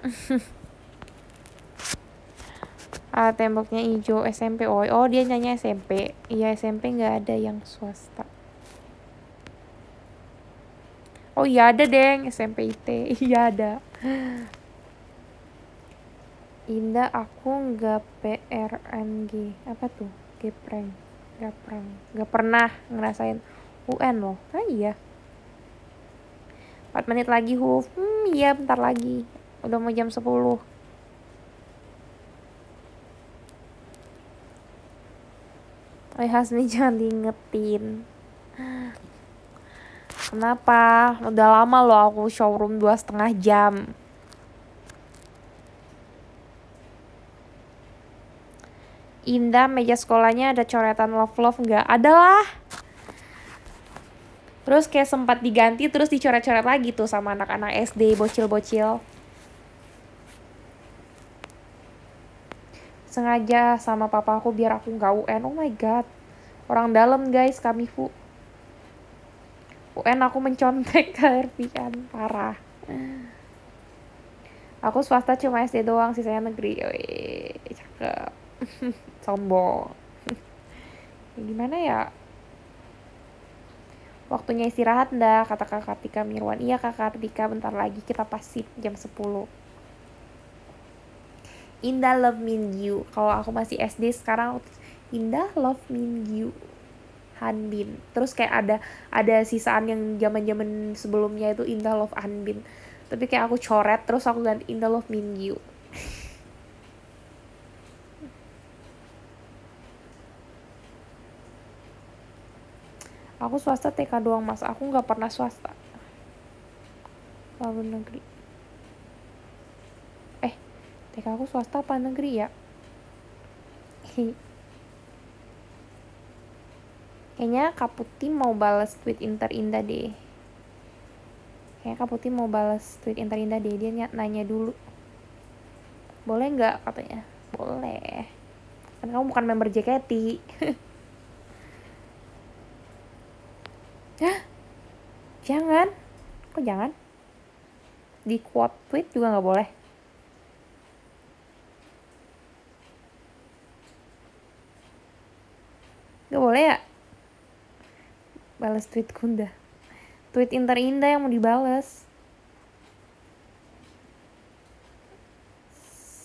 A: ah temboknya hijau SMP oh oh dia nyanyi SMP iya SMP nggak ada yang swasta Oh iya ada deng IT Iya ada. Indah aku nggak PRNG. Apa tuh? Gepreng. Gepreng gak pernah ngerasain UN loh. Ah iya. 4 menit lagi huf. Hmm iya bentar lagi. Udah mau jam 10. Weh Hasmi jangan diingetin. Kenapa? Udah lama loh aku showroom dua setengah jam. Indah meja sekolahnya ada coretan love love nggak? Ada lah. Terus kayak sempat diganti terus dicoret-coret lagi tuh sama anak-anak SD bocil-bocil. Sengaja sama papa aku biar aku nggak UN. Oh my god. Orang dalam guys kami fu. UN aku mencontek ke kan parah aku swasta cuma SD doang sisanya negeri Yoi, cakep sombong ya gimana ya waktunya istirahat ndak kata kak Kartika Mirwan iya kak Kartika bentar lagi kita pasif jam 10 Indah love mean you kalau aku masih SD sekarang Indah love mean you Hanbin terus kayak ada ada sisaan yang zaman zaman sebelumnya itu Indah Love Hanbin tapi kayak aku coret terus aku ganti Indah Love Mingyu aku swasta TK doang mas aku nggak pernah swasta lalu negeri eh TK aku swasta apa negeri ya Kayaknya Kaputi mau balas tweet Inter Indah deh. Kayaknya Kaputi mau balas tweet Inter Indah deh. Dia nanya dulu. Boleh nggak katanya? Boleh. karena kamu bukan member JKT. ya Jangan. Kok jangan? Di quote tweet juga nggak boleh. Gak boleh ya? balas tweet Kunda. tweet interinda indah yang mau dibales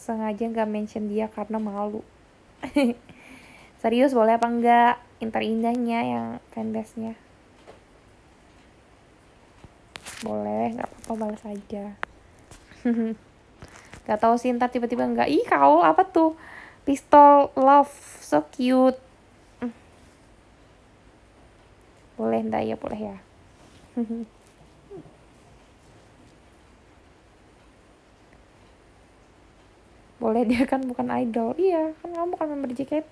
A: sengaja nggak mention dia karena malu serius boleh apa enggak interindanya indahnya yang fanbase-nya boleh nggak apa-apa balas aja nggak tahu sih ntar tiba-tiba nggak ih kau apa tuh pistol love so cute boleh ndak ya boleh ya boleh dia kan bukan idol iya kan kamu bukan member JKT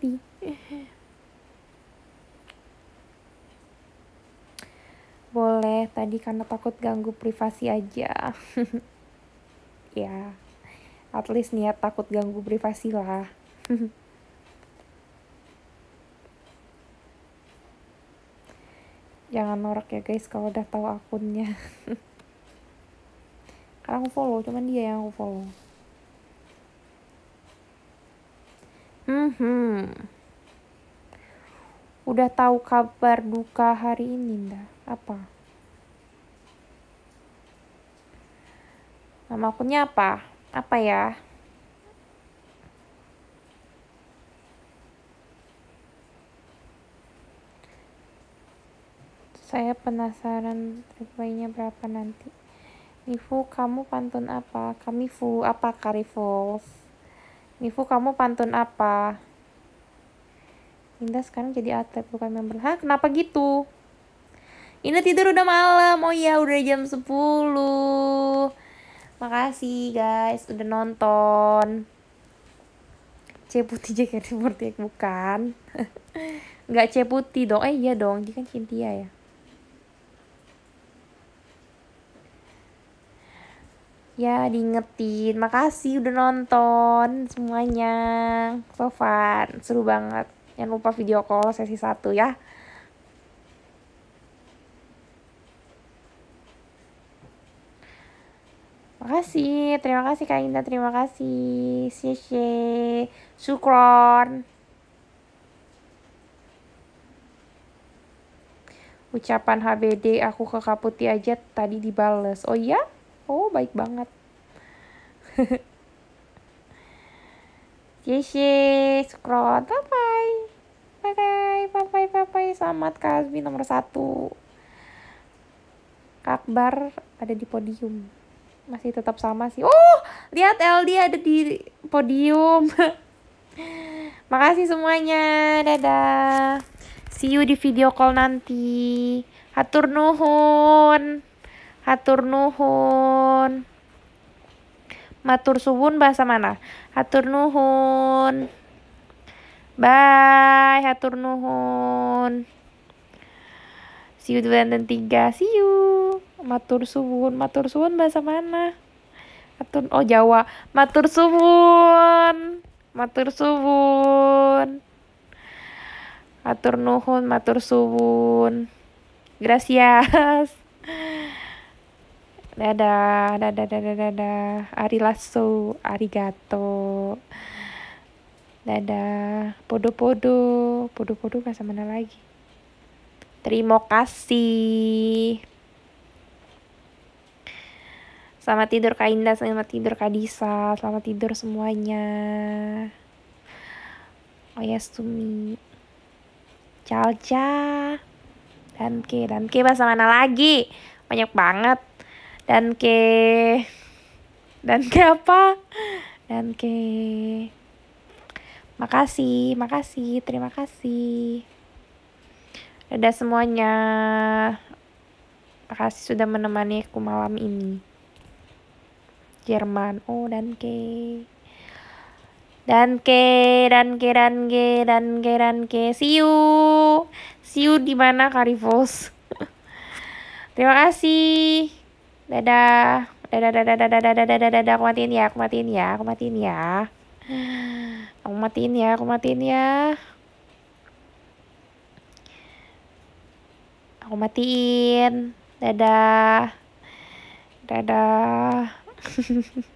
A: boleh tadi karena takut ganggu privasi aja ya at least niat takut ganggu privasi lah jangan norak ya guys kalau udah tahu akunnya karena aku follow cuman dia yang aku follow hmm udah tahu kabar duka hari ini dah apa nama akunnya apa apa ya Saya penasaran replaynya lainnya berapa nanti. Nifu, kamu pantun apa? Kami fu, apa karifos? Nifu, kamu pantun apa? Indah sekarang jadi atlet, bukan member. Hah, kenapa gitu? Indah tidur udah malam. Oh ya udah jam 10. Makasih guys, udah nonton. C putih JKT48 bukan. Nggak C putih dong. Eh iya dong, dia kan Cynthia ya. ya diingetin makasih udah nonton semuanya so fun seru banget jangan lupa video call sesi satu ya makasih terima kasih kak Indah terima kasih sisi syukron ucapan HBD aku ke Kaputi aja tadi dibales oh iya oh baik banget yes, scroll, bye bye, bye bye, bye bye, bye bye, selamat Kasbi nomor satu. Akbar ada di podium, masih tetap sama sih. Oh, lihat LD ada di podium. Makasih semuanya, dadah. See you di video call nanti. Hatur nuhun. Hatur nuhun. Matur suwun bahasa mana? Hatur nuhun. Bye, hatur nuhun. See you dan tiga, siu, See you. Matur suwun. Matur suwun bahasa mana? Hatur oh Jawa. Matur suwun. Matur suwun. Hatur nuhun, matur suwun. Gracias. Dadah, dadah, dadah, dadah. lasso arigato. Dadah, podo-podo. Podo-podo bahasa mana lagi? Terima kasih. Selamat tidur Kak Indah, selamat tidur Kak Disa, selamat tidur semuanya. Oh Oyasumi. Calca. Dan ke, dan ke bahasa mana lagi? Banyak banget dan ke dan ke apa dan ke makasih makasih terima kasih ada semuanya makasih sudah menemani aku malam ini Jerman oh dan ke dan ke dan ke dan ke dan ke dan ke see you see you di mana Karifos terima kasih Dadah. Dadah, dadah, dadah, dadah, dadah, dadah, dadah. Aku matiin ya, aku matiin ya, aku matiin ya. Aku matiin ya, aku matiin ya. Aku matiin.
B: Dadah. Dadah.